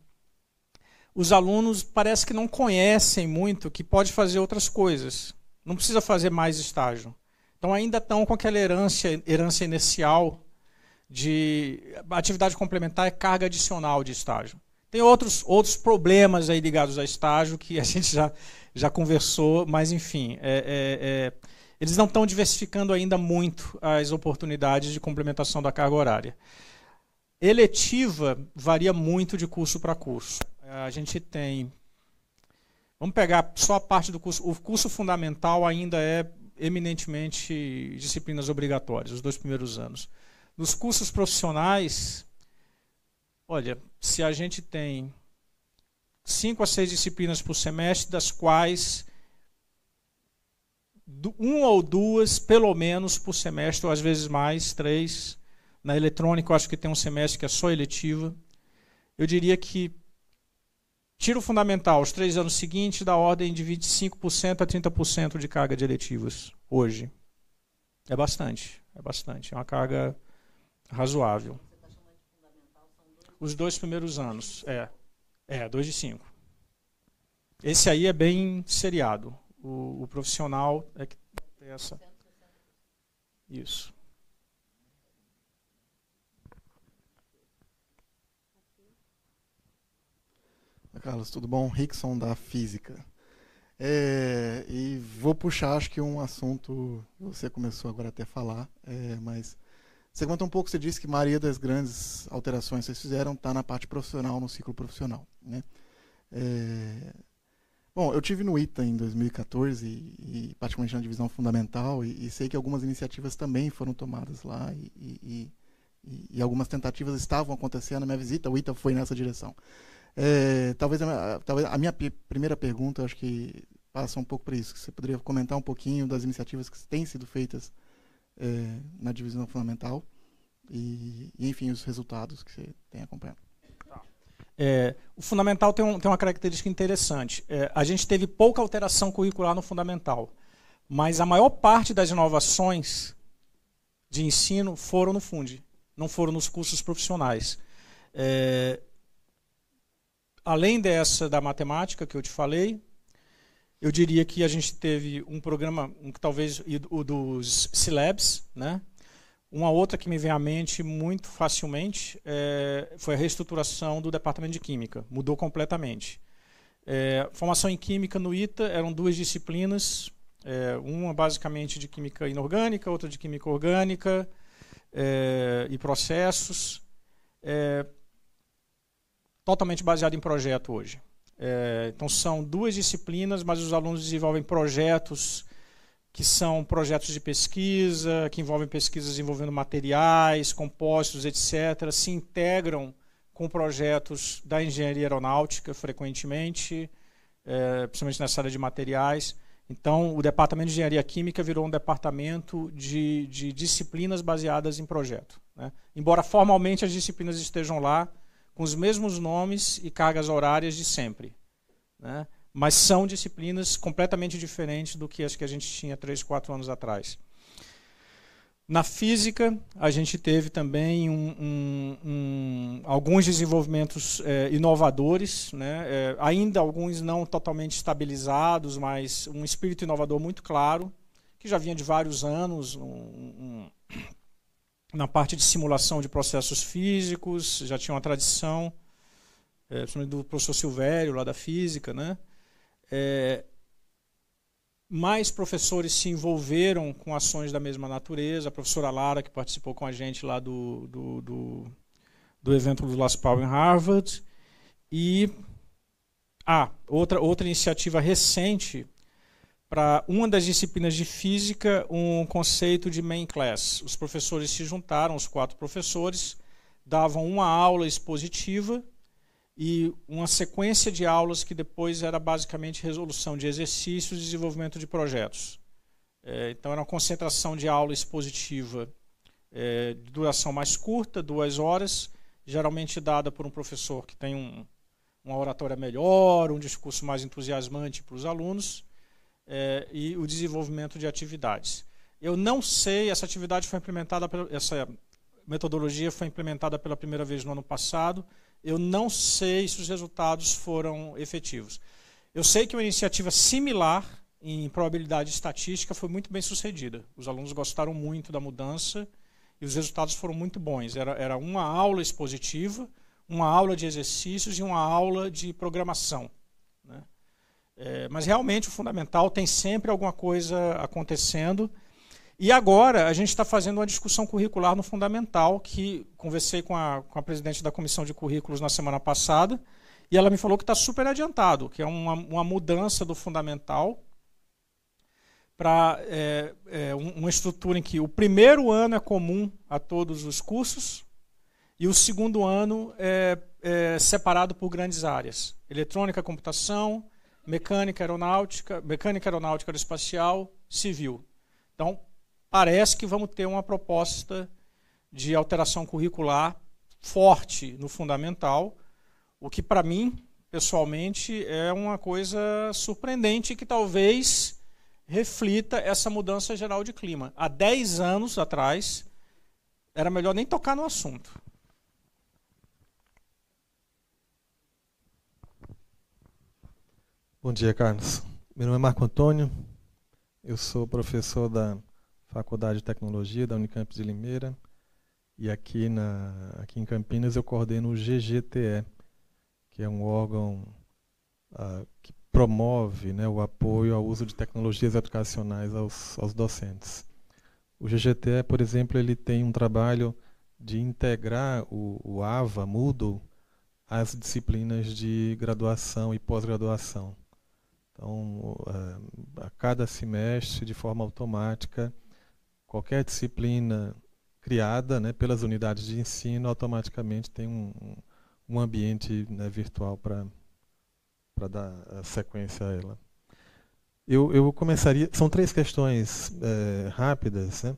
Os alunos parece que não conhecem muito que pode fazer outras coisas. Não precisa fazer mais estágio. Então ainda estão com aquela herança herança inicial de atividade complementar é carga adicional de estágio. Tem outros, outros problemas aí ligados a estágio que a gente já, já conversou, mas enfim, é, é, é, eles não estão diversificando ainda muito as oportunidades de complementação da carga horária. Eletiva varia muito de curso para curso. A gente tem Vamos pegar só a parte do curso. O curso fundamental ainda é eminentemente disciplinas obrigatórias, os dois primeiros anos. Nos cursos profissionais, olha, se a gente tem cinco a seis disciplinas por semestre, das quais um ou duas, pelo menos, por semestre, ou às vezes mais, três. Na eletrônica, eu acho que tem um semestre que é só eletiva. Eu diria que Tiro fundamental, os três anos seguintes, da ordem de 25% a 30% de carga de eletivos hoje. É bastante, é bastante. É uma carga razoável. Os dois primeiros anos, é. É, dois de cinco Esse aí é bem seriado. O, o profissional é que tem essa. Isso. Carlos, tudo bom? Rickson da Física. É, e vou puxar, acho que um assunto você começou agora até a falar, é, mas você conta um pouco, você disse que maioria das grandes alterações que vocês fizeram está na parte profissional, no ciclo profissional. Né? É, bom, eu tive no ITA em 2014, e, e particularmente na divisão fundamental, e, e, sei que algumas iniciativas também foram tomadas lá, e, e algumas tentativas estavam acontecendo, minha visita ao ITA foi nessa direção. É, talvez, a, talvez a minha primeira pergunta, acho que passa um pouco para isso. Você poderia comentar um pouquinho das iniciativas que têm sido feitas é, na divisão fundamental e, e, enfim, os resultados que você tem acompanhado. Tá. É, o fundamental tem, um, tem, uma característica interessante. É, a gente teve pouca alteração curricular no fundamental, mas a maior parte das inovações de ensino foram no FUND, não foram nos cursos profissionais. É, além dessa da matemática que eu te falei, eu diria que a gente teve um programa, um, talvez o dos Cilabs, né? Uma outra que me vem à mente muito facilmente é, foi a reestruturação do departamento de Química. Mudou completamente. É, formação em Química no ITA eram duas disciplinas, é, uma basicamente de Química inorgânica, outra de Química orgânica é, e processos. É, totalmente baseado em projeto hoje. É, então são duas disciplinas, mas os alunos desenvolvem projetos que são projetos de pesquisa, que envolvem pesquisas envolvendo materiais, compostos, etc., se integram com projetos da engenharia aeronáutica frequentemente, é, principalmente nessa área de materiais. Então, o departamento de engenharia química virou um departamento de, de disciplinas baseadas em projeto. Né? Embora formalmente as disciplinas estejam lá, com os mesmos nomes e cargas horárias de sempre. Né? Mas são disciplinas completamente diferentes do que as que a gente tinha três, quatro anos atrás. Na física, a gente teve também um, um, um, alguns desenvolvimentos é, inovadores, né? é, ainda alguns não totalmente estabilizados, mas um espírito inovador muito claro, que já vinha de vários anos, um, na parte de simulação de processos físicos, já tinha uma tradição, é, principalmente do professor Silvério, lá da física. Né? É, mais professores se envolveram com ações da mesma natureza. A professora Lara, que participou com a gente lá do, do, do, do evento do Las Palmas em Harvard. E ah, outra, outra iniciativa recente para uma das disciplinas de física um conceito de main class. Os professores se juntaram, os quatro professores, davam uma aula expositiva e uma sequência de aulas que depois era basicamente resolução de exercícios e desenvolvimento de projetos. É, então era uma concentração de aula expositiva é, de duração mais curta, duas horas, geralmente dada por um professor que tem um, uma oratória melhor, um discurso mais entusiasmante para os alunos é, e o desenvolvimento de atividades. Eu não sei, essa atividade foi implementada, essa metodologia foi implementada pela primeira vez no ano passado. Eu não sei se os resultados foram efetivos. Eu sei que uma iniciativa similar em probabilidade estatística foi muito bem sucedida. Os alunos gostaram muito da mudança e os resultados foram muito bons. Era, era uma aula expositiva, uma aula de exercícios e uma aula de programação. É, mas realmente o fundamental tem sempre alguma coisa acontecendo. E agora a gente está fazendo uma discussão curricular no fundamental, que conversei com a, com a presidente da comissão de currículos na semana passada, e ela me falou que está super adiantado, que é uma, uma mudança do fundamental para é, é, uma estrutura em que o primeiro ano é comum a todos os cursos e o segundo ano é, é separado por grandes áreas: eletrônica, computação, mecânica aeronáutica, mecânica aeronáutica aeroespacial, civil. Então, parece que vamos ter uma proposta de alteração curricular forte no fundamental, o que para mim, pessoalmente, é uma coisa surpreendente que talvez reflita essa mudança geral de clima. Há 10 anos atrás, era melhor nem tocar no assunto. Bom dia, Carlos. Meu nome é Marco Antônio, eu sou professor da Faculdade de Tecnologia da Unicamp de Limeira e aqui, na, aqui em Campinas eu coordeno o GGTE, que é um órgão ah, que promove né, o apoio ao uso de tecnologias educacionais aos, aos docentes. O GGTE, por exemplo, ele tem um trabalho de integrar o, o AVA, Moodle, às disciplinas de graduação e pós-graduação. Então, eh, a cada semestre, de forma automática, qualquer disciplina criada né, pelas unidades de ensino automaticamente tem um, um ambiente né, virtual para dar sequência a ela. Eu, eu começaria. São três questões é, rápidas. Né?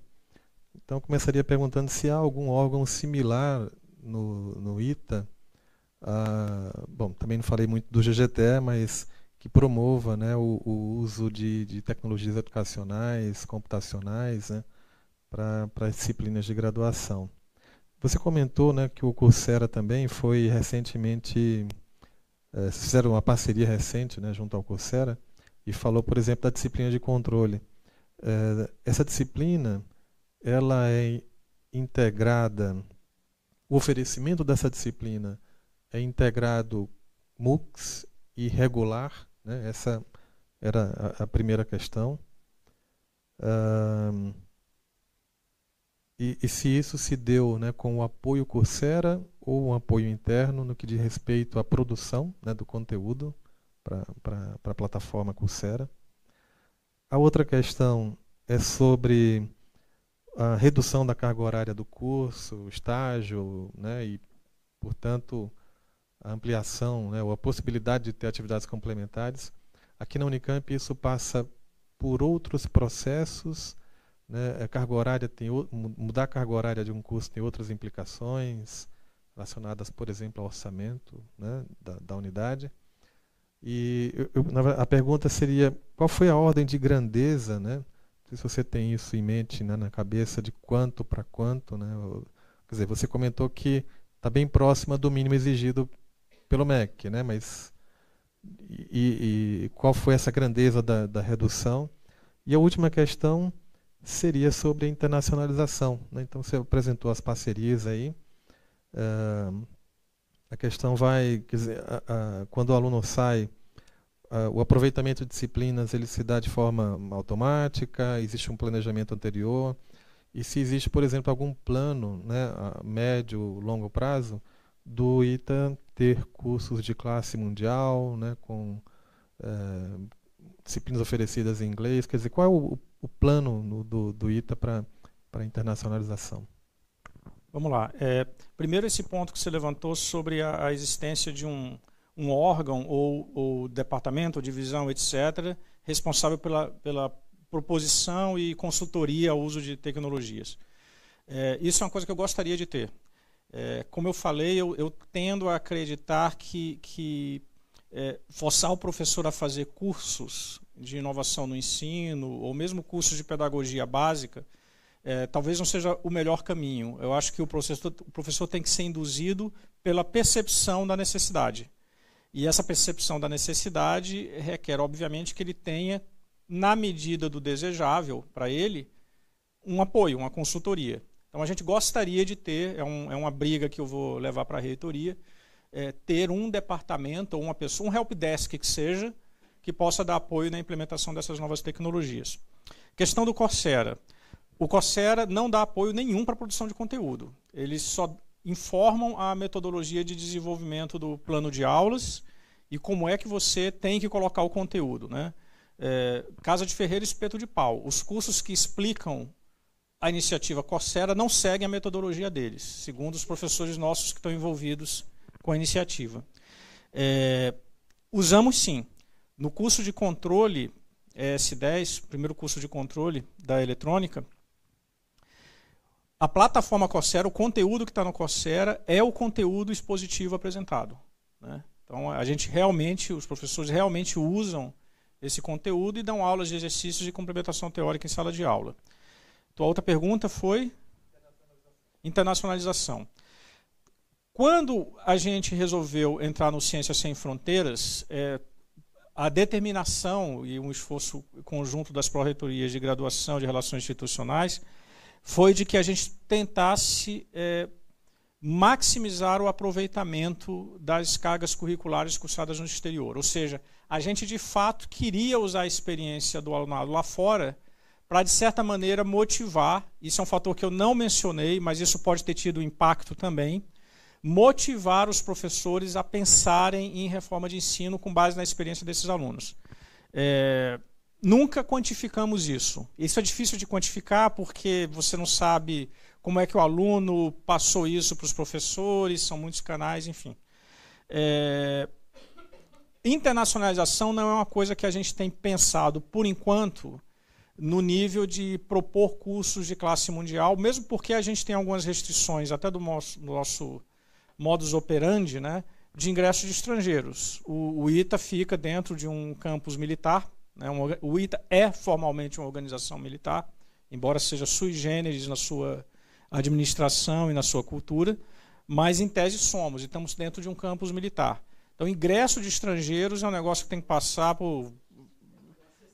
Então, eu começaria perguntando se há algum órgão similar no, no ITA. Ah, bom, também não falei muito do GGT, mas que promova né, o, o uso de, de, tecnologias educacionais, computacionais, né, para as disciplinas de graduação. Você comentou né, que o Coursera também foi recentemente, é, fizeram uma parceria recente né, junto ao Coursera, e falou, por exemplo, da disciplina de controle. É, essa disciplina, ela é integrada, o oferecimento dessa disciplina é integrado MOOCs e regular né? Essa era a, a primeira questão. e, e, se isso se deu né, com o apoio Coursera ou um apoio interno no que diz respeito à produção né, do conteúdo para a plataforma Coursera. A outra questão é sobre a redução da carga horária do curso, estágio, né, e, portanto, a ampliação, né, ou a possibilidade de ter atividades complementares. Aqui na Unicamp isso passa por outros processos, né, é carga horária tem, mudar a carga horária de um curso tem outras implicações, relacionadas, por exemplo, ao orçamento né, da, da, unidade. E eu, eu, a pergunta seria, qual foi a ordem de grandeza, né? se você tem isso em mente, né, na cabeça, de quanto para quanto, né? Quer dizer, você comentou que está bem próxima do mínimo exigido pelo MEC, né? Mas e, e qual foi essa grandeza da, da, redução? E a última questão seria sobre a internacionalização. Né? Então você apresentou as parcerias aí. Uh, a questão vai, dizer, quando o aluno sai, o aproveitamento de disciplinas ele se dá de forma automática, existe um planejamento anterior. E se existe, por exemplo, algum plano né, a médio, longo prazo do ITA ter cursos de classe mundial, né, com é, disciplinas oferecidas em inglês. Quer dizer, qual é o, o plano no, do, do ITA para a internacionalização? Vamos lá. É, primeiro, esse ponto que você levantou sobre a, a existência de um, um órgão ou, ou, departamento, divisão, etc., responsável pela, pela proposição e consultoria ao uso de tecnologias. É, isso é uma coisa que eu gostaria de ter. É, como eu falei, eu, eu, tendo a acreditar que, que é, forçar o professor a fazer cursos de inovação no ensino, ou mesmo cursos de pedagogia básica, é, talvez não seja o melhor caminho. Eu acho que o professor, o professor tem que ser induzido pela percepção da necessidade. E essa percepção da necessidade requer, obviamente, que ele tenha, na medida do desejável para ele, um apoio, uma consultoria. Então a gente gostaria de ter, é, um, é uma briga que eu vou levar para a reitoria, é, ter um departamento ou uma pessoa, um helpdesk que seja, que possa dar apoio na implementação dessas novas tecnologias. Questão do Coursera. O Coursera não dá apoio nenhum para a produção de conteúdo. Eles só informam a metodologia de desenvolvimento do plano de aulas e como é que você tem que colocar o conteúdo. Né? É, Casa de Ferreira Espeto de Pau. Os cursos que explicam a iniciativa Coursera não segue a metodologia deles, segundo os professores nossos que estão envolvidos com a iniciativa. É, usamos sim. No curso de controle é, S10, primeiro curso de controle da eletrônica, a plataforma Coursera, o conteúdo que está no Coursera é o conteúdo expositivo apresentado. Né? Então a gente realmente, os professores realmente usam esse conteúdo e dão aulas de exercícios de complementação teórica em sala de aula. Tua outra pergunta foi? Internacionalização. Quando a gente resolveu entrar no Ciências Sem Fronteiras, é, a determinação e um esforço conjunto das pró-reitorias de graduação de relações institucionais foi de que a gente tentasse é, maximizar o aproveitamento das cargas curriculares cursadas no exterior. Ou seja, a gente de fato queria usar a experiência do alunado lá fora para, de certa maneira, motivar. Isso é um fator que eu não mencionei, mas isso pode ter tido impacto também. Motivar os professores a pensarem em reforma de ensino com base na experiência desses alunos. É, nunca quantificamos isso. Isso é difícil de quantificar porque você não sabe como é que o aluno passou isso para os professores, são muitos canais, enfim. É, internacionalização não é uma coisa que a gente tem pensado, por enquanto, no nível de propor cursos de classe mundial, mesmo porque a gente tem algumas restrições, até do nosso, nosso modus operandi, né, de ingresso de estrangeiros. O, o, ITA fica dentro de um campus militar, né, um, o ITA é formalmente uma organização militar, embora seja sui generis na sua administração e na sua cultura, mas em tese somos, e estamos dentro de um campus militar. Então, ingresso de estrangeiros é um negócio que tem que passar por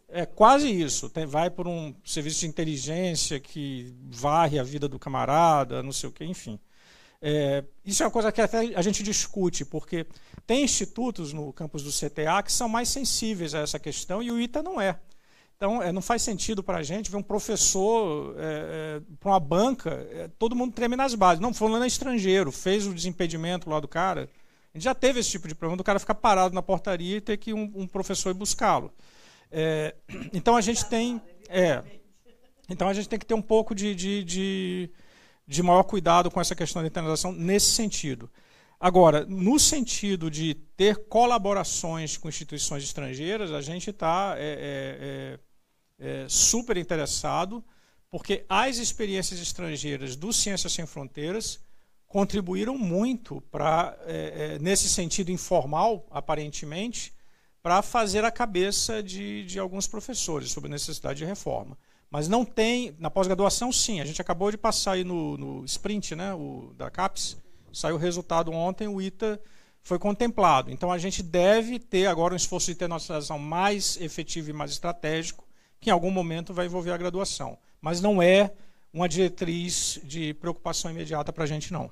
é quase isso. Tem, vai por um serviço de inteligência que varre a vida do camarada, não sei o quê, enfim. É, isso é uma coisa que até a gente discute, porque tem institutos no campus do CTA que são mais sensíveis a essa questão e o ITA não é. Então, é, não faz sentido para a gente ver um professor é, é para uma banca, é, todo mundo treme nas bases. Não, falando é estrangeiro, fez o desimpedimento lá do cara. A gente já teve esse tipo de problema do cara ficar parado na portaria e ter que um, um professor ir buscá-lo. É, então a gente tem. É, então a gente tem que ter um pouco de, de, de, de maior cuidado com essa questão da internalização nesse sentido. Agora, no sentido de ter colaborações com instituições estrangeiras, a gente está é, é, é, é, super interessado, porque as experiências estrangeiras do Ciências Sem Fronteiras contribuíram muito para, é, é, nesse sentido informal, aparentemente, para fazer a cabeça de, de alguns professores sobre a necessidade de reforma. Mas não tem, na pós-graduação sim, a gente acabou de passar aí no, no sprint né, o, da CAPES, saiu o resultado ontem, o ITA foi contemplado. Então a gente deve ter agora um esforço de internacionalização mais efetivo e mais estratégico, que em algum momento vai envolver a graduação. Mas não é uma diretriz de preocupação imediata para a gente, não.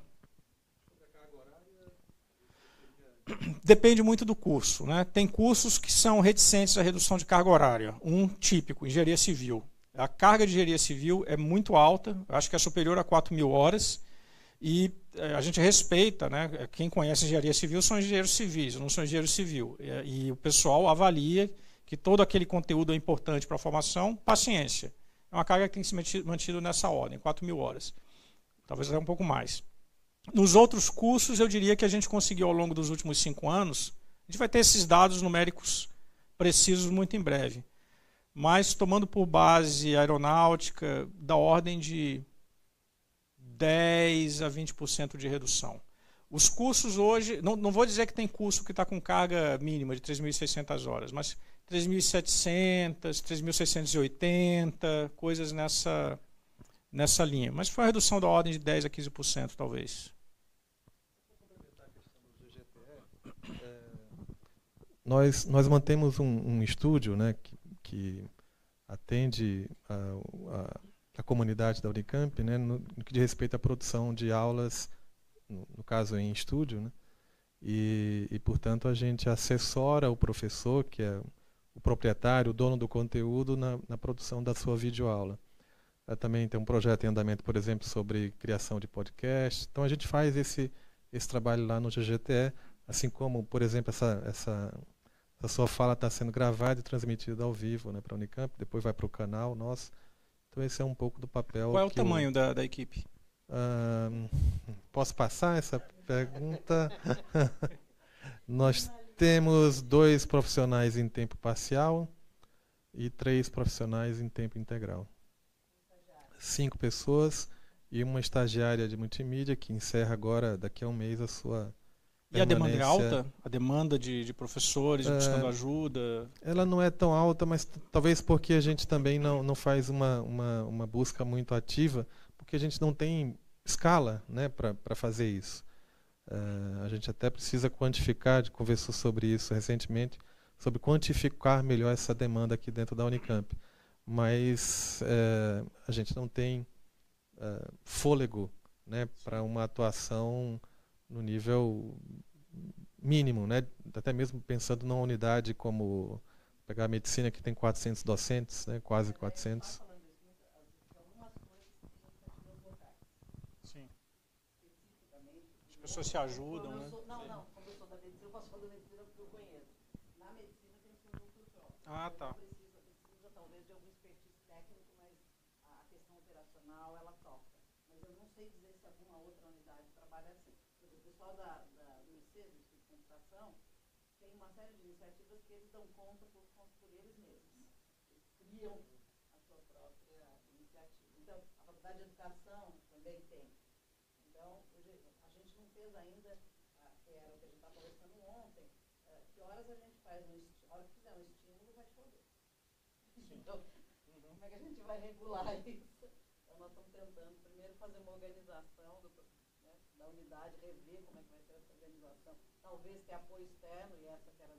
depende muito do curso. Né? Tem cursos que são reticentes à redução de carga horária. Um típico, engenharia civil. A carga de engenharia civil é muito alta, acho que é superior a 4 mil horas. E eh, a gente respeita, né? Eh, quem conhece engenharia civil são engenheiros civis, não são engenheiros civil. E, eh, e o pessoal avalia que todo aquele conteúdo é importante para a formação, paciência. É uma carga que tem que ser mantida nessa ordem, 4 mil horas. Talvez até um pouco mais. Nos outros cursos, eu diria que a gente conseguiu ao longo dos últimos cinco anos, a gente vai ter esses dados numéricos precisos muito em breve. Mas tomando por base aeronáutica, da ordem de 10 a 20% de redução. Os cursos hoje, não, não vou dizer que tem curso que está com carga mínima de 3.600 horas, mas 3.700, 3.680, coisas nessa, nessa linha. Mas foi uma redução da ordem de 10% a 15%, talvez. nós, nós mantemos um, um estúdio né, que, que atende a, a, a, comunidade da Unicamp né, no, no, que diz respeito à produção de aulas, no, no caso em estúdio, né, e, e, portanto, a gente assessora o professor, que é o proprietário, o dono do conteúdo, na, na produção da sua videoaula. Eu é, também tem um projeto em andamento, por exemplo, sobre criação de podcast. Então, a gente faz esse, esse trabalho lá no GGTE, assim como, por exemplo, essa, essa a sua fala está sendo gravada e transmitida ao vivo né, para a Unicamp, depois vai para o canal nosso. Então esse é um pouco do papel. Qual é o tamanho eu, da, da, equipe? posso passar essa pergunta? Nós temos dois profissionais em tempo parcial e três profissionais em tempo integral. Cinco pessoas e uma estagiária de multimídia que encerra agora, daqui a um mês, a sua e a demanda é alta? A demanda de, de professores é, buscando ajuda? Ela não é tão alta, mas talvez porque a gente também não, não faz uma, uma, uma busca muito ativa, porque a gente não tem escala né, para fazer isso. Uh, a gente até precisa quantificar, a conversou sobre isso recentemente, sobre quantificar melhor essa demanda aqui dentro da Unicamp. Mas uh, a gente não tem uh, fôlego né, para uma atuação no nível mínimo, né? até mesmo pensando numa unidade como pegar a medicina que tem 400 docentes, né? quase 400. Sim. As pessoas se ajudam, né? Não, não, como eu sou da medicina, eu posso falar da medicina porque eu conheço. Na medicina tem um ser um Ah, tá. dão conta por, por eles mesmos. Eles criam a sua própria iniciativa. Então, a faculdade de educação também tem. Então, hoje, a gente não fez ainda, ah, que era o que a gente estava tá conversando ontem, ah, que horas a gente faz um estímulo, hora que fizer um estímulo vai chover. Então, uhum. como é que a gente vai regular isso? Então, nós estamos tentando primeiro fazer uma organização do, né, da unidade, rever como é que vai ser essa organização. Talvez ter apoio externo, e essa que era a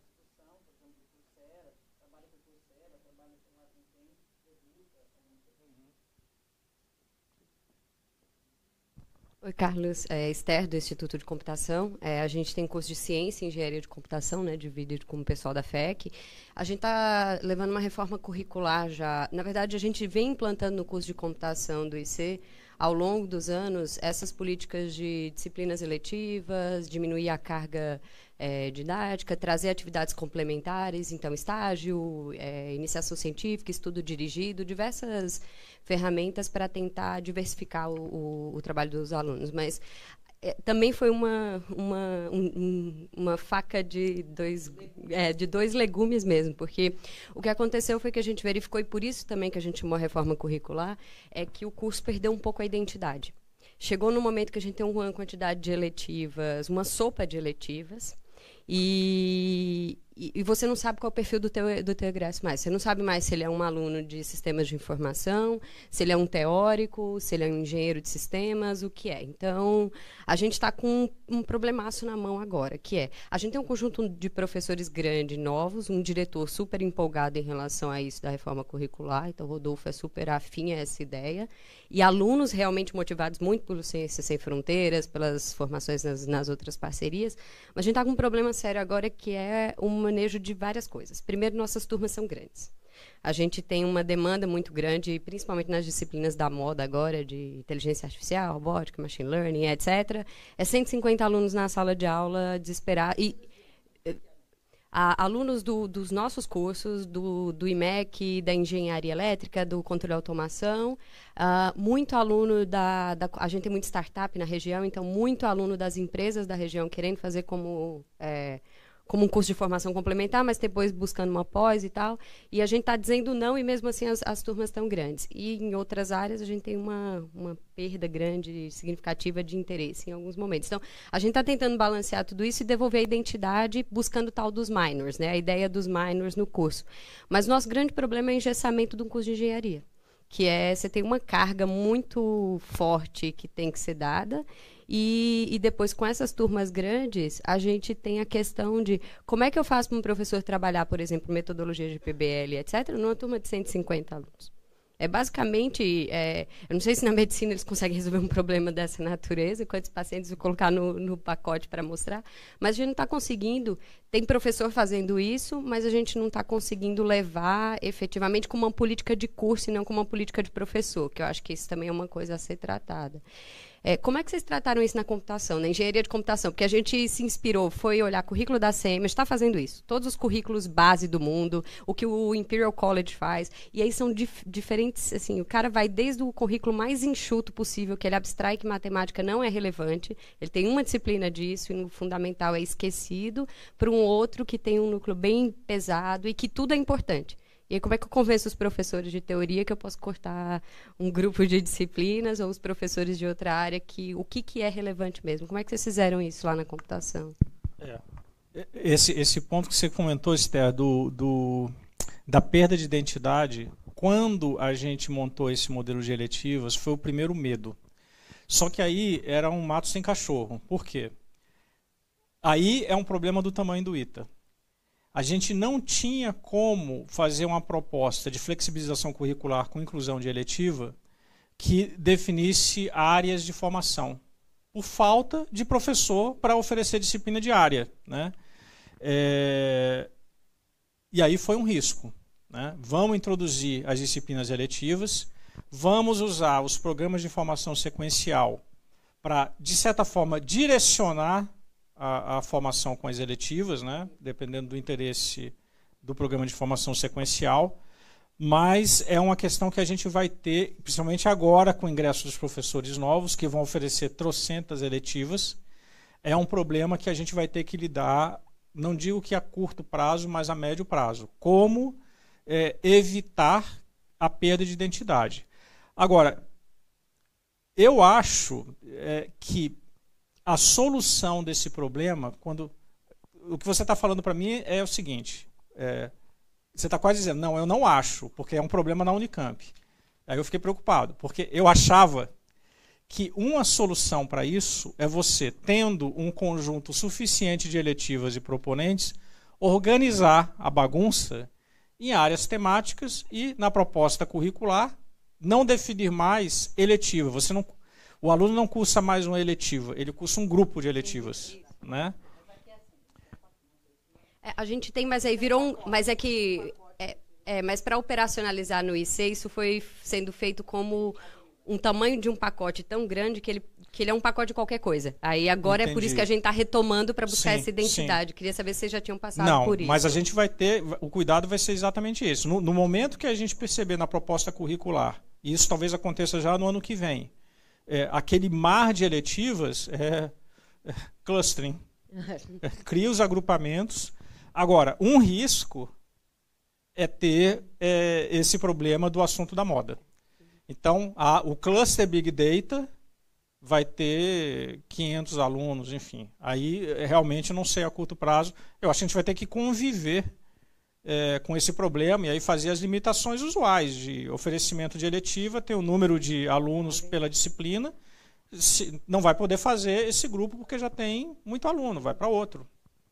Oi, Carlos. É, Esther, do Instituto de Computação. É, a gente tem curso de Ciência e Engenharia de Computação, né, dividido com o pessoal da FEC. A gente está levando uma reforma curricular já. Na verdade, a gente vem implantando no curso de computação do IC ao longo dos anos, essas políticas de disciplinas eletivas, diminuir a carga é, didática, trazer atividades complementares, então estágio, é, iniciação científica, estudo dirigido, diversas ferramentas para tentar diversificar o, o, o, trabalho dos alunos. Mas é, também foi uma, uma, um, uma faca de dois, é, de dois legumes mesmo, porque o que aconteceu foi que a gente verificou, e por isso também que a gente chamou a reforma curricular, é que o curso perdeu um pouco a identidade. Chegou no momento que a gente tem uma quantidade de eletivas, uma sopa de eletivas, e, e, você não sabe qual é o perfil do teu, do teu egresso mais. Você não sabe mais se ele é um aluno de sistemas de informação, se ele é um teórico, se ele é um engenheiro de sistemas, o que é. Então, a gente está com um, um problemaço na mão agora, que é, a gente tem um conjunto de professores grandes, novos, um diretor super empolgado em relação a isso da reforma curricular, então o Rodolfo é super afim a essa ideia, e alunos realmente motivados muito pelo Ciências Sem Fronteiras, pelas formações nas, nas outras parcerias, mas a gente está com um problema sério agora, que é uma manejo de várias coisas. Primeiro, nossas turmas são grandes. A gente tem uma demanda muito grande, principalmente nas disciplinas da moda agora, de inteligência artificial, robótica, machine learning, etc. É 150 alunos na sala de aula de esperar. E eh, a, alunos do, dos nossos cursos, do, do, IMEC, da engenharia elétrica, do controle de automação, uh, muito aluno da, da, A gente tem muito startup na região, então, muito aluno das empresas da região querendo fazer como. É, como um curso de formação complementar, mas depois buscando uma pós e tal. E a gente está dizendo não e mesmo assim as, as turmas estão grandes. E em outras áreas a gente tem uma, uma perda grande, significativa de interesse em alguns momentos. Então, a gente está tentando balancear tudo isso e devolver a identidade buscando tal dos minors, né? a ideia dos minors no curso. Mas nosso grande problema é o engessamento de um curso de engenharia que é você tem uma carga muito forte que tem que ser dada e, e, depois, com essas turmas grandes, a gente tem a questão de como é que eu faço para um professor trabalhar, por exemplo, metodologia de PBL, etc., numa turma de 150 alunos. É basicamente, é, eu não sei se na medicina eles conseguem resolver um problema dessa natureza, quantos pacientes eu colocar no, no pacote para mostrar, mas a gente não está conseguindo. Tem professor fazendo isso, mas a gente não está conseguindo levar efetivamente com uma política de curso e não com uma política de professor, que eu acho que isso também é uma coisa a ser tratada. É, como é que vocês trataram isso na computação, na engenharia de computação? Porque a gente se inspirou, foi olhar currículo da CM, está fazendo isso. Todos os currículos base do mundo, o que o Imperial College faz. E aí são dif diferentes, assim, o cara vai desde o currículo mais enxuto possível, que ele abstrai que matemática não é relevante, ele tem uma disciplina disso, e o fundamental é esquecido, para um outro que tem um núcleo bem pesado e que tudo é importante. E aí, como é que eu convenço os professores de teoria que eu posso cortar um grupo de disciplinas ou os professores de outra área que o que, que é relevante mesmo? Como é que vocês fizeram isso lá na computação? É. Esse, esse ponto que você comentou, Esther, do, do, da perda de identidade, quando a gente montou esse modelo de eletivas, foi o primeiro medo. Só que aí era um mato sem cachorro. Por quê? Aí é um problema do tamanho do ITA a gente não tinha como fazer uma proposta de flexibilização curricular com inclusão de eletiva que definisse áreas de formação, por falta de professor para oferecer disciplina diária. Né? É... E aí foi um risco. Né? Vamos introduzir as disciplinas eletivas, vamos usar os programas de formação sequencial para, de certa forma, direcionar a, a formação com as eletivas, né? dependendo do interesse do programa de formação sequencial, mas é uma questão que a gente vai ter, principalmente agora com o ingresso dos professores novos, que vão oferecer trocentas eletivas, é um problema que a gente vai ter que lidar, não digo que a curto prazo, mas a médio prazo. Como é, evitar a perda de identidade. Agora, eu acho é, que a solução desse problema, quando o que você está falando para mim é o seguinte: é, você está quase dizendo, não, eu não acho, porque é um problema na Unicamp. Aí eu fiquei preocupado, porque eu achava que uma solução para isso é você, tendo um conjunto suficiente de eletivas e proponentes, organizar a bagunça em áreas temáticas e, na proposta curricular, não definir mais eletiva. Você não o aluno não cursa mais uma eletiva, ele cursa um grupo de eletivas, né? É, a gente tem, mas aí virou um, mas é que é, é mas para operacionalizar no IC isso foi sendo feito como um tamanho de um pacote tão grande que ele, que ele é um pacote de qualquer coisa. Aí agora Entendi. é por isso que a gente está retomando para buscar sim, essa identidade. Sim. Queria saber se vocês já tinham passado Não, por isso. Mas a gente vai ter, o cuidado vai ser exatamente isso. No, no momento que a gente perceber na proposta curricular, e isso talvez aconteça já no ano que vem, é, aquele mar de eletivas é, é clustering. É, cria os agrupamentos. Agora, um risco é ter é, esse problema do assunto da moda. Então, a, o cluster Big Data vai ter 500 alunos, enfim. Aí, é, realmente, não sei a curto prazo. Eu acho que a gente vai ter que conviver é, com esse problema e aí fazia as limitações usuais de oferecimento de eletiva, tem o um número de alunos pela disciplina, se, não vai poder fazer esse grupo porque já tem muito aluno, vai para outro.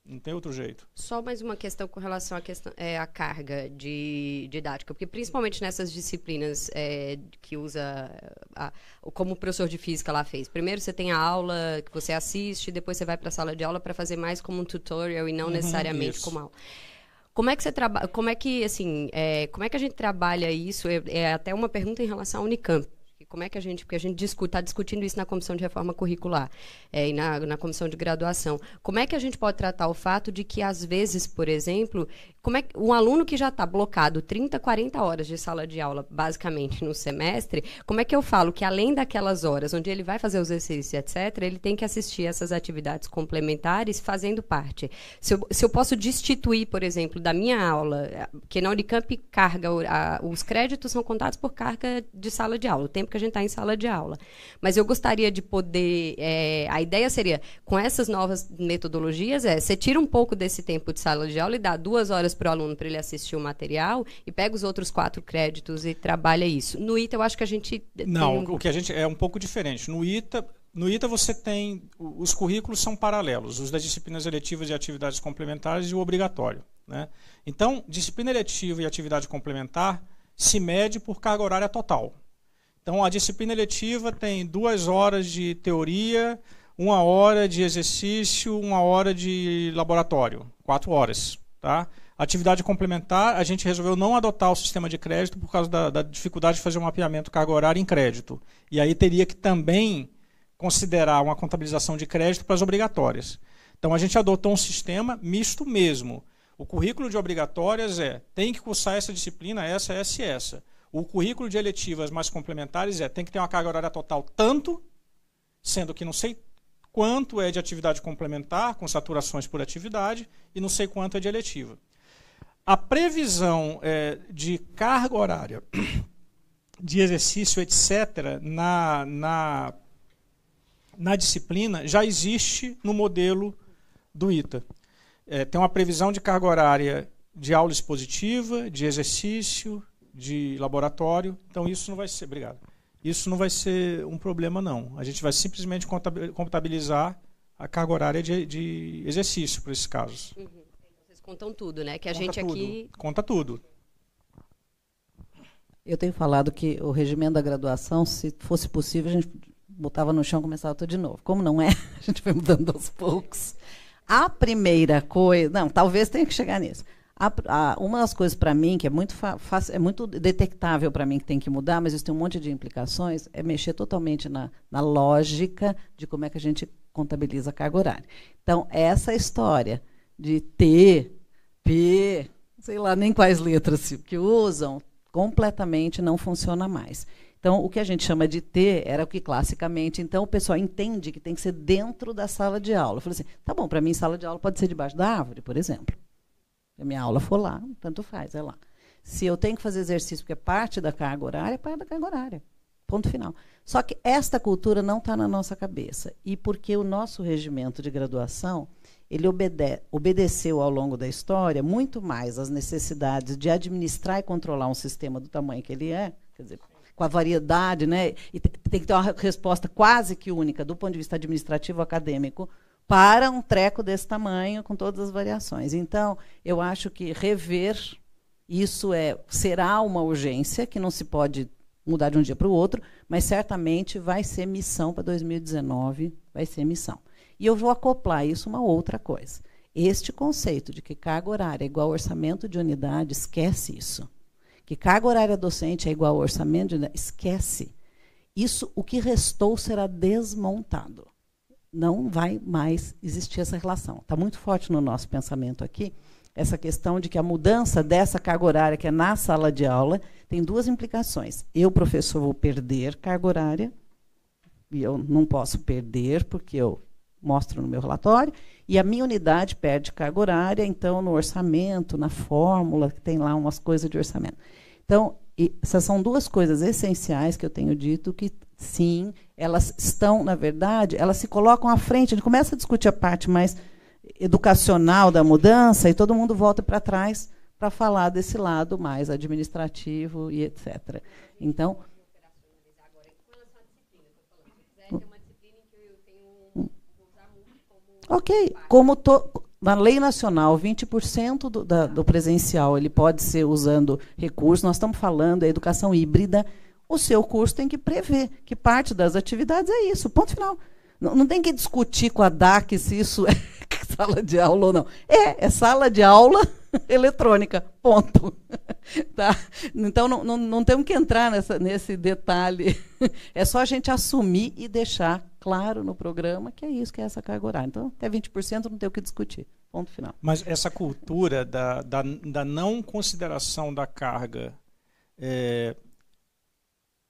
Não tem outro jeito. Só mais uma questão com relação à questão, é, a carga de didática, porque principalmente nessas disciplinas é, que usa, a, como o professor de física lá fez. Primeiro você tem a aula que você assiste, depois você vai para a sala de aula para fazer mais como um tutorial e não uhum, necessariamente isso. como aula. Como é que você trabalha? Como é que assim? É, como é que a gente trabalha isso? É, é até uma pergunta em relação à Unicamp como é que a gente, porque a gente está discutindo isso na comissão de reforma curricular é, e na, na comissão de graduação. Como é que a gente pode tratar o fato de que, às vezes, por exemplo, como é que, um aluno que já está bloqueado 30, 40 horas de sala de aula, basicamente, no semestre, como é que eu falo que além daquelas horas onde ele vai fazer os exercícios, etc., ele tem que assistir essas atividades complementares fazendo parte. Se eu, se eu posso destituir, por exemplo, da minha aula, é, que na Unicamp carga, a, os créditos são contados por carga de sala de aula, o tempo porque a gente está em sala de aula. Mas eu gostaria de poder. É, a ideia seria, com essas novas metodologias, é você tira um pouco desse tempo de sala de aula e dá duas horas para o aluno para ele assistir o material e pega os outros quatro créditos e trabalha isso. No ITA, eu acho que a gente. Não, o que a gente é um pouco diferente. No ITA, no ITA você tem os currículos são paralelos, os das disciplinas eletivas e atividades complementares e o obrigatório. Né? Então, disciplina eletiva e atividade complementar se mede por carga horária total. Então, a disciplina eletiva tem duas horas de teoria, uma hora de exercício, uma hora de laboratório, quatro horas. Tá? Atividade complementar, a gente resolveu não adotar o sistema de crédito por causa da, da dificuldade de fazer um mapeamento cargo horário em crédito. E aí teria que também considerar uma contabilização de crédito para as obrigatórias. Então a gente adotou um sistema misto mesmo. O currículo de obrigatórias é tem que cursar essa disciplina, essa, essa e essa. O currículo de eletivas mais complementares é tem que ter uma carga horária total tanto, sendo que não sei quanto é de atividade complementar, com saturações por atividade, e não sei quanto é de eletiva. A previsão é, de carga horária, de exercício, etc., na, na, na disciplina já existe no modelo do ITA. É, tem uma previsão de carga horária de aula expositiva, de exercício, de laboratório. Então isso não vai ser, obrigado. Isso não vai ser um problema não. A gente vai simplesmente contabilizar a carga horária de, de exercício para esses casos. Uhum. Vocês contam tudo, né? Que a Conta gente tudo. aqui conta tudo. Eu tenho falado que o regimento da graduação, se fosse possível, a gente botava no chão e começava tudo de novo. Como não é, a gente foi mudando aos poucos. A primeira coisa, não, talvez tenha que chegar nisso. A, a, uma das coisas para mim que é muito é muito detectável para mim que tem que mudar, mas isso tem um monte de implicações, é mexer totalmente na, na lógica de como é que a gente contabiliza a carga horária. Então, essa história de T, P, sei lá nem quais letras que usam, completamente não funciona mais. Então, o que a gente chama de T era o que classicamente, então o pessoal entende que tem que ser dentro da sala de aula. Eu falei assim, tá bom, para mim sala de aula pode ser debaixo da árvore, por exemplo. A minha aula for lá, tanto faz, é lá. Se eu tenho que fazer exercício porque é parte da carga horária, é parte da carga horária. Ponto final. Só que esta cultura não está na nossa cabeça. E porque o nosso regimento de graduação, ele obede obedeceu ao longo da história muito mais às necessidades de administrar e controlar um sistema do tamanho que ele é, quer dizer, com a variedade, né? E tem que ter uma resposta quase que única do ponto de vista administrativo acadêmico para um treco desse tamanho, com todas as variações. Então, eu acho que rever isso é será uma urgência que não se pode mudar de um dia para o outro, mas certamente vai ser missão para 2019, vai ser missão. E eu vou acoplar isso a uma outra coisa. Este conceito de que carga horária é igual orçamento de unidade, esquece isso. Que carga horária docente é igual orçamento de unidade, esquece. Isso, o que restou será desmontado não vai mais existir essa relação. Está muito forte no nosso pensamento aqui essa questão de que a mudança dessa carga horária que é na sala de aula tem duas implicações. Eu, professor, vou perder carga horária, e eu não posso perder, porque eu mostro no meu relatório, e a minha unidade perde carga horária, então, no orçamento, na fórmula, que tem lá umas coisas de orçamento. Então, essas são duas coisas essenciais que eu tenho dito que, sim, elas estão, na verdade, elas se colocam à frente. A gente começa a discutir a parte mais educacional da mudança e todo mundo volta para trás para falar desse lado mais administrativo e etc. Então. Ok, como to, na lei nacional, 20% do, da, do presencial ele pode ser usando recursos. Nós estamos falando da educação híbrida, o seu curso tem que prever que parte das atividades é isso. Ponto final. Não, não tem que discutir com a DAC se isso é sala de aula ou não. É, é sala de aula eletrônica. Ponto. Tá? Então não, não, não temos que entrar nessa, nesse detalhe. É só a gente assumir e deixar claro no programa que é isso, que é essa carga horária. Então, até 20% não tem o que discutir. Ponto final. Mas essa cultura da, da, da não consideração da carga. É,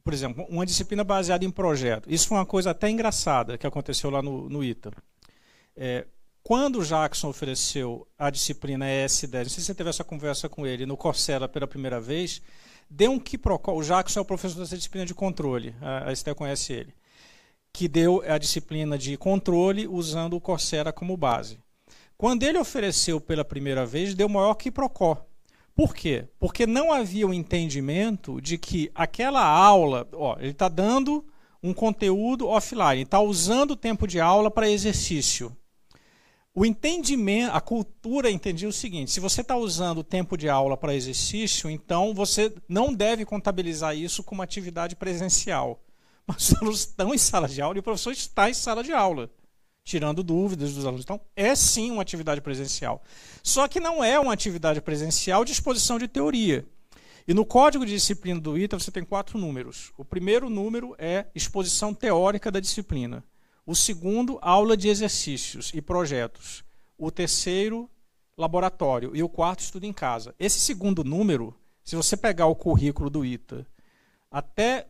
por exemplo, uma disciplina baseada em projeto. Isso foi uma coisa até engraçada que aconteceu lá no, no ITA. É, quando o Jackson ofereceu a disciplina ES10, não sei se você teve essa conversa com ele, no Coursera pela primeira vez, deu um quiprocó. O Jackson é o professor dessa disciplina de controle, a, a Estel conhece ele, que deu a disciplina de controle usando o Coursera como base. Quando ele ofereceu pela primeira vez, deu maior quiprocó por quê? Porque não havia o um entendimento de que aquela aula, ó, ele está dando um conteúdo offline, está usando o tempo de aula para exercício. O entendimento, a cultura entendia o seguinte: se você está usando o tempo de aula para exercício, então você não deve contabilizar isso como atividade presencial. Mas os alunos estão em sala de aula e o professor está em sala de aula tirando dúvidas dos alunos. Então, é sim uma atividade presencial. Só que não é uma atividade presencial de exposição de teoria. E no código de disciplina do ITA você tem quatro números. O primeiro número é exposição teórica da disciplina. O segundo, aula de exercícios e projetos. O terceiro, laboratório. E o quarto, estudo em casa. Esse segundo número, se você pegar o currículo do ITA até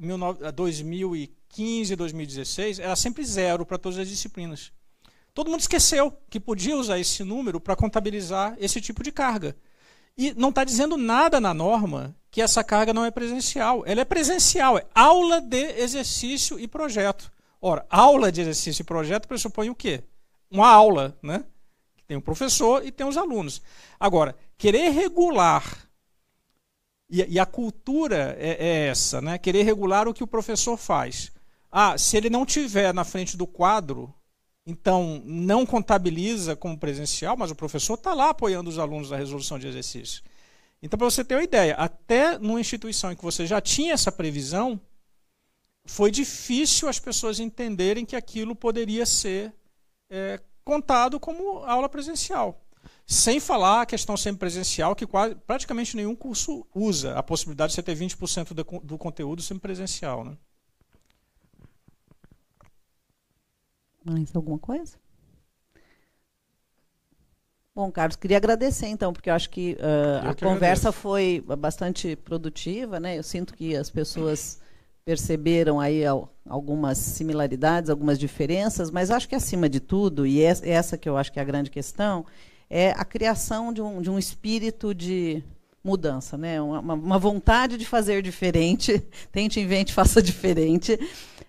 2015, 2016, era sempre zero para todas as disciplinas. Todo mundo esqueceu que podia usar esse número para contabilizar esse tipo de carga. E não está dizendo nada na norma que essa carga não é presencial. Ela é presencial, é aula de exercício e projeto. Ora, aula de exercício e projeto pressupõe o quê? Uma aula, né? Tem o um professor e tem os alunos. Agora, querer regular, e, e a cultura é, é essa, né? Querer regular o que o professor faz. Ah, se ele não tiver na frente do quadro, então, não contabiliza como presencial, mas o professor está lá apoiando os alunos na resolução de exercícios. Então, para você ter uma ideia, até numa instituição em que você já tinha essa previsão, foi difícil as pessoas entenderem que aquilo poderia ser é, contado como aula presencial. Sem falar a questão semipresencial, que quase, praticamente nenhum curso usa a possibilidade de você ter 20% do, do conteúdo semipresencial. Né? Mais alguma coisa? Bom, Carlos, queria agradecer então, porque eu acho que uh, a que conversa agradeço. foi bastante produtiva, né? Eu sinto que as pessoas perceberam aí algumas similaridades, algumas diferenças, mas acho que acima de tudo, e essa que eu acho que é a grande questão, é a criação de um, de um espírito de mudança, né? Uma, uma vontade de fazer diferente, tente, invente, faça diferente.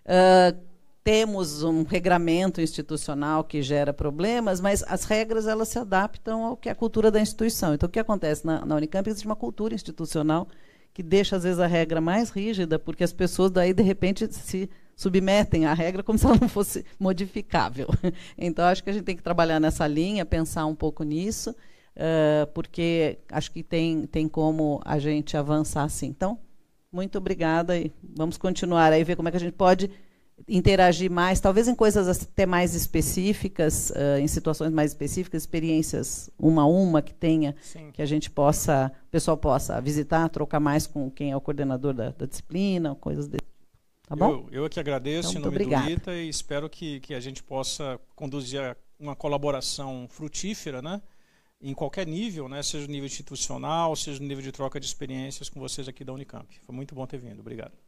Uh, temos um regramento institucional que gera problemas, mas as regras elas se adaptam ao que é a cultura da instituição. Então, o que acontece na, na Unicamp existe uma cultura institucional que deixa às vezes a regra mais rígida, porque as pessoas daí de repente se submetem à regra como se ela não fosse modificável. Então, acho que a gente tem que trabalhar nessa linha, pensar um pouco nisso, uh, porque acho que tem tem como a gente avançar assim. Então, muito obrigada e vamos continuar aí ver como é que a gente pode interagir mais, talvez em coisas até mais específicas, uh, em situações mais específicas, experiências uma a uma que tenha, Sim. que a gente possa, o pessoal possa visitar, trocar mais com quem é o coordenador da, da disciplina, coisas desse tipo. Tá bom? Eu, eu é que agradeço então, em nome obrigada. do ITA e espero que, que a gente possa conduzir uma colaboração frutífera, né? em qualquer nível, né? seja no nível institucional, seja no nível de troca de experiências com vocês aqui da Unicamp. Foi muito bom ter vindo. Obrigado.